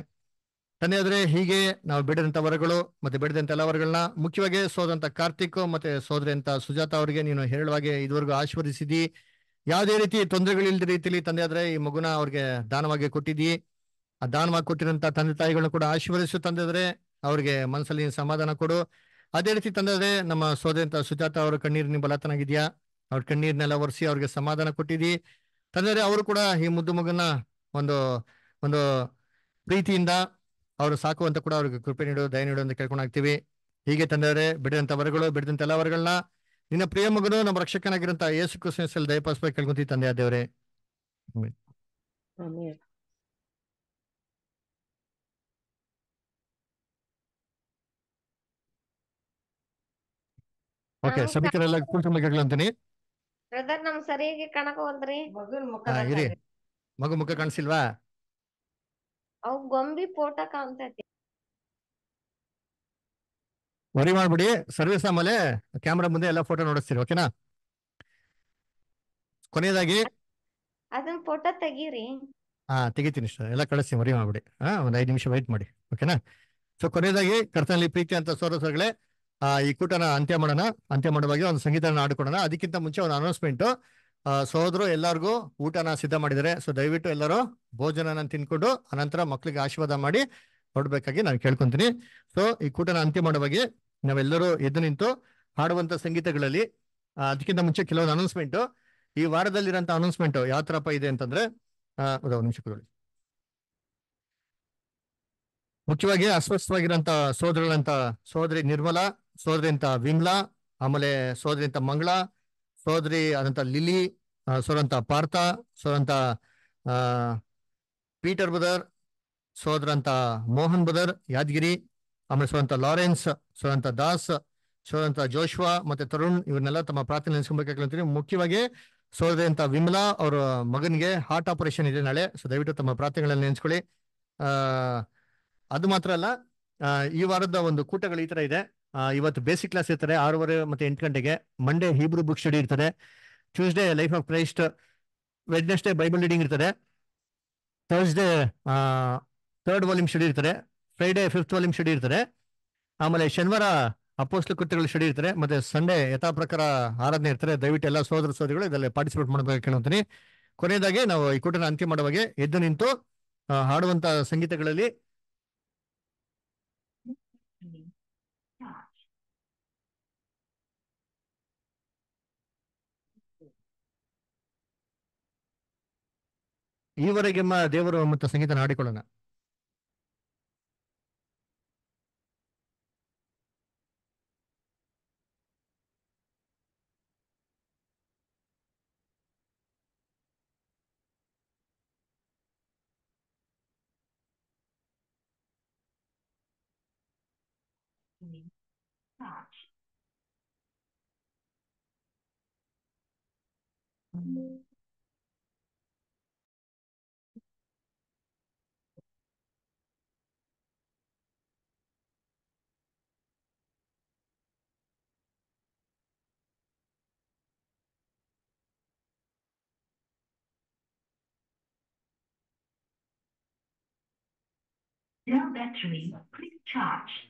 ಆದ್ರೆ ಹೀಗೆ ನಾವು ಬಿಡದಂತ ವರಗಳು ಮತ್ತೆ ಬಿಡದಂತ ಎಲ್ಲ ವರಗಳನ್ನ ಮುಖ್ಯವಾಗಿ ಸೋದಂತ ಕಾರ್ತಿಕ್ ಮತ್ತೆ ಸೋದರೆಂತ ಸುಜಾತ ಅವರಿಗೆ ನೀನು ಹೇರಳವಾಗಿ ಇದುವರೆಗೂ ಆಶೀರ್ವದಿಸಿದಿ ಯಾವುದೇ ರೀತಿ ತೊಂದರೆಗಳಿಲ್ಲದ ರೀತಿಯಲ್ಲಿ ಆದ್ರೆ ಈ ಮಗುನ ಅವ್ರಿಗೆ ದಾನವಾಗಿ ಕೊಟ್ಟಿದ್ದಿ ಆ ದಾನವಾಗಿ ಕೊಟ್ಟಿರುವಂತ ತಂದೆ ತಾಯಿಗಳನ್ನ ಕೂಡ ಆಶೀರ್ವದಿಸು ತಂದೆದ್ರೆ ಅವ್ರಿಗೆ ಮನಸ್ಸಲ್ಲಿ ಸಮಾಧಾನ ಕೊಡು ಅದೇ ರೀತಿ ಆದ್ರೆ ನಮ್ಮ ಸೋದರೆಂತ ಸುಜಾತ ಅವರ ಕಣ್ಣೀರಿನ ಬಲತನಾಗಿದ್ಯಾ ಅವ್ರ ಕಣ್ಣೀರ್ನೆಲ್ಲ ಒರೆಸಿ ಅವ್ರಿಗೆ ಸಮಾಧಾನ ಕೊಟ್ಟಿದ್ದಿ ತಂದೆ ಅವರು ಕೂಡ ಈ ಮುದ್ದು ಮಗುನ ಒಂದು ಒಂದು ಪ್ರೀತಿಯಿಂದ ಅವರು ಸಾಕು ಅಂತ ಕೂಡ ಅವ್ರಿಗೆ ಕೃಪೆ ನೀಡು ದಯ ನೀಡು ಅಂತ ಹಾಕ್ತೀವಿ ಹೀಗೆ ತಂದರೆ ಬಿಡಿದಂತ ವರಗಳು ಬಿಡಿದಂತ ಎಲ್ಲ ವರಗಳನ್ನ ನಿನ್ನ ಪ್ರಿಯ ಮಗನು ನಮ್ಮ ರಕ್ಷಕನಾಗಿರಂತ ಯೇಸು ಕೃಷ್ಣಲ್ಲಿ ದಯಪಾಸ್ಪಾಗಿ ಕೇಳ್ಕೊಂತೀವಿ ತಂದೆ ಆದೇವ್ರೆ ಓಕೆ ಸಭಿಕರೆಲ್ಲ ಬ್ರದರ್ ಸರಿಯಾಗಿ ಮಗು ಮುಖ ಕಾಣಿಸಿಲ್ವಾ ಅವ್ ಗೊಂಬಿ ಫೋಟೋ ಕಾಣ್ತೈತಿ ವರಿ ಮಾಡ್ಬಿಡಿ ಸರ್ವಿಸ್ ಆಮೇಲೆ ಕ್ಯಾಮ್ರಾ ಮುಂದೆ ಎಲ್ಲ ಫೋಟೋ ನೋಡಿಸ್ತೀರಿ ಓಕೆನಾ ಕೊನೆಯದಾಗಿ ಅದನ್ನ ಫೋಟೋ ತೆಗೀರಿ ಹಾ ತೆಗಿತೀನಿ ಸರ್ ಎಲ್ಲ ಕಳಿಸ್ತೀನಿ ಮರಿ ಮಾಡ್ಬಿಡಿ ಹಾ ಒಂದ್ ಐದು ನಿಮಿಷ ವೈಟ್ ಮಾಡಿ ಓಕೆನಾ ಸೊ ಕೊನೆಯದಾಗಿ ಕರ್ತನಲ್ಲಿ ಪ್ರೀತಿ ಅಂತ ಸೋರಸಗಳೇ ಈ ಕೂಟನ ಅಂತ್ಯ ಮಾಡೋಣ ಅಂತ್ಯ ಮಾಡುವಾಗ ಒಂದು ಸಂಗೀತನ ಆಡ್ಕೊಡೋಣ ಅದಕ್ಕಿಂತ ಮುಂಚೆ ಒಂದು ಅನೌನ್ಸ್ಮೆಂಟ್ ಸೋದರು ಎಲ್ಲರಿಗೂ ಊಟನ ಸಿದ್ಧ ಮಾಡಿದರೆ ಸೊ ದಯವಿಟ್ಟು ಎಲ್ಲರೂ ಭೋಜನನ ತಿನ್ಕೊಂಡು ಅನಂತರ ಮಕ್ಕಳಿಗೆ ಆಶೀರ್ವಾದ ಮಾಡಿ ಕೊಡಬೇಕಾಗಿ ನಾನು ಕೇಳ್ಕೊಂತೀನಿ ಸೊ ಈ ಕೂಟನ ಅಂತ್ಯ ಅಂತಿಮವಾಗಿ ನಾವೆಲ್ಲರೂ ಎದ್ದು ನಿಂತು ಹಾಡುವಂತ ಸಂಗೀತಗಳಲ್ಲಿ ಅದಕ್ಕಿಂತ ಮುಂಚೆ ಕೆಲವೊಂದು ಅನೌನ್ಸ್ಮೆಂಟ್ ಈ ವಾರದಲ್ಲಿರೋಂಥ ಅನೌನ್ಸ್ಮೆಂಟ್ ಯಾವ ತರಪ್ಪ ಇದೆ ಅಂತಂದ್ರೆ ಒಂದು ನಿಮಿಷ ಮುಖ್ಯವಾಗಿ ಅಸ್ವಸ್ಥವಾಗಿರಂತ ಸೋದರಗಳಂತ ಸೋದರಿ ನಿರ್ಮಲಾ ಸೋದರಿ ಅಂತ ವಿಮ್ಲಾ ಆಮೇಲೆ ಸೋದರಿಂತ ಅಂತ ಮಂಗಳ ಸೋದರಿ ಆದಂತ ಲಿಲಿ ಸೋದಂತ ಪಾರ್ಥ ಸೋದಂತ ಪೀಟರ್ ಬದರ್ ಸೋದರಂತ ಮೋಹನ್ ಬದರ್ ಯಾದಗಿರಿ ಆಮೇಲೆ ಸೋದಂತ ಲಾರೆನ್ಸ್ ಸೋದಂತ ದಾಸ್ ಸೋದಂತ ಜೋಶ್ವಾ ಮತ್ತೆ ತರುಣ್ ಇವ್ರನ್ನೆಲ್ಲ ತಮ್ಮ ಪ್ರಾರ್ಥನೆ ನೆನೆಸ್ಕೊಳ್ಬೇಕಂತೀನಿ ಮುಖ್ಯವಾಗಿ ಸೋದರಿ ಅಂತ ವಿಮಲಾ ಅವ್ರ ಮಗನಿಗೆ ಹಾರ್ಟ್ ಆಪರೇಷನ್ ಇದೆ ನಾಳೆ ಸೊ ದಯವಿಟ್ಟು ತಮ್ಮ ಪ್ರಾರ್ಥನೆಗಳನ್ನ ನೆನೆಸ್ಕೊಳ್ಳಿ ಅದು ಮಾತ್ರ ಅಲ್ಲ ಈ ವಾರದ ಒಂದು ಕೂಟಗಳು ಈ ತರ ಇದೆ ಇವತ್ತು ಬೇಸಿಕ್ ಕ್ಲಾಸ್ ಇರ್ತಾರೆ ಆರೂವರೆ ಮತ್ತೆ ಎಂಟು ಗಂಟೆಗೆ ಮಂಡೇ ಹೀಬ್ರೂ ಬುಕ್ ಸ್ಟಡಿ ಇರ್ತಾರೆ Tuesday life of Christ Wednesday Bible reading ಇರ್ತಾರೆ ಥರ್ಸ್ಡೇ ಥರ್ಡ್ ವಾಲ್ಯೂಮ್ ಸ್ಟಡಿ ಇರ್ತಾರೆ ಫ್ರೈಡೇ ಫಿಫ್ತ್ ವಾಲ್ಯೂಮ್ ಸ್ಟಡಿ ಇರ್ತಾರೆ ಆಮೇಲೆ ಶನಿವಾರ ಅಪೋಸ್ಟ್ ಕೃತ್ಯಗಳು ಸ್ಟಡಿ ಇರ್ತಾರೆ ಮತ್ತೆ ಸಂಡೇ ಯಥಾ ಪ್ರಕಾರ ಆರಾಧನೆ ಇರ್ತಾರೆ ದಯವಿಟ್ಟು ಎಲ್ಲ ಸೋದರ ಸೋದರಿಗಳು ಇದರಲ್ಲಿ ಪಾರ್ಟಿಸಿಪೇಟ್ ಮಾಡಬೇಕು ಕೇಳ್ತೀನಿ ಕೊನೆಯದಾಗಿ ನಾವು ಈ ಕೂಟನ ಅಂತ್ಯ ಮಾಡುವಾಗ ಎದ್ದು ನಿಂತು ಹಾಡುವಂತ ಸಂಗೀತಗಳಲ್ಲಿ ಈವರೆಗೆ ದೇವರು ಮತ್ತು ಸಂಗೀತ ನಾಡಿಕೊಳ್ಳೋಣ Thank you. Low battery, please charge.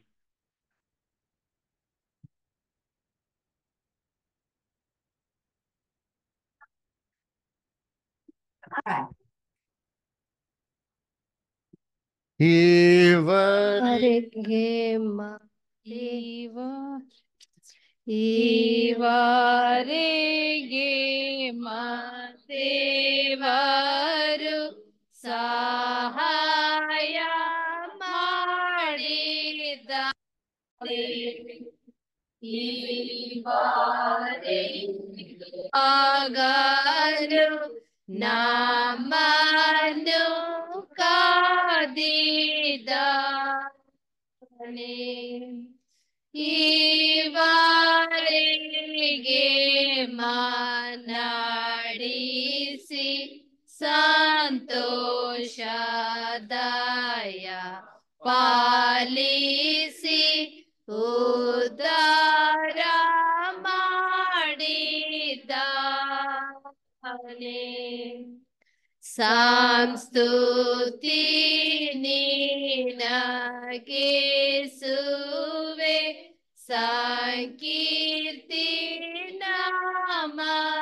He Ivare ma devaru sahaya Hari Aganu Namanu Kadida Ivarige Manadisi Santoshadaya ಪಾಲಿಸಿ ಉದಾರ ಮಾಡಿದ್ದಾನೆ ಸಂಸ್ತುತಿ ನಿನಗೆ ಸುವೆ ಸಂಕೀರ್ತಿ ನಮಸ್ಕಾರ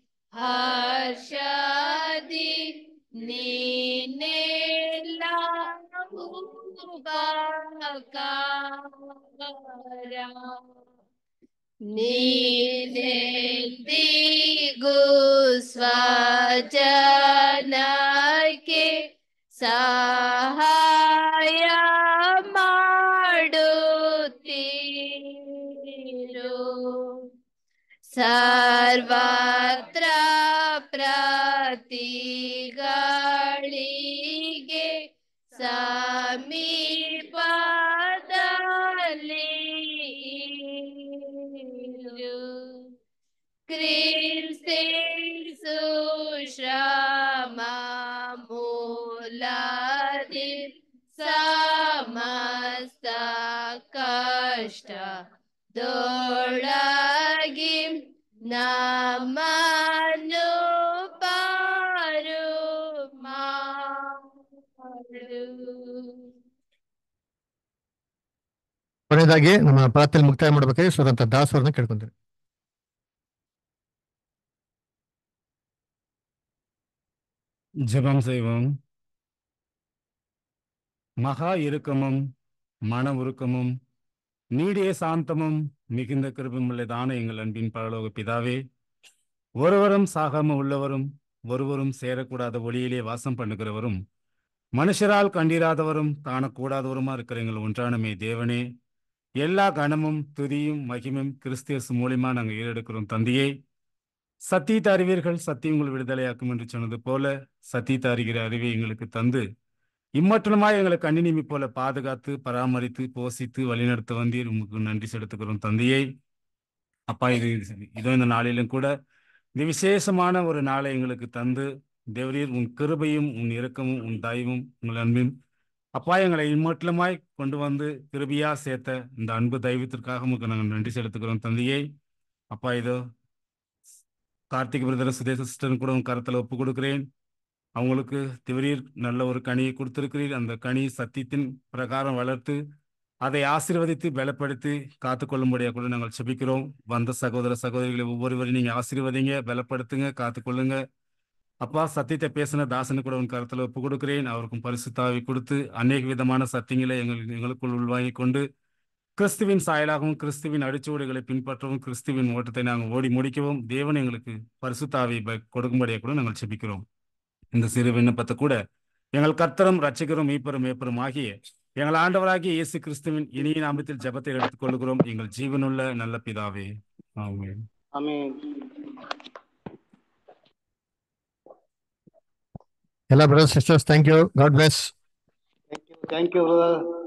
हर्षदि नीनेला नीति गुस्वचन के सहाय माडुतिरो सर्वा ಮೋ ಲಿ ಸಾಮ ಕಾಷ್ಟ ಡೋಳಗಿ ನೋ ಪಾರು ಮಾರು ಕೊನೆಯದಾಗಿ ನಮ್ಮ ಪಾತ್ರದಲ್ಲಿ ಮುಕ್ತಾಯ ಮಾಡ್ಬೇಕಾಗಿ ಸುರಂತ ದಾಸರನ್ನ ಕೇಳ್ಕೊತಾರೆ ஜெபம் செய்வோம் மகா இறுக்கமும் மன உருக்கமும் நீடிய சாந்தமும் மிகுந்த கிருபம் உள்ளதான எங்கள் அன்பின் பரலோக பிதாவே ஒருவரும் சாகாம உள்ளவரும் ஒருவரும் சேரக்கூடாத ஒளியிலே வாசம் பண்ணுகிறவரும் மனுஷரால் கண்டிராதவரும் காணக்கூடாதவருமா இருக்கிற எங்கள் ஒன்றானமே தேவனே எல்லா கணமும் துதியும் மகிமும் கிறிஸ்தியஸ் மூலியமா நாங்கள் ஈரெடுக்கிறோம் தந்தையே சத்தி அறிவீர்கள் சத்தி உங்கள் விடுதலையாக்கும் என்று சொன்னது போல சத்தி தாருகிற அறிவை எங்களுக்கு தந்து இம்மற்றமாய் எங்களை கண்ணினிமை போல பாதுகாத்து பராமரித்து போஷித்து வழிநடத்த வந்தீர் உங்களுக்கு நன்றி செலுத்துகிறோம் தந்தையை அப்பா இது இதோ இந்த நாளிலும் கூட இந்த விசேஷமான ஒரு நாளை எங்களுக்கு தந்து தேவரீர் உன் கிருபையும் உன் இரக்கமும் உன் தயவும் உங்கள் அன்பும் அப்பா எங்களை இம்மட்டலமாய் கொண்டு வந்து கிருபியா சேர்த்த இந்த அன்பு தெய்வத்திற்காக உங்களுக்கு நாங்கள் நன்றி செலுத்துகிறோம் தந்தையை அப்பா இதோ கார்த்திக் பிரதர் சுதேச சிஸ்டர் கூட உன் கருத்தில் ஒப்பு கொடுக்குறேன் அவங்களுக்கு திவரீர் நல்ல ஒரு கனியை கொடுத்துருக்கிறீர் அந்த கனி சத்தியத்தின் பிரகாரம் வளர்த்து அதை ஆசீர்வதித்து பலப்படுத்தி காத்துக்கொள்ளும்படியாக கூட நாங்கள் செபிக்கிறோம் வந்த சகோதர சகோதரிகளை ஒவ்வொருவரையும் நீங்கள் ஆசீர்வதிங்க பலப்படுத்துங்க காத்துக்கொள்ளுங்க அப்பா சத்தியத்தை பேசின தாசனு கூட உன் கருத்தில் ஒப்பு கொடுக்குறேன் அவருக்கும் பரிசுத்தாவை கொடுத்து அநேக விதமான சத்தியங்களை எங்கள் எங்களுக்குள் உள்வாங்கி கொண்டு கிறிஸ்துவின் சாயலாகவும் கிறிஸ்துவின் அடிச்சுவடுகளை பின்பற்றவும் கிறிஸ்துவின் ஓட்டத்தை நாங்கள் ஓடி முடிக்கவும் தேவன் எங்களுக்கு பரிசுத்தாவை கொடுக்கும்படியாக கூட நாங்கள் செபிக்கிறோம் இந்த சிறு விண்ணப்பத்தை கூட எங்கள் கர்த்தரும் ரட்சிகரும் மீப்பரும் மேப்பரும் ஆகிய எங்கள் ஆண்டவராகிய இயேசு கிறிஸ்துவின் இனிய நாமத்தில் ஜபத்தை எடுத்துக் கொள்கிறோம் எங்கள் ஜீவனுள்ள நல்ல பிதாவே ஆமேன் எல்லா brother sisters thank you God bless thank you thank you brother